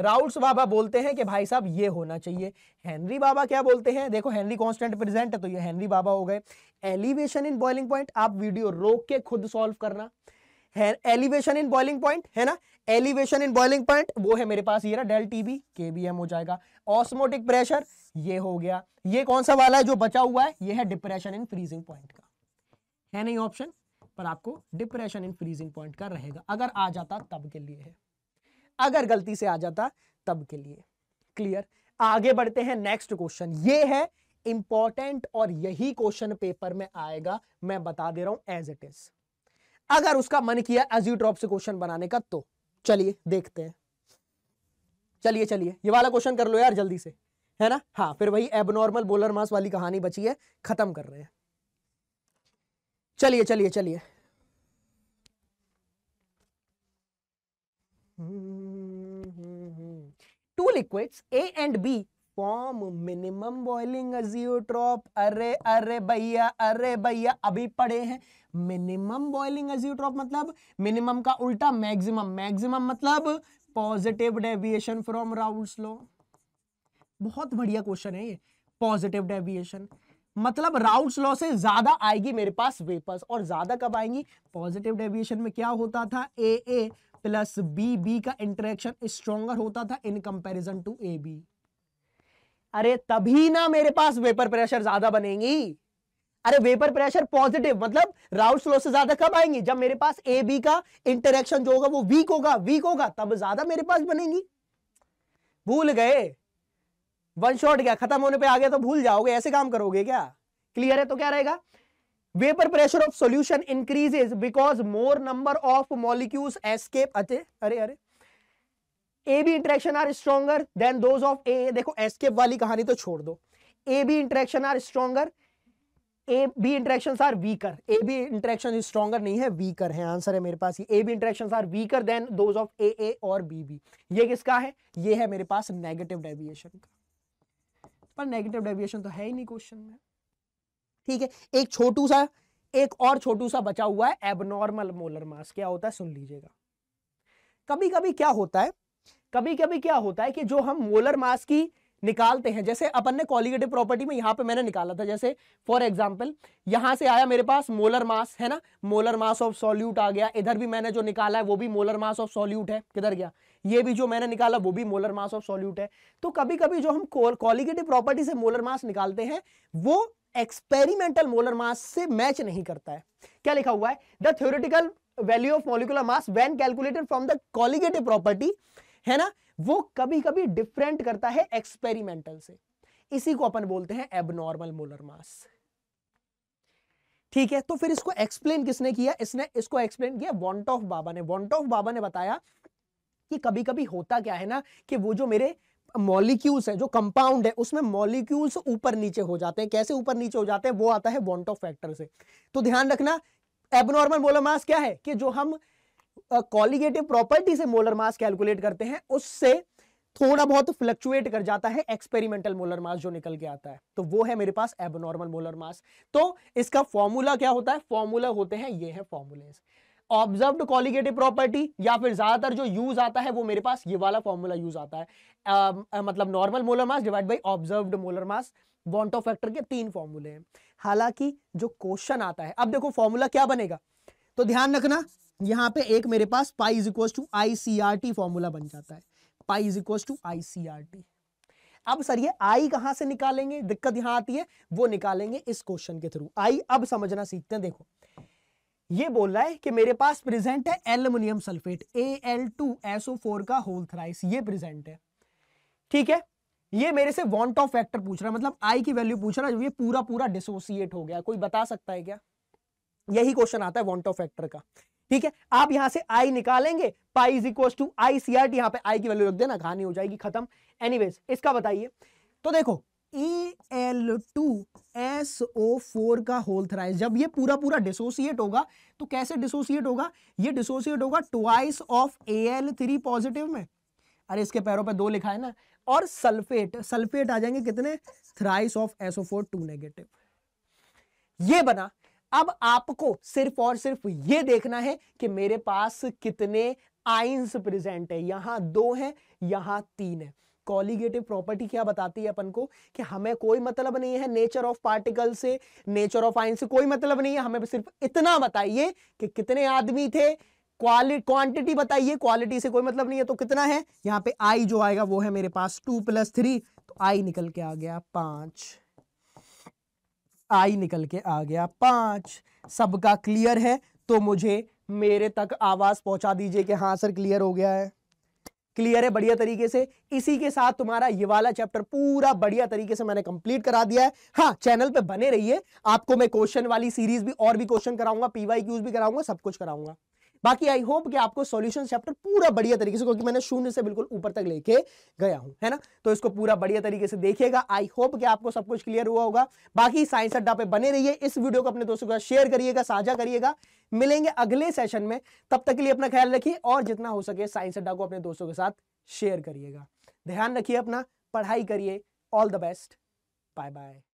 राउल्स बाबा बोलते हैं कि भाई साहब ये होना चाहिए हेनरी बाबा क्या बोलते हैं देखो हेनरी कांस्टेंट प्रेजेंट है तो ये हेनरी बाबा हो गए एलिवेशन इन बॉइलिंग पॉइंट आप वीडियो रोक के खुद सॉल्व करना एलिवेशन इन बॉइलिंग पॉइंट है ना एलिवेशन इन बॉइलिंग पॉइंट वो है मेरे पास ये ना डेल टीबी केबीएम हो जाएगा ऑस्मोटिक प्रेशर ये हो गया ये कौन सा वाला है जो बचा हुआ है ये है डिप्रेशन इन फ्रीजिंग पॉइंट का है नहीं ऑप्शन पर आपको डिप्रेशन इन फ्रीजिंग पॉइंट का रहेगा अगर आ जाता तब के लिए है अगर गलती से आ जाता तब के लिए क्लियर आगे बढ़ते हैं नेक्स्ट क्वेश्चन ये है इंपॉर्टेंट और यही क्वेश्चन पेपर में आएगा मैं बता दे रहा हूं एज इट इज अगर उसका मन किया एज्यूट्रॉप से क्वेश्चन बनाने का तो चलिए देखते हैं चलिए चलिए ये वाला क्वेश्चन कर लो यार जल्दी से है ना हाँ फिर वही एबनॉर्मल बोलर मास वाली कहानी बची है खत्म कर रहे हैं चलिए चलिए चलिए hmm. Liquids A and B form minimum boiling azeotrope अरे अरे भैया अरे भैया अभी पढ़े हैं मिनिमम बॉइलिंग अजियोट्रॉप मतलब मिनिमम का उल्टा मैक्सिमम मैक्सिमम मतलब positive deviation from Raoult's law बहुत बढ़िया क्वेश्चन है ये पॉजिटिव डेविएशन मतलब राउट्स लॉ से ज्यादा आएगी मेरे पास वेपर्स और ज्यादा कब आएंगी पॉजिटिव डेविएशन में क्या होता था A A plus B B का इंटरेक्शन स्ट्रॉन्गर होता था in comparison to A B अरे तभी ना मेरे पास वेपर प्रेशर ज्यादा बनेगी अरे वेपर प्रेशर पॉजिटिव मतलब राउट फ्लो से ज्यादा कब आएंगे जब मेरे पास ए बी का इंटरेक्शन जो होगा वो वीक होगा वीक होगा तब ज्यादा मेरे पास बनेगी भूल गए वन शॉट क्या खत्म होने पे आ गया तो भूल जाओगे ऐसे काम करोगे क्या क्लियर है तो क्या रहेगा vapour pressure of solution increases because more number of molecules escape अचे अरे अरे A B interaction are stronger than those of A देखो एस्केप वाली कहानी तो छोड़ दो A B interaction are stronger A B interaction are weaker A B interaction stronger नहीं है वीकर है आंसर है मेरे पास A B interaction are weaker than those of A A और बी बी ये किसका है ये है मेरे पास नेगेटिव डेविएशन का पर नेगेटिव डेविएशन तो है ही नहीं क्वेश्चन में ठीक है एक छोटू सा एक और छोटू सा बचा हुआ है एबनॉर्मल मोलर मास क्या होता है सुन लीजिएगा कभी कभी क्या होता है कभी कभी क्या होता है कि जो हम मोलर मास की निकालते हैं जैसे अपन ने कॉलिगेटिव प्रॉपर्टी में यहां पे मैंने निकाला था जैसे फॉर एग्जांपल यहां से आया मेरे पास मोलर मास है ना मोलर मास ऑफ सॉल्यूट आ गया इधर भी मैंने जो निकाला है वो भी मोलर मास ऑफ सॉल्यूट है किधर गया ये भी जो मैंने निकाला वो भी मोलर मास ऑफ सॉल्यूट है तो कभी कभी जो हम कॉलिगेटिव प्रॉपर्टी से मोलर मास निकालते हैं वो एक्सपेरिमेंटल मोलर मास से मैच नहीं करता है क्या लिखा हुआ है the theoretical value of molecular mass when calculated from the colligative property है ना वो कभी कभी डिफरेंट करता है एक्सपेरिमेंटल से इसी को अपन बोलते हैं एबनॉर्मल मोलर मास ठीक है तो फिर इसको एक्सप्लेन किसने किया इसने इसको एक्सप्लेन किया वॉन्टॉफ बाबा ने वॉन्टॉफ बाबा ने बताया कि कभी कभी होता क्या है ना कि वो जो मेरे मॉलिक्यूल्स है जो कंपाउंड है उसमें मॉलिक्यूल्स ऊपर नीचे हो जाते हैं कैसे ऊपर नीचे हो जाते हैं वो आता है वॉन्ट ऑफ फैक्टर से तो ध्यान रखना एबनॉर्मल मोलर मास क्या है कि जो हम कॉलिगेटिव प्रॉपर्टी से मोलर मास कैलकुलेट करते हैं उससे थोड़ा बहुत फ्लक्चुएट कर जाता है एक्सपेरिमेंटल मोलर मास जो निकल के आता है तो वो है मेरे पास एबनॉर्मल मोलर मास तो इसका फॉर्मूला क्या होता है फॉर्मूला होते हैं ये है फॉर्मूले ऑब्जर्व कॉलिगेटिव प्रॉपर्टी या फिर ज्यादातर जो यूज आता है वो मेरे पास ये वाला फॉर्मूला यूज आता है आ, um, आ, uh, मतलब normal molar mass divide by observe molar mass van't Hoff factor के तीन फॉर्मूले हैं हालांकि जो क्वेश्चन आता है अब देखो फॉर्मूला क्या बनेगा तो ध्यान रखना यहाँ पे एक मेरे पास pi is equal to i C R T formula बन जाता है pi is equal to i C R T अब सर ये आई कहां से निकालेंगे दिक्कत यहां आती है वो निकालेंगे इस क्वेश्चन के थ्रू आई अब समझना सीखते हैं देखो ये बोल रहा है कि मेरे पास प्रेजेंट है aluminium sulphate A L two SO four का होल थ्राइस ये प्रेजेंट है ठीक है ये मेरे से वॉन्ट ऑफ फैक्टर पूछ रहा है मतलब आई की वैल्यू पूछ रहा है ये पूरा पूरा डिसोसिएट हो गया कोई बता सकता है क्या यही क्वेश्चन आता है वॉन्ट ऑफ फैक्टर का ठीक है आप यहां से आई निकालेंगे pi is equal to i C R T i की वैल्यू रख देना कहानी हो जाएगी खत्म एनीवेज इसका बताइए तो देखो A L two S O four का होल थ्राइस जब ये पूरा पूरा डिसोसिएट होगा तो कैसे डिसोसिएट होगा ये डिसोसिएट होगा twice of A L three positive में अरे इसके पैरों पे दो लिखा है ना और सल्फेट सल्फेट आ जाएंगे कितने thrice of SO four two negative ये बना अब आपको सिर्फ और सिर्फ ये देखना है कि मेरे पास कितने आइंस प्रेजेंट है यहां दो है यहां तीन है कॉलीगेटिव प्रॉपर्टी क्या बताती है अपन को कि हमें कोई मतलब नहीं है नेचर ऑफ पार्टिकल से नेचर ऑफ आइन से कोई मतलब नहीं है हमें सिर्फ इतना बताइए कि कितने आदमी थे क्वालिटी क्वांटिटी बताइए क्वालिटी से कोई मतलब नहीं है तो कितना है यहाँ पे आई जो आएगा वो है मेरे पास टू प्लस थ्री तो आई निकल के आ गया पांच आई निकल के आ गया पांच सबका क्लियर है तो मुझे मेरे तक आवाज पहुंचा दीजिए कि हाँ सर क्लियर हो गया है क्लियर है बढ़िया तरीके से इसी के साथ तुम्हारा ये वाला चैप्टर पूरा बढ़िया तरीके से मैंने कंप्लीट करा दिया है हाँ चैनल पे बने रहिए आपको मैं क्वेश्चन वाली सीरीज भी और भी क्वेश्चन कराऊंगा पीवाई भी कराऊंगा सब कुछ कराऊंगा बाकी आई होप कि आपको सॉल्यूशन चैप्टर पूरा बढ़िया तरीके से क्योंकि मैंने शून्य से बिल्कुल ऊपर तक लेके गया हूं है ना तो इसको पूरा बढ़िया तरीके से देखिएगा आई होप कि आपको सब कुछ क्लियर हुआ होगा बाकी साइंस अड्डा पे बने रहिए इस वीडियो को अपने दोस्तों के साथ शेयर करिएगा साझा करिएगा मिलेंगे अगले सेशन में तब तक के लिए अपना ख्याल रखिए और जितना हो सके साइंस अड्डा को अपने दोस्तों के साथ शेयर करिएगा ध्यान रखिए अपना पढ़ाई करिए all the best bye bye